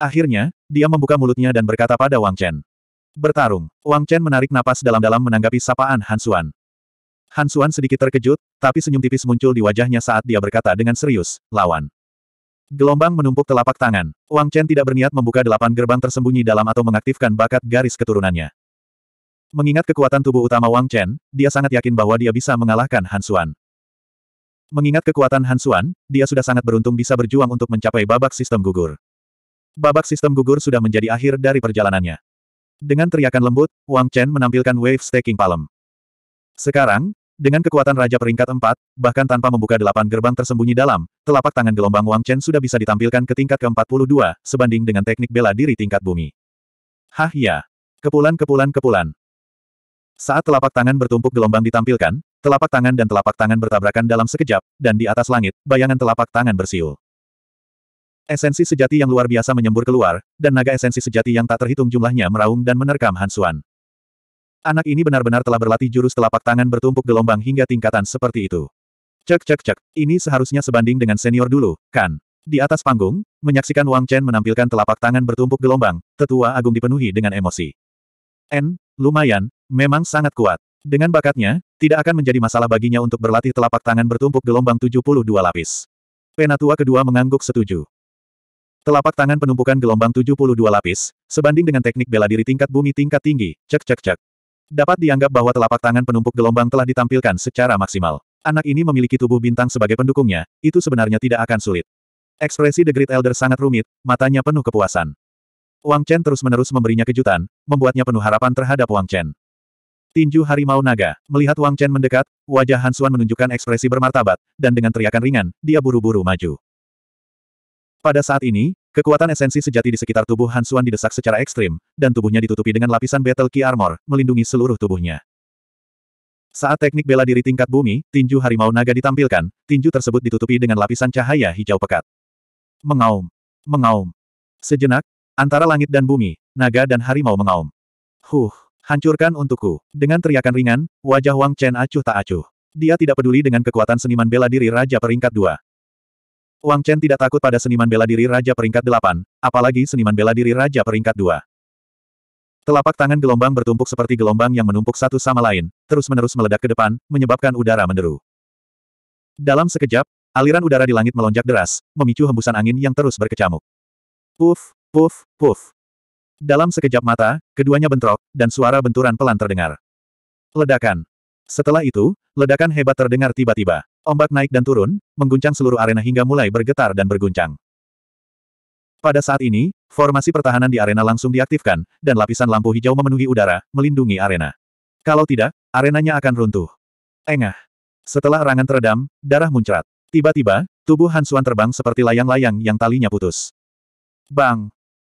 Akhirnya, dia membuka mulutnya dan berkata pada Wang Chen. Bertarung, Wang Chen menarik napas dalam-dalam menanggapi sapaan Han Xuan. Han Xuan sedikit terkejut, tapi senyum tipis muncul di wajahnya saat dia berkata dengan serius, lawan. Gelombang menumpuk telapak tangan. Wang Chen tidak berniat membuka delapan gerbang tersembunyi dalam atau mengaktifkan bakat garis keturunannya. Mengingat kekuatan tubuh utama Wang Chen, dia sangat yakin bahwa dia bisa mengalahkan Han Xuan. Mengingat kekuatan Han Xuan, dia sudah sangat beruntung bisa berjuang untuk mencapai babak sistem gugur. Babak sistem gugur sudah menjadi akhir dari perjalanannya. Dengan teriakan lembut, Wang Chen menampilkan wave staking palem. Sekarang, dengan kekuatan Raja Peringkat 4, bahkan tanpa membuka delapan gerbang tersembunyi dalam, telapak tangan gelombang Wang Chen sudah bisa ditampilkan ke tingkat ke-42, sebanding dengan teknik bela diri tingkat bumi. Hah ya! Kepulan kepulan kepulan. Saat telapak tangan bertumpuk gelombang ditampilkan, telapak tangan dan telapak tangan bertabrakan dalam sekejap, dan di atas langit, bayangan telapak tangan bersiul. Esensi sejati yang luar biasa menyembur keluar, dan naga esensi sejati yang tak terhitung jumlahnya meraung dan menerkam Hansuan. Anak ini benar-benar telah berlatih jurus telapak tangan bertumpuk gelombang hingga tingkatan seperti itu. Cek cek cek, ini seharusnya sebanding dengan senior dulu, kan? Di atas panggung, menyaksikan Wang Chen menampilkan telapak tangan bertumpuk gelombang, tetua agung dipenuhi dengan emosi. N, lumayan, memang sangat kuat. Dengan bakatnya, tidak akan menjadi masalah baginya untuk berlatih telapak tangan bertumpuk gelombang 72 lapis. Penatua kedua mengangguk setuju. Telapak tangan penumpukan gelombang 72 lapis, sebanding dengan teknik bela diri tingkat bumi tingkat tinggi, cek cek cek, Dapat dianggap bahwa telapak tangan penumpuk gelombang telah ditampilkan secara maksimal. Anak ini memiliki tubuh bintang sebagai pendukungnya, itu sebenarnya tidak akan sulit. Ekspresi The Great Elder sangat rumit, matanya penuh kepuasan. Wang Chen terus-menerus memberinya kejutan, membuatnya penuh harapan terhadap Wang Chen. Tinju Harimau Naga, melihat Wang Chen mendekat, wajah Han Xuan menunjukkan ekspresi bermartabat, dan dengan teriakan ringan, dia buru-buru maju. Pada saat ini, Kekuatan esensi sejati di sekitar tubuh Hansuan didesak secara ekstrim, dan tubuhnya ditutupi dengan lapisan Battle Key Armor, melindungi seluruh tubuhnya. Saat teknik bela diri tingkat bumi, tinju harimau naga ditampilkan, tinju tersebut ditutupi dengan lapisan cahaya hijau pekat. Mengaum. Mengaum. Sejenak, antara langit dan bumi, naga dan harimau mengaum. Huh, hancurkan untukku. Dengan teriakan ringan, wajah Wang Chen acuh tak acuh. Dia tidak peduli dengan kekuatan seniman bela diri Raja peringkat dua. Wang Chen tidak takut pada seniman bela diri Raja Peringkat 8, apalagi seniman bela diri Raja Peringkat 2. Telapak tangan gelombang bertumpuk seperti gelombang yang menumpuk satu sama lain, terus-menerus meledak ke depan, menyebabkan udara menderu. Dalam sekejap, aliran udara di langit melonjak deras, memicu hembusan angin yang terus berkecamuk. Puf, puff, puff. Dalam sekejap mata, keduanya bentrok, dan suara benturan pelan terdengar. Ledakan. Setelah itu, ledakan hebat terdengar tiba-tiba. Ombak naik dan turun, mengguncang seluruh arena hingga mulai bergetar dan berguncang. Pada saat ini, formasi pertahanan di arena langsung diaktifkan, dan lapisan lampu hijau memenuhi udara, melindungi arena. Kalau tidak, arenanya akan runtuh. Engah. Setelah erangan teredam, darah muncrat. Tiba-tiba, tubuh Hansuan terbang seperti layang-layang yang talinya putus. Bang!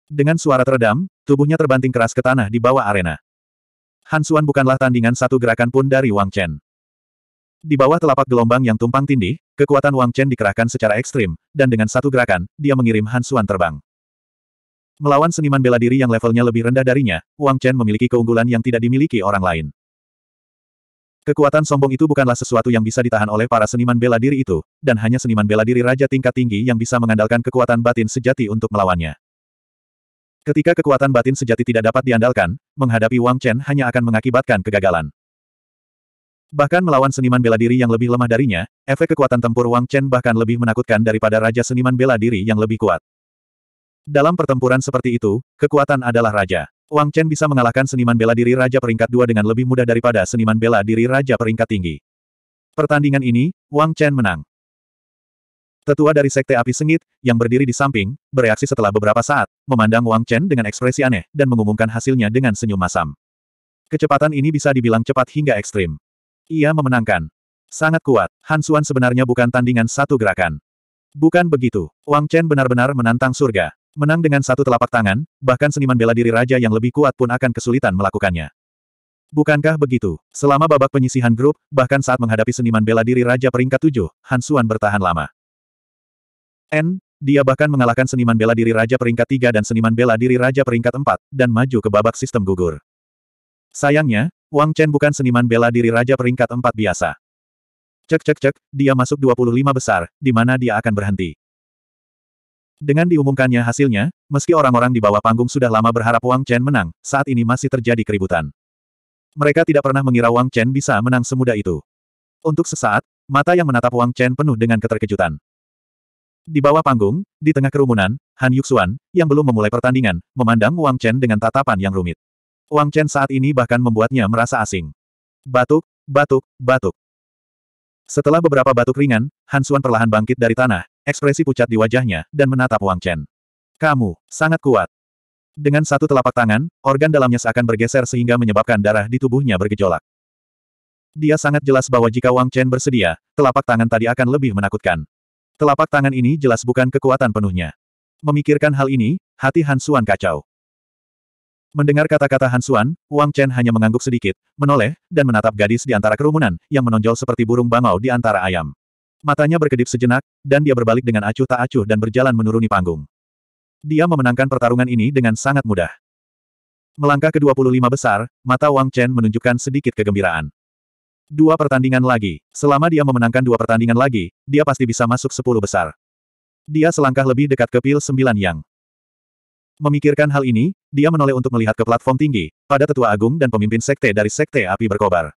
Dengan suara teredam, tubuhnya terbanting keras ke tanah di bawah arena. Hansuan bukanlah tandingan satu gerakan pun dari Wang Chen. Di bawah telapak gelombang yang tumpang tindih, kekuatan Wang Chen dikerahkan secara ekstrim, dan dengan satu gerakan, dia mengirim Hansuan terbang. Melawan seniman bela diri yang levelnya lebih rendah darinya, Wang Chen memiliki keunggulan yang tidak dimiliki orang lain. Kekuatan sombong itu bukanlah sesuatu yang bisa ditahan oleh para seniman bela diri itu, dan hanya seniman bela diri raja tingkat tinggi yang bisa mengandalkan kekuatan batin sejati untuk melawannya. Ketika kekuatan batin sejati tidak dapat diandalkan, menghadapi Wang Chen hanya akan mengakibatkan kegagalan. Bahkan melawan seniman bela diri yang lebih lemah darinya, efek kekuatan tempur Wang Chen bahkan lebih menakutkan daripada raja seniman bela diri yang lebih kuat. Dalam pertempuran seperti itu, kekuatan adalah raja. Wang Chen bisa mengalahkan seniman bela diri raja peringkat dua dengan lebih mudah daripada seniman bela diri raja peringkat tinggi. Pertandingan ini, Wang Chen menang. Tetua dari Sekte Api Sengit, yang berdiri di samping, bereaksi setelah beberapa saat, memandang Wang Chen dengan ekspresi aneh, dan mengumumkan hasilnya dengan senyum masam. Kecepatan ini bisa dibilang cepat hingga ekstrim. Ia memenangkan. Sangat kuat, Hansuan sebenarnya bukan tandingan satu gerakan. Bukan begitu, Wang Chen benar-benar menantang surga. Menang dengan satu telapak tangan, bahkan seniman bela diri raja yang lebih kuat pun akan kesulitan melakukannya. Bukankah begitu? Selama babak penyisihan grup, bahkan saat menghadapi seniman bela diri Raja peringkat tujuh, Hansuan bertahan lama. N, dia bahkan mengalahkan seniman bela diri Raja Peringkat 3 dan seniman bela diri Raja Peringkat 4, dan maju ke babak sistem gugur. Sayangnya, Wang Chen bukan seniman bela diri Raja Peringkat 4 biasa. Cek cek cek, dia masuk 25 besar, di mana dia akan berhenti. Dengan diumumkannya hasilnya, meski orang-orang di bawah panggung sudah lama berharap Wang Chen menang, saat ini masih terjadi keributan. Mereka tidak pernah mengira Wang Chen bisa menang semudah itu. Untuk sesaat, mata yang menatap Wang Chen penuh dengan keterkejutan. Di bawah panggung, di tengah kerumunan, Han Yuxuan, yang belum memulai pertandingan, memandang Wang Chen dengan tatapan yang rumit. Wang Chen saat ini bahkan membuatnya merasa asing. Batuk, batuk, batuk. Setelah beberapa batuk ringan, Han Xuan perlahan bangkit dari tanah, ekspresi pucat di wajahnya, dan menatap Wang Chen. Kamu, sangat kuat. Dengan satu telapak tangan, organ dalamnya seakan bergeser sehingga menyebabkan darah di tubuhnya bergejolak. Dia sangat jelas bahwa jika Wang Chen bersedia, telapak tangan tadi akan lebih menakutkan. Telapak tangan ini jelas bukan kekuatan penuhnya. Memikirkan hal ini, hati Han Suan kacau. Mendengar kata-kata Han Suan, Wang Chen hanya mengangguk sedikit, menoleh, dan menatap gadis di antara kerumunan, yang menonjol seperti burung bangau di antara ayam. Matanya berkedip sejenak, dan dia berbalik dengan acuh tak acuh dan berjalan menuruni panggung. Dia memenangkan pertarungan ini dengan sangat mudah. Melangkah ke-25 besar, mata Wang Chen menunjukkan sedikit kegembiraan. Dua pertandingan lagi. Selama dia memenangkan dua pertandingan lagi, dia pasti bisa masuk sepuluh besar. Dia selangkah lebih dekat ke pil sembilan yang. Memikirkan hal ini, dia menoleh untuk melihat ke platform tinggi, pada tetua agung dan pemimpin sekte dari sekte api berkobar.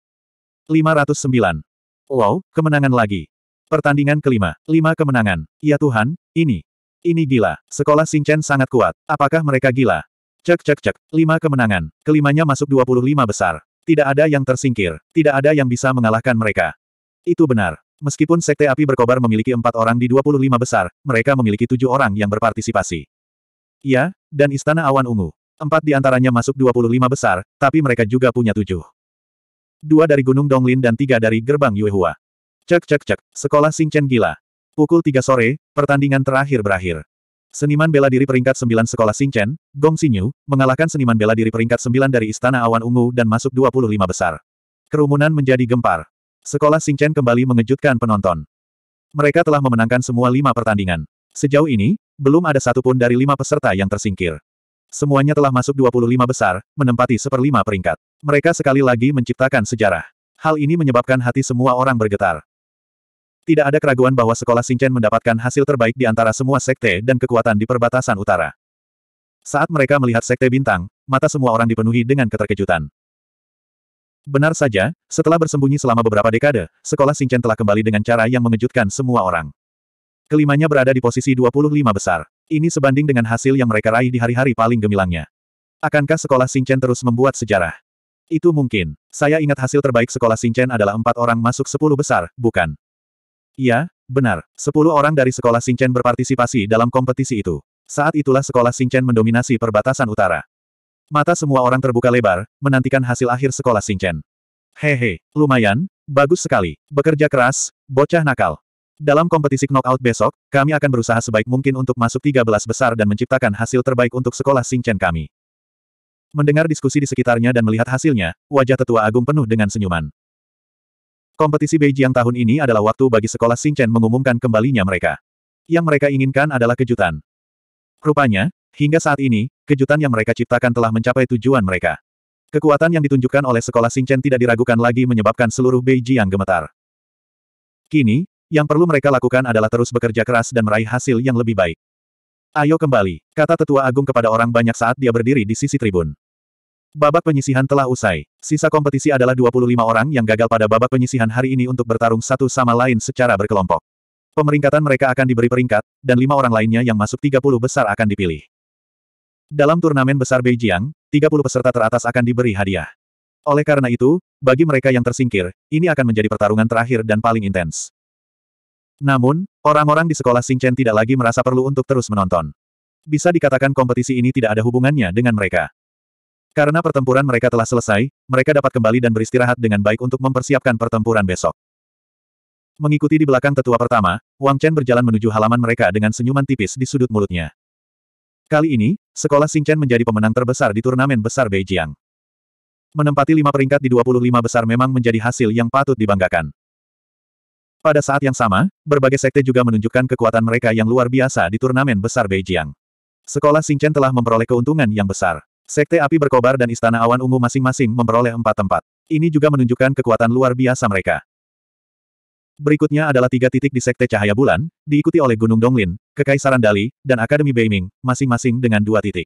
509. Wow, kemenangan lagi. Pertandingan kelima. Lima kemenangan. Ya Tuhan, ini. Ini gila. Sekolah Singchen sangat kuat. Apakah mereka gila? Cek cek cek. Lima kemenangan. Kelimanya masuk 25 besar. Tidak ada yang tersingkir, tidak ada yang bisa mengalahkan mereka. Itu benar. Meskipun Sekte Api Berkobar memiliki empat orang di 25 besar, mereka memiliki tujuh orang yang berpartisipasi. Ya, dan Istana Awan Ungu. Empat di antaranya masuk 25 besar, tapi mereka juga punya tujuh. Dua dari Gunung Donglin dan tiga dari Gerbang Yuehua. Cek cek cek, sekolah Singchen gila. Pukul tiga sore, pertandingan terakhir berakhir. Seniman bela diri peringkat 9 sekolah Xingchen, Gong Xinyu, mengalahkan seniman bela diri peringkat 9 dari Istana Awan Ungu dan masuk 25 besar. Kerumunan menjadi gempar. Sekolah Xingchen kembali mengejutkan penonton. Mereka telah memenangkan semua lima pertandingan. Sejauh ini, belum ada satupun dari lima peserta yang tersingkir. Semuanya telah masuk 25 besar, menempati seperlima peringkat. Mereka sekali lagi menciptakan sejarah. Hal ini menyebabkan hati semua orang bergetar. Tidak ada keraguan bahwa sekolah Singchen mendapatkan hasil terbaik di antara semua sekte dan kekuatan di perbatasan utara. Saat mereka melihat sekte bintang, mata semua orang dipenuhi dengan keterkejutan. Benar saja, setelah bersembunyi selama beberapa dekade, sekolah Singchen telah kembali dengan cara yang mengejutkan semua orang. Kelimanya berada di posisi 25 besar. Ini sebanding dengan hasil yang mereka raih di hari-hari paling gemilangnya. Akankah sekolah Singchen terus membuat sejarah? Itu mungkin. Saya ingat hasil terbaik sekolah Singchen adalah empat orang masuk 10 besar, bukan? Iya, benar. Sepuluh orang dari sekolah Singchen berpartisipasi dalam kompetisi itu. Saat itulah sekolah Singchen mendominasi perbatasan utara. Mata semua orang terbuka lebar, menantikan hasil akhir sekolah Singchen. Hehe, lumayan, bagus sekali. Bekerja keras, bocah nakal. Dalam kompetisi knockout besok, kami akan berusaha sebaik mungkin untuk masuk 13 besar dan menciptakan hasil terbaik untuk sekolah Singchen kami. Mendengar diskusi di sekitarnya dan melihat hasilnya, wajah tetua agung penuh dengan senyuman. Kompetisi Beijing tahun ini adalah waktu bagi sekolah Xingchen mengumumkan kembalinya mereka. Yang mereka inginkan adalah kejutan. Rupanya, hingga saat ini, kejutan yang mereka ciptakan telah mencapai tujuan mereka. Kekuatan yang ditunjukkan oleh sekolah Xingchen tidak diragukan lagi menyebabkan seluruh Beijing gemetar. Kini, yang perlu mereka lakukan adalah terus bekerja keras dan meraih hasil yang lebih baik. Ayo kembali, kata tetua agung kepada orang banyak saat dia berdiri di sisi tribun. Babak penyisihan telah usai. Sisa kompetisi adalah 25 orang yang gagal pada babak penyisihan hari ini untuk bertarung satu sama lain secara berkelompok. Pemeringkatan mereka akan diberi peringkat, dan lima orang lainnya yang masuk 30 besar akan dipilih. Dalam turnamen besar Beijing, 30 peserta teratas akan diberi hadiah. Oleh karena itu, bagi mereka yang tersingkir, ini akan menjadi pertarungan terakhir dan paling intens. Namun, orang-orang di sekolah Singchen tidak lagi merasa perlu untuk terus menonton. Bisa dikatakan kompetisi ini tidak ada hubungannya dengan mereka. Karena pertempuran mereka telah selesai, mereka dapat kembali dan beristirahat dengan baik untuk mempersiapkan pertempuran besok. Mengikuti di belakang tetua pertama, Wang Chen berjalan menuju halaman mereka dengan senyuman tipis di sudut mulutnya. Kali ini, sekolah Chen menjadi pemenang terbesar di turnamen besar Beijing. Menempati lima peringkat di 25 besar memang menjadi hasil yang patut dibanggakan. Pada saat yang sama, berbagai sekte juga menunjukkan kekuatan mereka yang luar biasa di turnamen besar Beijing. Sekolah Chen telah memperoleh keuntungan yang besar. Sekte api berkobar dan istana awan ungu masing-masing memperoleh empat tempat. Ini juga menunjukkan kekuatan luar biasa mereka. Berikutnya adalah tiga titik di Sekte Cahaya Bulan, diikuti oleh Gunung Donglin, Kekaisaran Dali, dan Akademi Beiming, masing-masing dengan dua titik.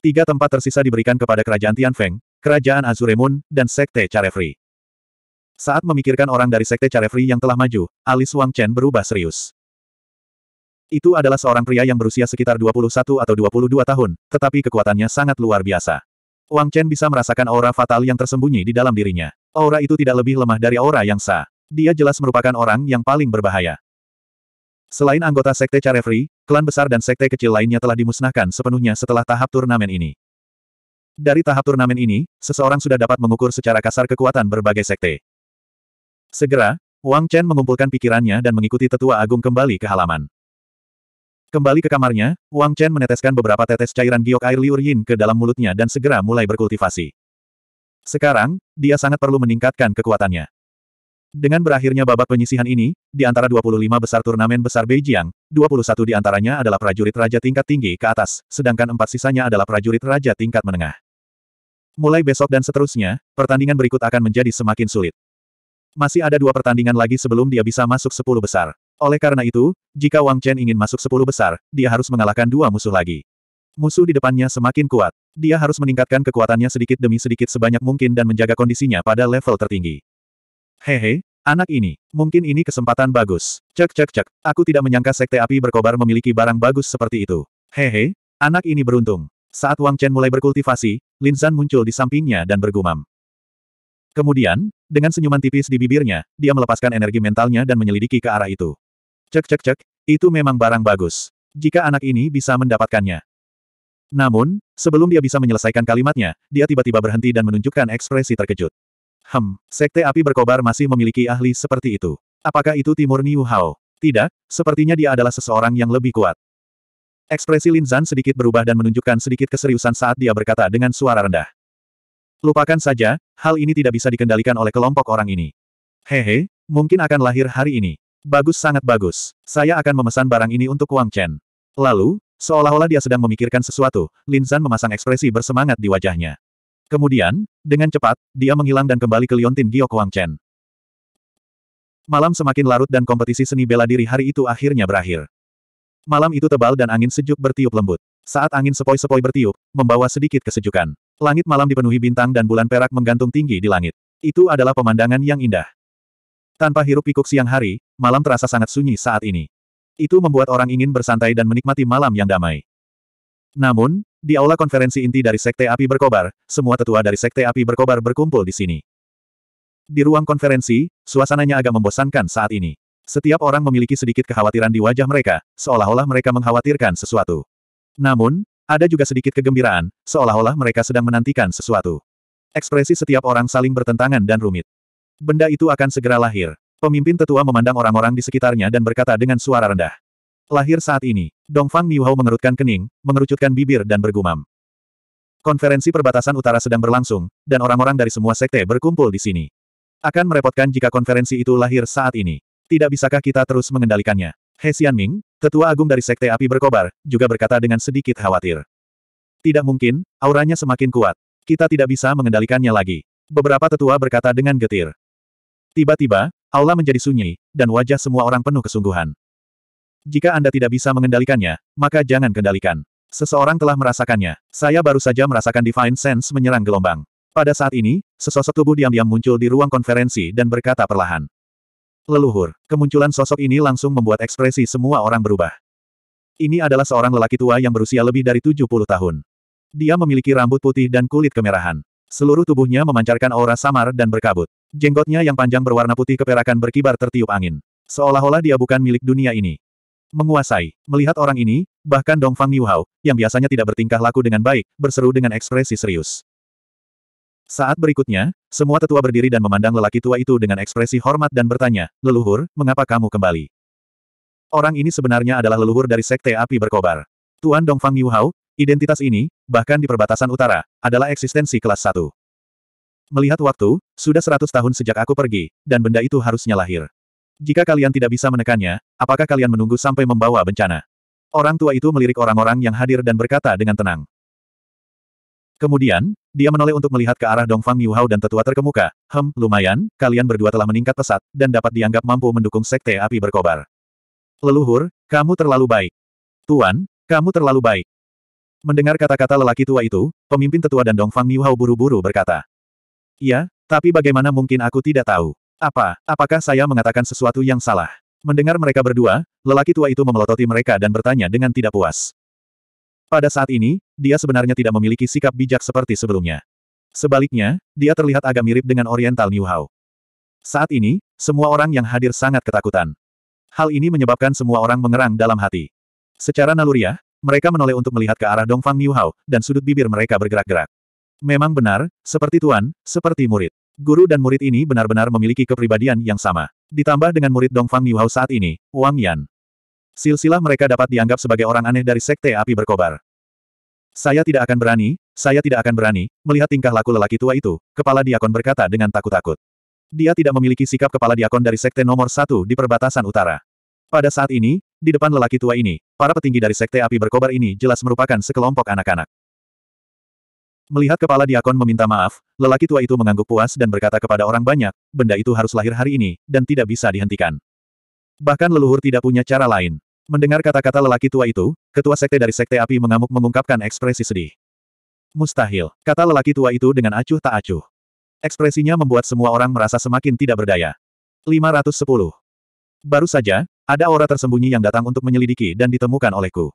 Tiga tempat tersisa diberikan kepada Kerajaan Tianfeng, Kerajaan Azure dan Sekte Carefree. Saat memikirkan orang dari Sekte Carefree yang telah maju, alis Wang Chen berubah serius. Itu adalah seorang pria yang berusia sekitar 21 atau 22 tahun, tetapi kekuatannya sangat luar biasa. Wang Chen bisa merasakan aura fatal yang tersembunyi di dalam dirinya. Aura itu tidak lebih lemah dari aura yang sah. Dia jelas merupakan orang yang paling berbahaya. Selain anggota Sekte Carefree, klan besar dan sekte kecil lainnya telah dimusnahkan sepenuhnya setelah tahap turnamen ini. Dari tahap turnamen ini, seseorang sudah dapat mengukur secara kasar kekuatan berbagai sekte. Segera, Wang Chen mengumpulkan pikirannya dan mengikuti tetua agung kembali ke halaman. Kembali ke kamarnya, Wang Chen meneteskan beberapa tetes cairan giok air liur yin ke dalam mulutnya dan segera mulai berkultivasi. Sekarang, dia sangat perlu meningkatkan kekuatannya. Dengan berakhirnya babak penyisihan ini, di antara 25 besar turnamen besar Beijing, 21 di antaranya adalah prajurit raja tingkat tinggi ke atas, sedangkan empat sisanya adalah prajurit raja tingkat menengah. Mulai besok dan seterusnya, pertandingan berikut akan menjadi semakin sulit. Masih ada dua pertandingan lagi sebelum dia bisa masuk 10 besar. Oleh karena itu, jika Wang Chen ingin masuk sepuluh besar, dia harus mengalahkan dua musuh lagi. Musuh di depannya semakin kuat. Dia harus meningkatkan kekuatannya sedikit demi sedikit sebanyak mungkin dan menjaga kondisinya pada level tertinggi. Hehe, anak ini, mungkin ini kesempatan bagus. Cek cek cek, aku tidak menyangka sekte api berkobar memiliki barang bagus seperti itu. Hehe, anak ini beruntung. Saat Wang Chen mulai berkultivasi, Lin Zan muncul di sampingnya dan bergumam. Kemudian, dengan senyuman tipis di bibirnya, dia melepaskan energi mentalnya dan menyelidiki ke arah itu. Cek cek cek, itu memang barang bagus. Jika anak ini bisa mendapatkannya. Namun, sebelum dia bisa menyelesaikan kalimatnya, dia tiba-tiba berhenti dan menunjukkan ekspresi terkejut. Hem, sekte api berkobar masih memiliki ahli seperti itu. Apakah itu Timur Niu Hao? Tidak, sepertinya dia adalah seseorang yang lebih kuat. Ekspresi Lin Zan sedikit berubah dan menunjukkan sedikit keseriusan saat dia berkata dengan suara rendah. Lupakan saja, hal ini tidak bisa dikendalikan oleh kelompok orang ini. Hehe, mungkin akan lahir hari ini. Bagus sangat bagus. Saya akan memesan barang ini untuk Wang Chen. Lalu, seolah-olah dia sedang memikirkan sesuatu, Lin San memasang ekspresi bersemangat di wajahnya. Kemudian, dengan cepat, dia menghilang dan kembali ke Liontin Giok Wang Chen. Malam semakin larut dan kompetisi seni bela diri hari itu akhirnya berakhir. Malam itu tebal dan angin sejuk bertiup lembut. Saat angin sepoi-sepoi bertiup, membawa sedikit kesejukan. Langit malam dipenuhi bintang dan bulan perak menggantung tinggi di langit. Itu adalah pemandangan yang indah. Tanpa hirup pikuk siang hari, malam terasa sangat sunyi saat ini. Itu membuat orang ingin bersantai dan menikmati malam yang damai. Namun, di aula konferensi inti dari Sekte Api Berkobar, semua tetua dari Sekte Api Berkobar berkumpul di sini. Di ruang konferensi, suasananya agak membosankan saat ini. Setiap orang memiliki sedikit kekhawatiran di wajah mereka, seolah-olah mereka mengkhawatirkan sesuatu. Namun, ada juga sedikit kegembiraan, seolah-olah mereka sedang menantikan sesuatu. Ekspresi setiap orang saling bertentangan dan rumit. Benda itu akan segera lahir. Pemimpin tetua memandang orang-orang di sekitarnya dan berkata dengan suara rendah. Lahir saat ini, Dongfang Niuhao mengerutkan kening, mengerucutkan bibir dan bergumam. Konferensi perbatasan utara sedang berlangsung, dan orang-orang dari semua sekte berkumpul di sini. Akan merepotkan jika konferensi itu lahir saat ini. Tidak bisakah kita terus mengendalikannya? He Xianming, tetua agung dari Sekte Api Berkobar, juga berkata dengan sedikit khawatir. Tidak mungkin, auranya semakin kuat. Kita tidak bisa mengendalikannya lagi. Beberapa tetua berkata dengan getir. Tiba-tiba, aula menjadi sunyi, dan wajah semua orang penuh kesungguhan. Jika Anda tidak bisa mengendalikannya, maka jangan kendalikan. Seseorang telah merasakannya. Saya baru saja merasakan Divine Sense menyerang gelombang. Pada saat ini, sesosok tubuh diam-diam muncul di ruang konferensi dan berkata perlahan. Leluhur, kemunculan sosok ini langsung membuat ekspresi semua orang berubah. Ini adalah seorang lelaki tua yang berusia lebih dari 70 tahun. Dia memiliki rambut putih dan kulit kemerahan. Seluruh tubuhnya memancarkan aura samar dan berkabut. Jenggotnya yang panjang berwarna putih keperakan berkibar tertiup angin. Seolah-olah dia bukan milik dunia ini. Menguasai. Melihat orang ini, bahkan Dongfang Niuhao, yang biasanya tidak bertingkah laku dengan baik, berseru dengan ekspresi serius. Saat berikutnya, semua tetua berdiri dan memandang lelaki tua itu dengan ekspresi hormat dan bertanya, leluhur, mengapa kamu kembali? Orang ini sebenarnya adalah leluhur dari Sekte Api Berkobar. Tuan Dongfang Niuhao, identitas ini, bahkan di perbatasan utara, adalah eksistensi kelas 1. Melihat waktu, sudah seratus tahun sejak aku pergi, dan benda itu harusnya lahir. Jika kalian tidak bisa menekannya, apakah kalian menunggu sampai membawa bencana? Orang tua itu melirik orang-orang yang hadir dan berkata dengan tenang. Kemudian, dia menoleh untuk melihat ke arah Dongfang Miuhao dan tetua terkemuka. Hem, lumayan, kalian berdua telah meningkat pesat, dan dapat dianggap mampu mendukung sekte api berkobar. Leluhur, kamu terlalu baik. Tuan, kamu terlalu baik. Mendengar kata-kata lelaki tua itu, pemimpin tetua dan Dongfang Miuhao buru-buru berkata. Ya, tapi bagaimana mungkin aku tidak tahu? Apa, apakah saya mengatakan sesuatu yang salah? Mendengar mereka berdua, lelaki tua itu memelototi mereka dan bertanya dengan tidak puas. Pada saat ini, dia sebenarnya tidak memiliki sikap bijak seperti sebelumnya. Sebaliknya, dia terlihat agak mirip dengan Oriental New Hao. Saat ini, semua orang yang hadir sangat ketakutan. Hal ini menyebabkan semua orang mengerang dalam hati. Secara naluriah, mereka menoleh untuk melihat ke arah Dongfang New Hao, dan sudut bibir mereka bergerak-gerak. Memang benar, seperti tuan, seperti murid. Guru dan murid ini benar-benar memiliki kepribadian yang sama. Ditambah dengan murid Dongfang Niuhao saat ini, Wang Yan. Silsilah mereka dapat dianggap sebagai orang aneh dari sekte api berkobar. Saya tidak akan berani, saya tidak akan berani, melihat tingkah laku lelaki tua itu, kepala diakon berkata dengan takut-takut. Dia tidak memiliki sikap kepala diakon dari sekte nomor satu di perbatasan utara. Pada saat ini, di depan lelaki tua ini, para petinggi dari sekte api berkobar ini jelas merupakan sekelompok anak-anak. Melihat kepala diakon meminta maaf, lelaki tua itu mengangguk puas dan berkata kepada orang banyak, benda itu harus lahir hari ini, dan tidak bisa dihentikan. Bahkan leluhur tidak punya cara lain. Mendengar kata-kata lelaki tua itu, ketua sekte dari sekte api mengamuk mengungkapkan ekspresi sedih. Mustahil, kata lelaki tua itu dengan acuh tak acuh. Ekspresinya membuat semua orang merasa semakin tidak berdaya. 510. Baru saja, ada aura tersembunyi yang datang untuk menyelidiki dan ditemukan olehku.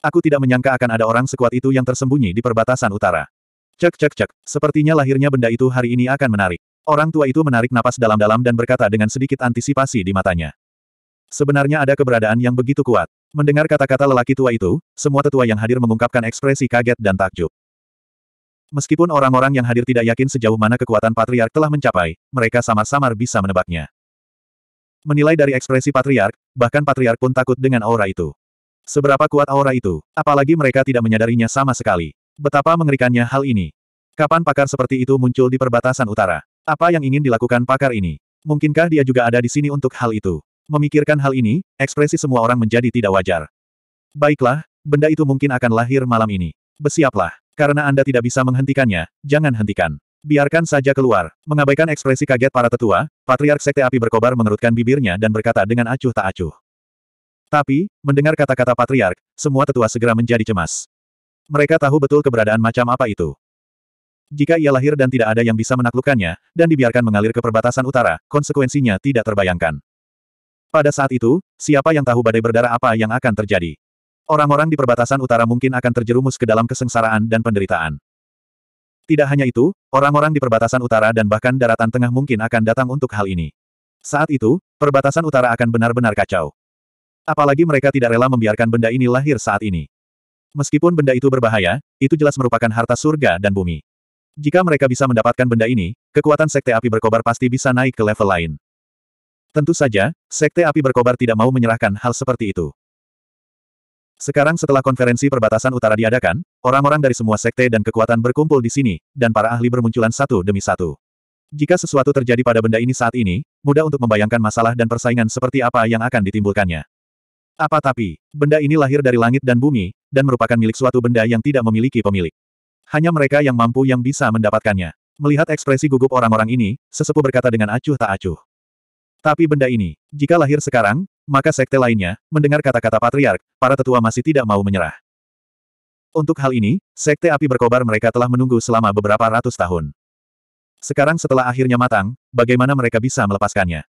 Aku tidak menyangka akan ada orang sekuat itu yang tersembunyi di perbatasan utara. Cek cek cek, sepertinya lahirnya benda itu hari ini akan menarik. Orang tua itu menarik napas dalam-dalam dan berkata dengan sedikit antisipasi di matanya. Sebenarnya ada keberadaan yang begitu kuat. Mendengar kata-kata lelaki tua itu, semua tetua yang hadir mengungkapkan ekspresi kaget dan takjub. Meskipun orang-orang yang hadir tidak yakin sejauh mana kekuatan patriark telah mencapai, mereka samar-samar bisa menebaknya. Menilai dari ekspresi patriark, bahkan patriark pun takut dengan aura itu. Seberapa kuat aura itu, apalagi mereka tidak menyadarinya sama sekali. Betapa mengerikannya hal ini. Kapan pakar seperti itu muncul di perbatasan utara? Apa yang ingin dilakukan pakar ini? Mungkinkah dia juga ada di sini untuk hal itu? Memikirkan hal ini, ekspresi semua orang menjadi tidak wajar. Baiklah, benda itu mungkin akan lahir malam ini. Besiaplah, karena Anda tidak bisa menghentikannya, jangan hentikan. Biarkan saja keluar. Mengabaikan ekspresi kaget para tetua, Patriark Sekte Api berkobar mengerutkan bibirnya dan berkata dengan acuh tak acuh. Tapi, mendengar kata-kata Patriark, semua tetua segera menjadi cemas. Mereka tahu betul keberadaan macam apa itu. Jika ia lahir dan tidak ada yang bisa menaklukkannya, dan dibiarkan mengalir ke perbatasan utara, konsekuensinya tidak terbayangkan. Pada saat itu, siapa yang tahu badai berdarah apa yang akan terjadi? Orang-orang di perbatasan utara mungkin akan terjerumus ke dalam kesengsaraan dan penderitaan. Tidak hanya itu, orang-orang di perbatasan utara dan bahkan daratan tengah mungkin akan datang untuk hal ini. Saat itu, perbatasan utara akan benar-benar kacau. Apalagi mereka tidak rela membiarkan benda ini lahir saat ini. Meskipun benda itu berbahaya, itu jelas merupakan harta surga dan bumi. Jika mereka bisa mendapatkan benda ini, kekuatan sekte api berkobar pasti bisa naik ke level lain. Tentu saja, sekte api berkobar tidak mau menyerahkan hal seperti itu. Sekarang setelah konferensi perbatasan utara diadakan, orang-orang dari semua sekte dan kekuatan berkumpul di sini, dan para ahli bermunculan satu demi satu. Jika sesuatu terjadi pada benda ini saat ini, mudah untuk membayangkan masalah dan persaingan seperti apa yang akan ditimbulkannya. Apa tapi, benda ini lahir dari langit dan bumi, dan merupakan milik suatu benda yang tidak memiliki pemilik. Hanya mereka yang mampu yang bisa mendapatkannya. Melihat ekspresi gugup orang-orang ini, sesepuh berkata dengan acuh tak acuh. Tapi benda ini, jika lahir sekarang, maka sekte lainnya, mendengar kata-kata patriark, para tetua masih tidak mau menyerah. Untuk hal ini, sekte api berkobar mereka telah menunggu selama beberapa ratus tahun. Sekarang setelah akhirnya matang, bagaimana mereka bisa melepaskannya?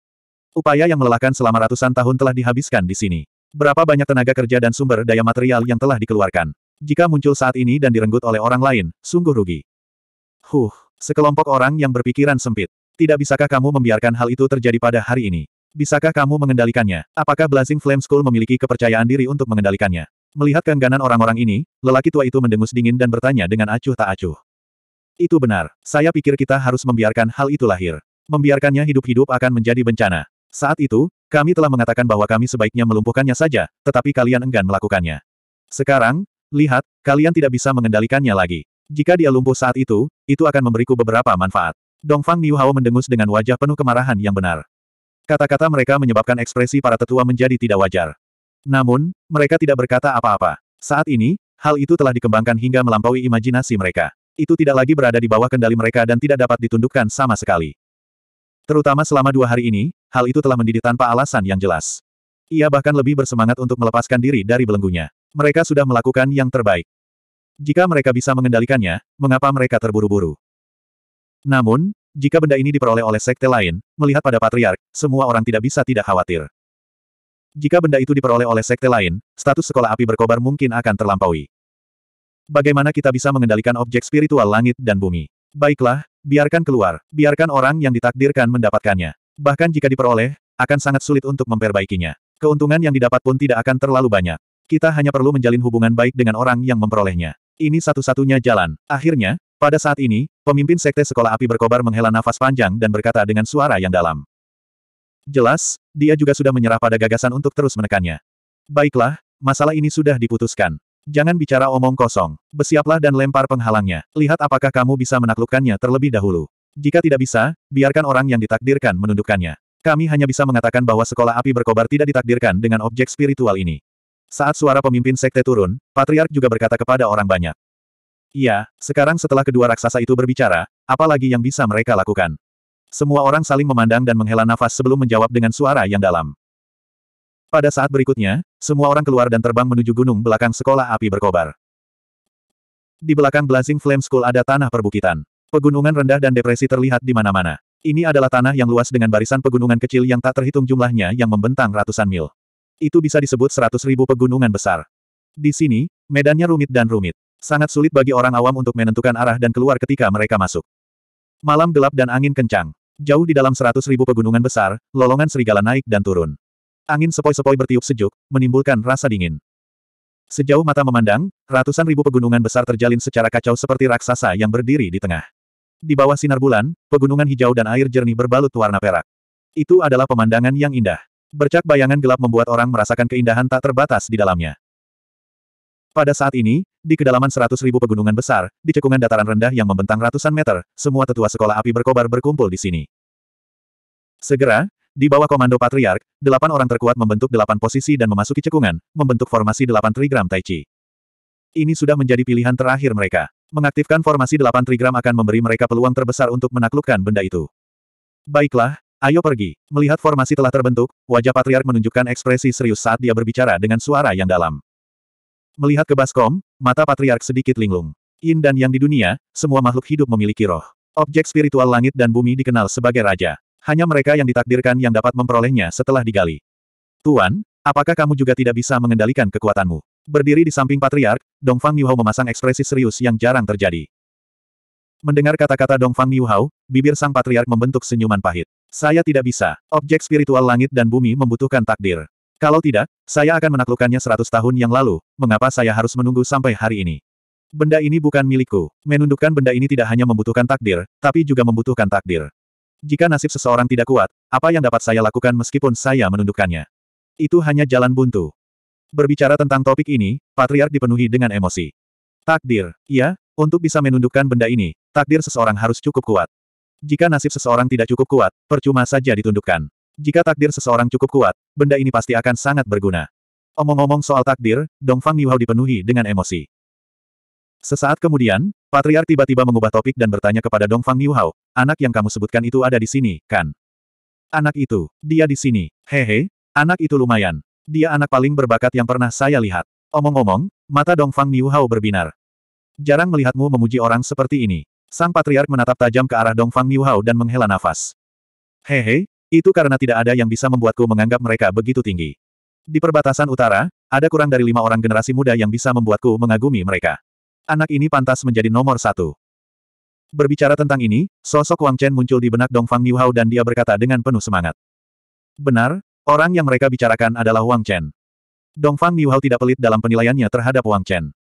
Upaya yang melelahkan selama ratusan tahun telah dihabiskan di sini. Berapa banyak tenaga kerja dan sumber daya material yang telah dikeluarkan. Jika muncul saat ini dan direnggut oleh orang lain, sungguh rugi. Huh, sekelompok orang yang berpikiran sempit. Tidak bisakah kamu membiarkan hal itu terjadi pada hari ini? Bisakah kamu mengendalikannya? Apakah Blazing Flame School memiliki kepercayaan diri untuk mengendalikannya? Melihat keengganan orang-orang ini, lelaki tua itu mendengus dingin dan bertanya dengan acuh tak acuh. Itu benar. Saya pikir kita harus membiarkan hal itu lahir. Membiarkannya hidup-hidup akan menjadi bencana. Saat itu, kami telah mengatakan bahwa kami sebaiknya melumpuhkannya saja, tetapi kalian enggan melakukannya. Sekarang, lihat, kalian tidak bisa mengendalikannya lagi. Jika dia lumpuh saat itu, itu akan memberiku beberapa manfaat. Dongfang Niuhao mendengus dengan wajah penuh kemarahan yang benar. Kata-kata mereka menyebabkan ekspresi para tetua menjadi tidak wajar. Namun, mereka tidak berkata apa-apa. Saat ini, hal itu telah dikembangkan hingga melampaui imajinasi mereka. Itu tidak lagi berada di bawah kendali mereka dan tidak dapat ditundukkan sama sekali. Terutama selama dua hari ini, hal itu telah mendidih tanpa alasan yang jelas. Ia bahkan lebih bersemangat untuk melepaskan diri dari belenggunya. Mereka sudah melakukan yang terbaik. Jika mereka bisa mengendalikannya, mengapa mereka terburu-buru? Namun, jika benda ini diperoleh oleh sekte lain, melihat pada patriark, semua orang tidak bisa tidak khawatir. Jika benda itu diperoleh oleh sekte lain, status sekolah api berkobar mungkin akan terlampaui. Bagaimana kita bisa mengendalikan objek spiritual langit dan bumi? Baiklah, biarkan keluar, biarkan orang yang ditakdirkan mendapatkannya. Bahkan jika diperoleh, akan sangat sulit untuk memperbaikinya. Keuntungan yang didapat pun tidak akan terlalu banyak. Kita hanya perlu menjalin hubungan baik dengan orang yang memperolehnya. Ini satu-satunya jalan. Akhirnya, pada saat ini, pemimpin sekte sekolah api berkobar menghela nafas panjang dan berkata dengan suara yang dalam. Jelas, dia juga sudah menyerah pada gagasan untuk terus menekannya. Baiklah, masalah ini sudah diputuskan. Jangan bicara omong kosong. Bersiaplah dan lempar penghalangnya. Lihat apakah kamu bisa menaklukkannya terlebih dahulu. Jika tidak bisa, biarkan orang yang ditakdirkan menundukkannya. Kami hanya bisa mengatakan bahwa sekolah api berkobar tidak ditakdirkan dengan objek spiritual ini. Saat suara pemimpin sekte turun, Patriark juga berkata kepada orang banyak. Iya, sekarang setelah kedua raksasa itu berbicara, apa lagi yang bisa mereka lakukan? Semua orang saling memandang dan menghela nafas sebelum menjawab dengan suara yang dalam. Pada saat berikutnya, semua orang keluar dan terbang menuju gunung belakang sekolah api berkobar. Di belakang Blazing Flame School ada tanah perbukitan. Pegunungan rendah dan depresi terlihat di mana-mana. Ini adalah tanah yang luas dengan barisan pegunungan kecil yang tak terhitung jumlahnya yang membentang ratusan mil. Itu bisa disebut seratus ribu pegunungan besar. Di sini, medannya rumit dan rumit. Sangat sulit bagi orang awam untuk menentukan arah dan keluar ketika mereka masuk. Malam gelap dan angin kencang. Jauh di dalam seratus ribu pegunungan besar, lolongan serigala naik dan turun. Angin sepoi-sepoi bertiup sejuk, menimbulkan rasa dingin. Sejauh mata memandang, ratusan ribu pegunungan besar terjalin secara kacau seperti raksasa yang berdiri di tengah. Di bawah sinar bulan, pegunungan hijau dan air jernih berbalut warna perak. Itu adalah pemandangan yang indah. Bercak bayangan gelap membuat orang merasakan keindahan tak terbatas di dalamnya. Pada saat ini, di kedalaman seratus ribu pegunungan besar, di cekungan dataran rendah yang membentang ratusan meter, semua tetua sekolah api berkobar berkumpul di sini. Segera, di bawah komando Patriark, delapan orang terkuat membentuk delapan posisi dan memasuki cekungan, membentuk formasi delapan trigram Tai Chi. Ini sudah menjadi pilihan terakhir mereka. Mengaktifkan formasi delapan trigram akan memberi mereka peluang terbesar untuk menaklukkan benda itu. Baiklah, ayo pergi. Melihat formasi telah terbentuk, wajah Patriark menunjukkan ekspresi serius saat dia berbicara dengan suara yang dalam. Melihat ke Baskom, mata Patriark sedikit linglung. Yin dan yang di dunia, semua makhluk hidup memiliki roh. Objek spiritual langit dan bumi dikenal sebagai raja. Hanya mereka yang ditakdirkan yang dapat memperolehnya setelah digali. Tuan, apakah kamu juga tidak bisa mengendalikan kekuatanmu? Berdiri di samping Patriark, Dongfang Niuhao memasang ekspresi serius yang jarang terjadi. Mendengar kata-kata Dongfang Niuhao, bibir sang patriark membentuk senyuman pahit. Saya tidak bisa. Objek spiritual langit dan bumi membutuhkan takdir. Kalau tidak, saya akan menaklukkannya seratus tahun yang lalu, mengapa saya harus menunggu sampai hari ini? Benda ini bukan milikku. Menundukkan benda ini tidak hanya membutuhkan takdir, tapi juga membutuhkan takdir. Jika nasib seseorang tidak kuat, apa yang dapat saya lakukan meskipun saya menundukkannya? Itu hanya jalan buntu. Berbicara tentang topik ini, Patriark dipenuhi dengan emosi. Takdir, ya, untuk bisa menundukkan benda ini, takdir seseorang harus cukup kuat. Jika nasib seseorang tidak cukup kuat, percuma saja ditundukkan. Jika takdir seseorang cukup kuat, benda ini pasti akan sangat berguna. Omong-omong soal takdir, Dongfang Niuhao dipenuhi dengan emosi. Sesaat kemudian, Patriark tiba-tiba mengubah topik dan bertanya kepada Dongfang Niuhao, anak yang kamu sebutkan itu ada di sini, kan? Anak itu, dia di sini, hehe, anak itu lumayan, dia anak paling berbakat yang pernah saya lihat. Omong-omong, mata Dongfang Niuhao berbinar. Jarang melihatmu memuji orang seperti ini. Sang Patriark menatap tajam ke arah Dongfang Niuhao dan menghela nafas. Hehe, itu karena tidak ada yang bisa membuatku menganggap mereka begitu tinggi. Di perbatasan utara, ada kurang dari lima orang generasi muda yang bisa membuatku mengagumi mereka. Anak ini pantas menjadi nomor satu. Berbicara tentang ini, sosok Wang Chen muncul di benak Dongfang Niuhao dan dia berkata dengan penuh semangat. Benar, Orang yang mereka bicarakan adalah Wang Chen. Dongfang Miuhao tidak pelit dalam penilaiannya terhadap Wang Chen.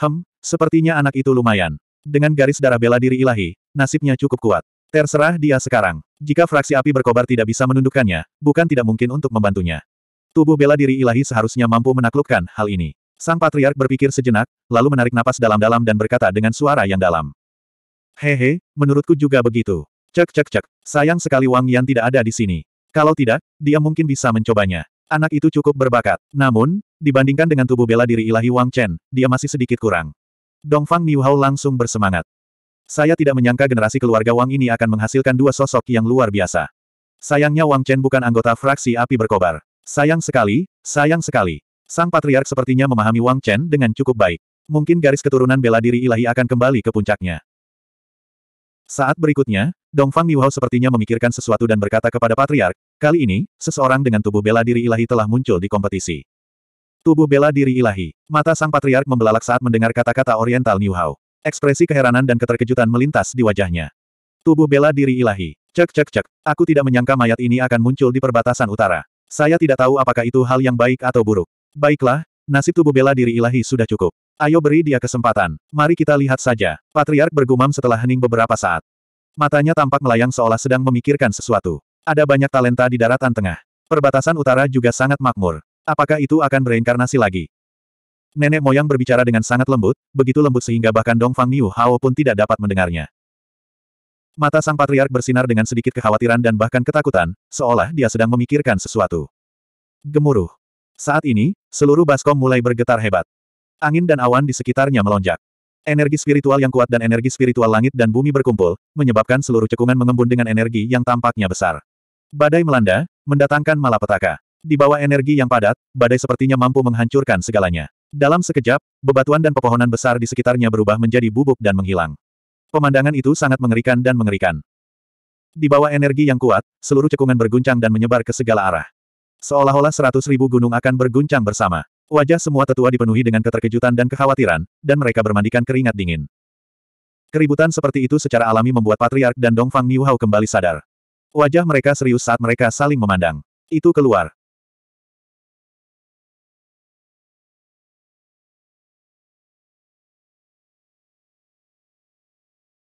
Hem, sepertinya anak itu lumayan. Dengan garis darah bela diri ilahi, nasibnya cukup kuat. Terserah dia sekarang. Jika fraksi api berkobar tidak bisa menundukkannya, bukan tidak mungkin untuk membantunya. Tubuh bela diri ilahi seharusnya mampu menaklukkan hal ini. Sang patriark berpikir sejenak, lalu menarik napas dalam-dalam dan berkata dengan suara yang dalam. Hehe, menurutku juga begitu. Cek cek cek, sayang sekali Wang Yan tidak ada di sini. Kalau tidak, dia mungkin bisa mencobanya. Anak itu cukup berbakat. Namun, dibandingkan dengan tubuh bela diri ilahi Wang Chen, dia masih sedikit kurang. Dongfang Niuhao langsung bersemangat. Saya tidak menyangka generasi keluarga Wang ini akan menghasilkan dua sosok yang luar biasa. Sayangnya Wang Chen bukan anggota fraksi api berkobar. Sayang sekali, sayang sekali. Sang patriark sepertinya memahami Wang Chen dengan cukup baik. Mungkin garis keturunan bela diri ilahi akan kembali ke puncaknya. Saat berikutnya, Dongfang Miwao sepertinya memikirkan sesuatu dan berkata kepada Patriark, kali ini, seseorang dengan tubuh bela diri ilahi telah muncul di kompetisi. Tubuh bela diri ilahi. Mata sang Patriark membelalak saat mendengar kata-kata Oriental Niuhao. Ekspresi keheranan dan keterkejutan melintas di wajahnya. Tubuh bela diri ilahi. Cek cek cek, aku tidak menyangka mayat ini akan muncul di perbatasan utara. Saya tidak tahu apakah itu hal yang baik atau buruk. Baiklah, nasib tubuh bela diri ilahi sudah cukup. Ayo beri dia kesempatan. Mari kita lihat saja. Patriark bergumam setelah hening beberapa saat. Matanya tampak melayang seolah sedang memikirkan sesuatu. Ada banyak talenta di daratan tengah. Perbatasan utara juga sangat makmur. Apakah itu akan bereinkarnasi lagi? Nenek moyang berbicara dengan sangat lembut, begitu lembut sehingga bahkan Dong Fang Niu Hao pun tidak dapat mendengarnya. Mata sang patriark bersinar dengan sedikit kekhawatiran dan bahkan ketakutan, seolah dia sedang memikirkan sesuatu. Gemuruh. Saat ini, seluruh baskom mulai bergetar hebat. Angin dan awan di sekitarnya melonjak. Energi spiritual yang kuat dan energi spiritual langit dan bumi berkumpul, menyebabkan seluruh cekungan mengembun dengan energi yang tampaknya besar. Badai melanda, mendatangkan malapetaka. Di bawah energi yang padat, badai sepertinya mampu menghancurkan segalanya. Dalam sekejap, bebatuan dan pepohonan besar di sekitarnya berubah menjadi bubuk dan menghilang. Pemandangan itu sangat mengerikan dan mengerikan. Di bawah energi yang kuat, seluruh cekungan berguncang dan menyebar ke segala arah. Seolah-olah seratus ribu gunung akan berguncang bersama. Wajah semua tetua dipenuhi dengan keterkejutan dan kekhawatiran, dan mereka bermandikan keringat dingin. Keributan seperti itu secara alami membuat Patriark dan Dongfang Niuhao kembali sadar. Wajah mereka serius saat mereka saling memandang. Itu keluar.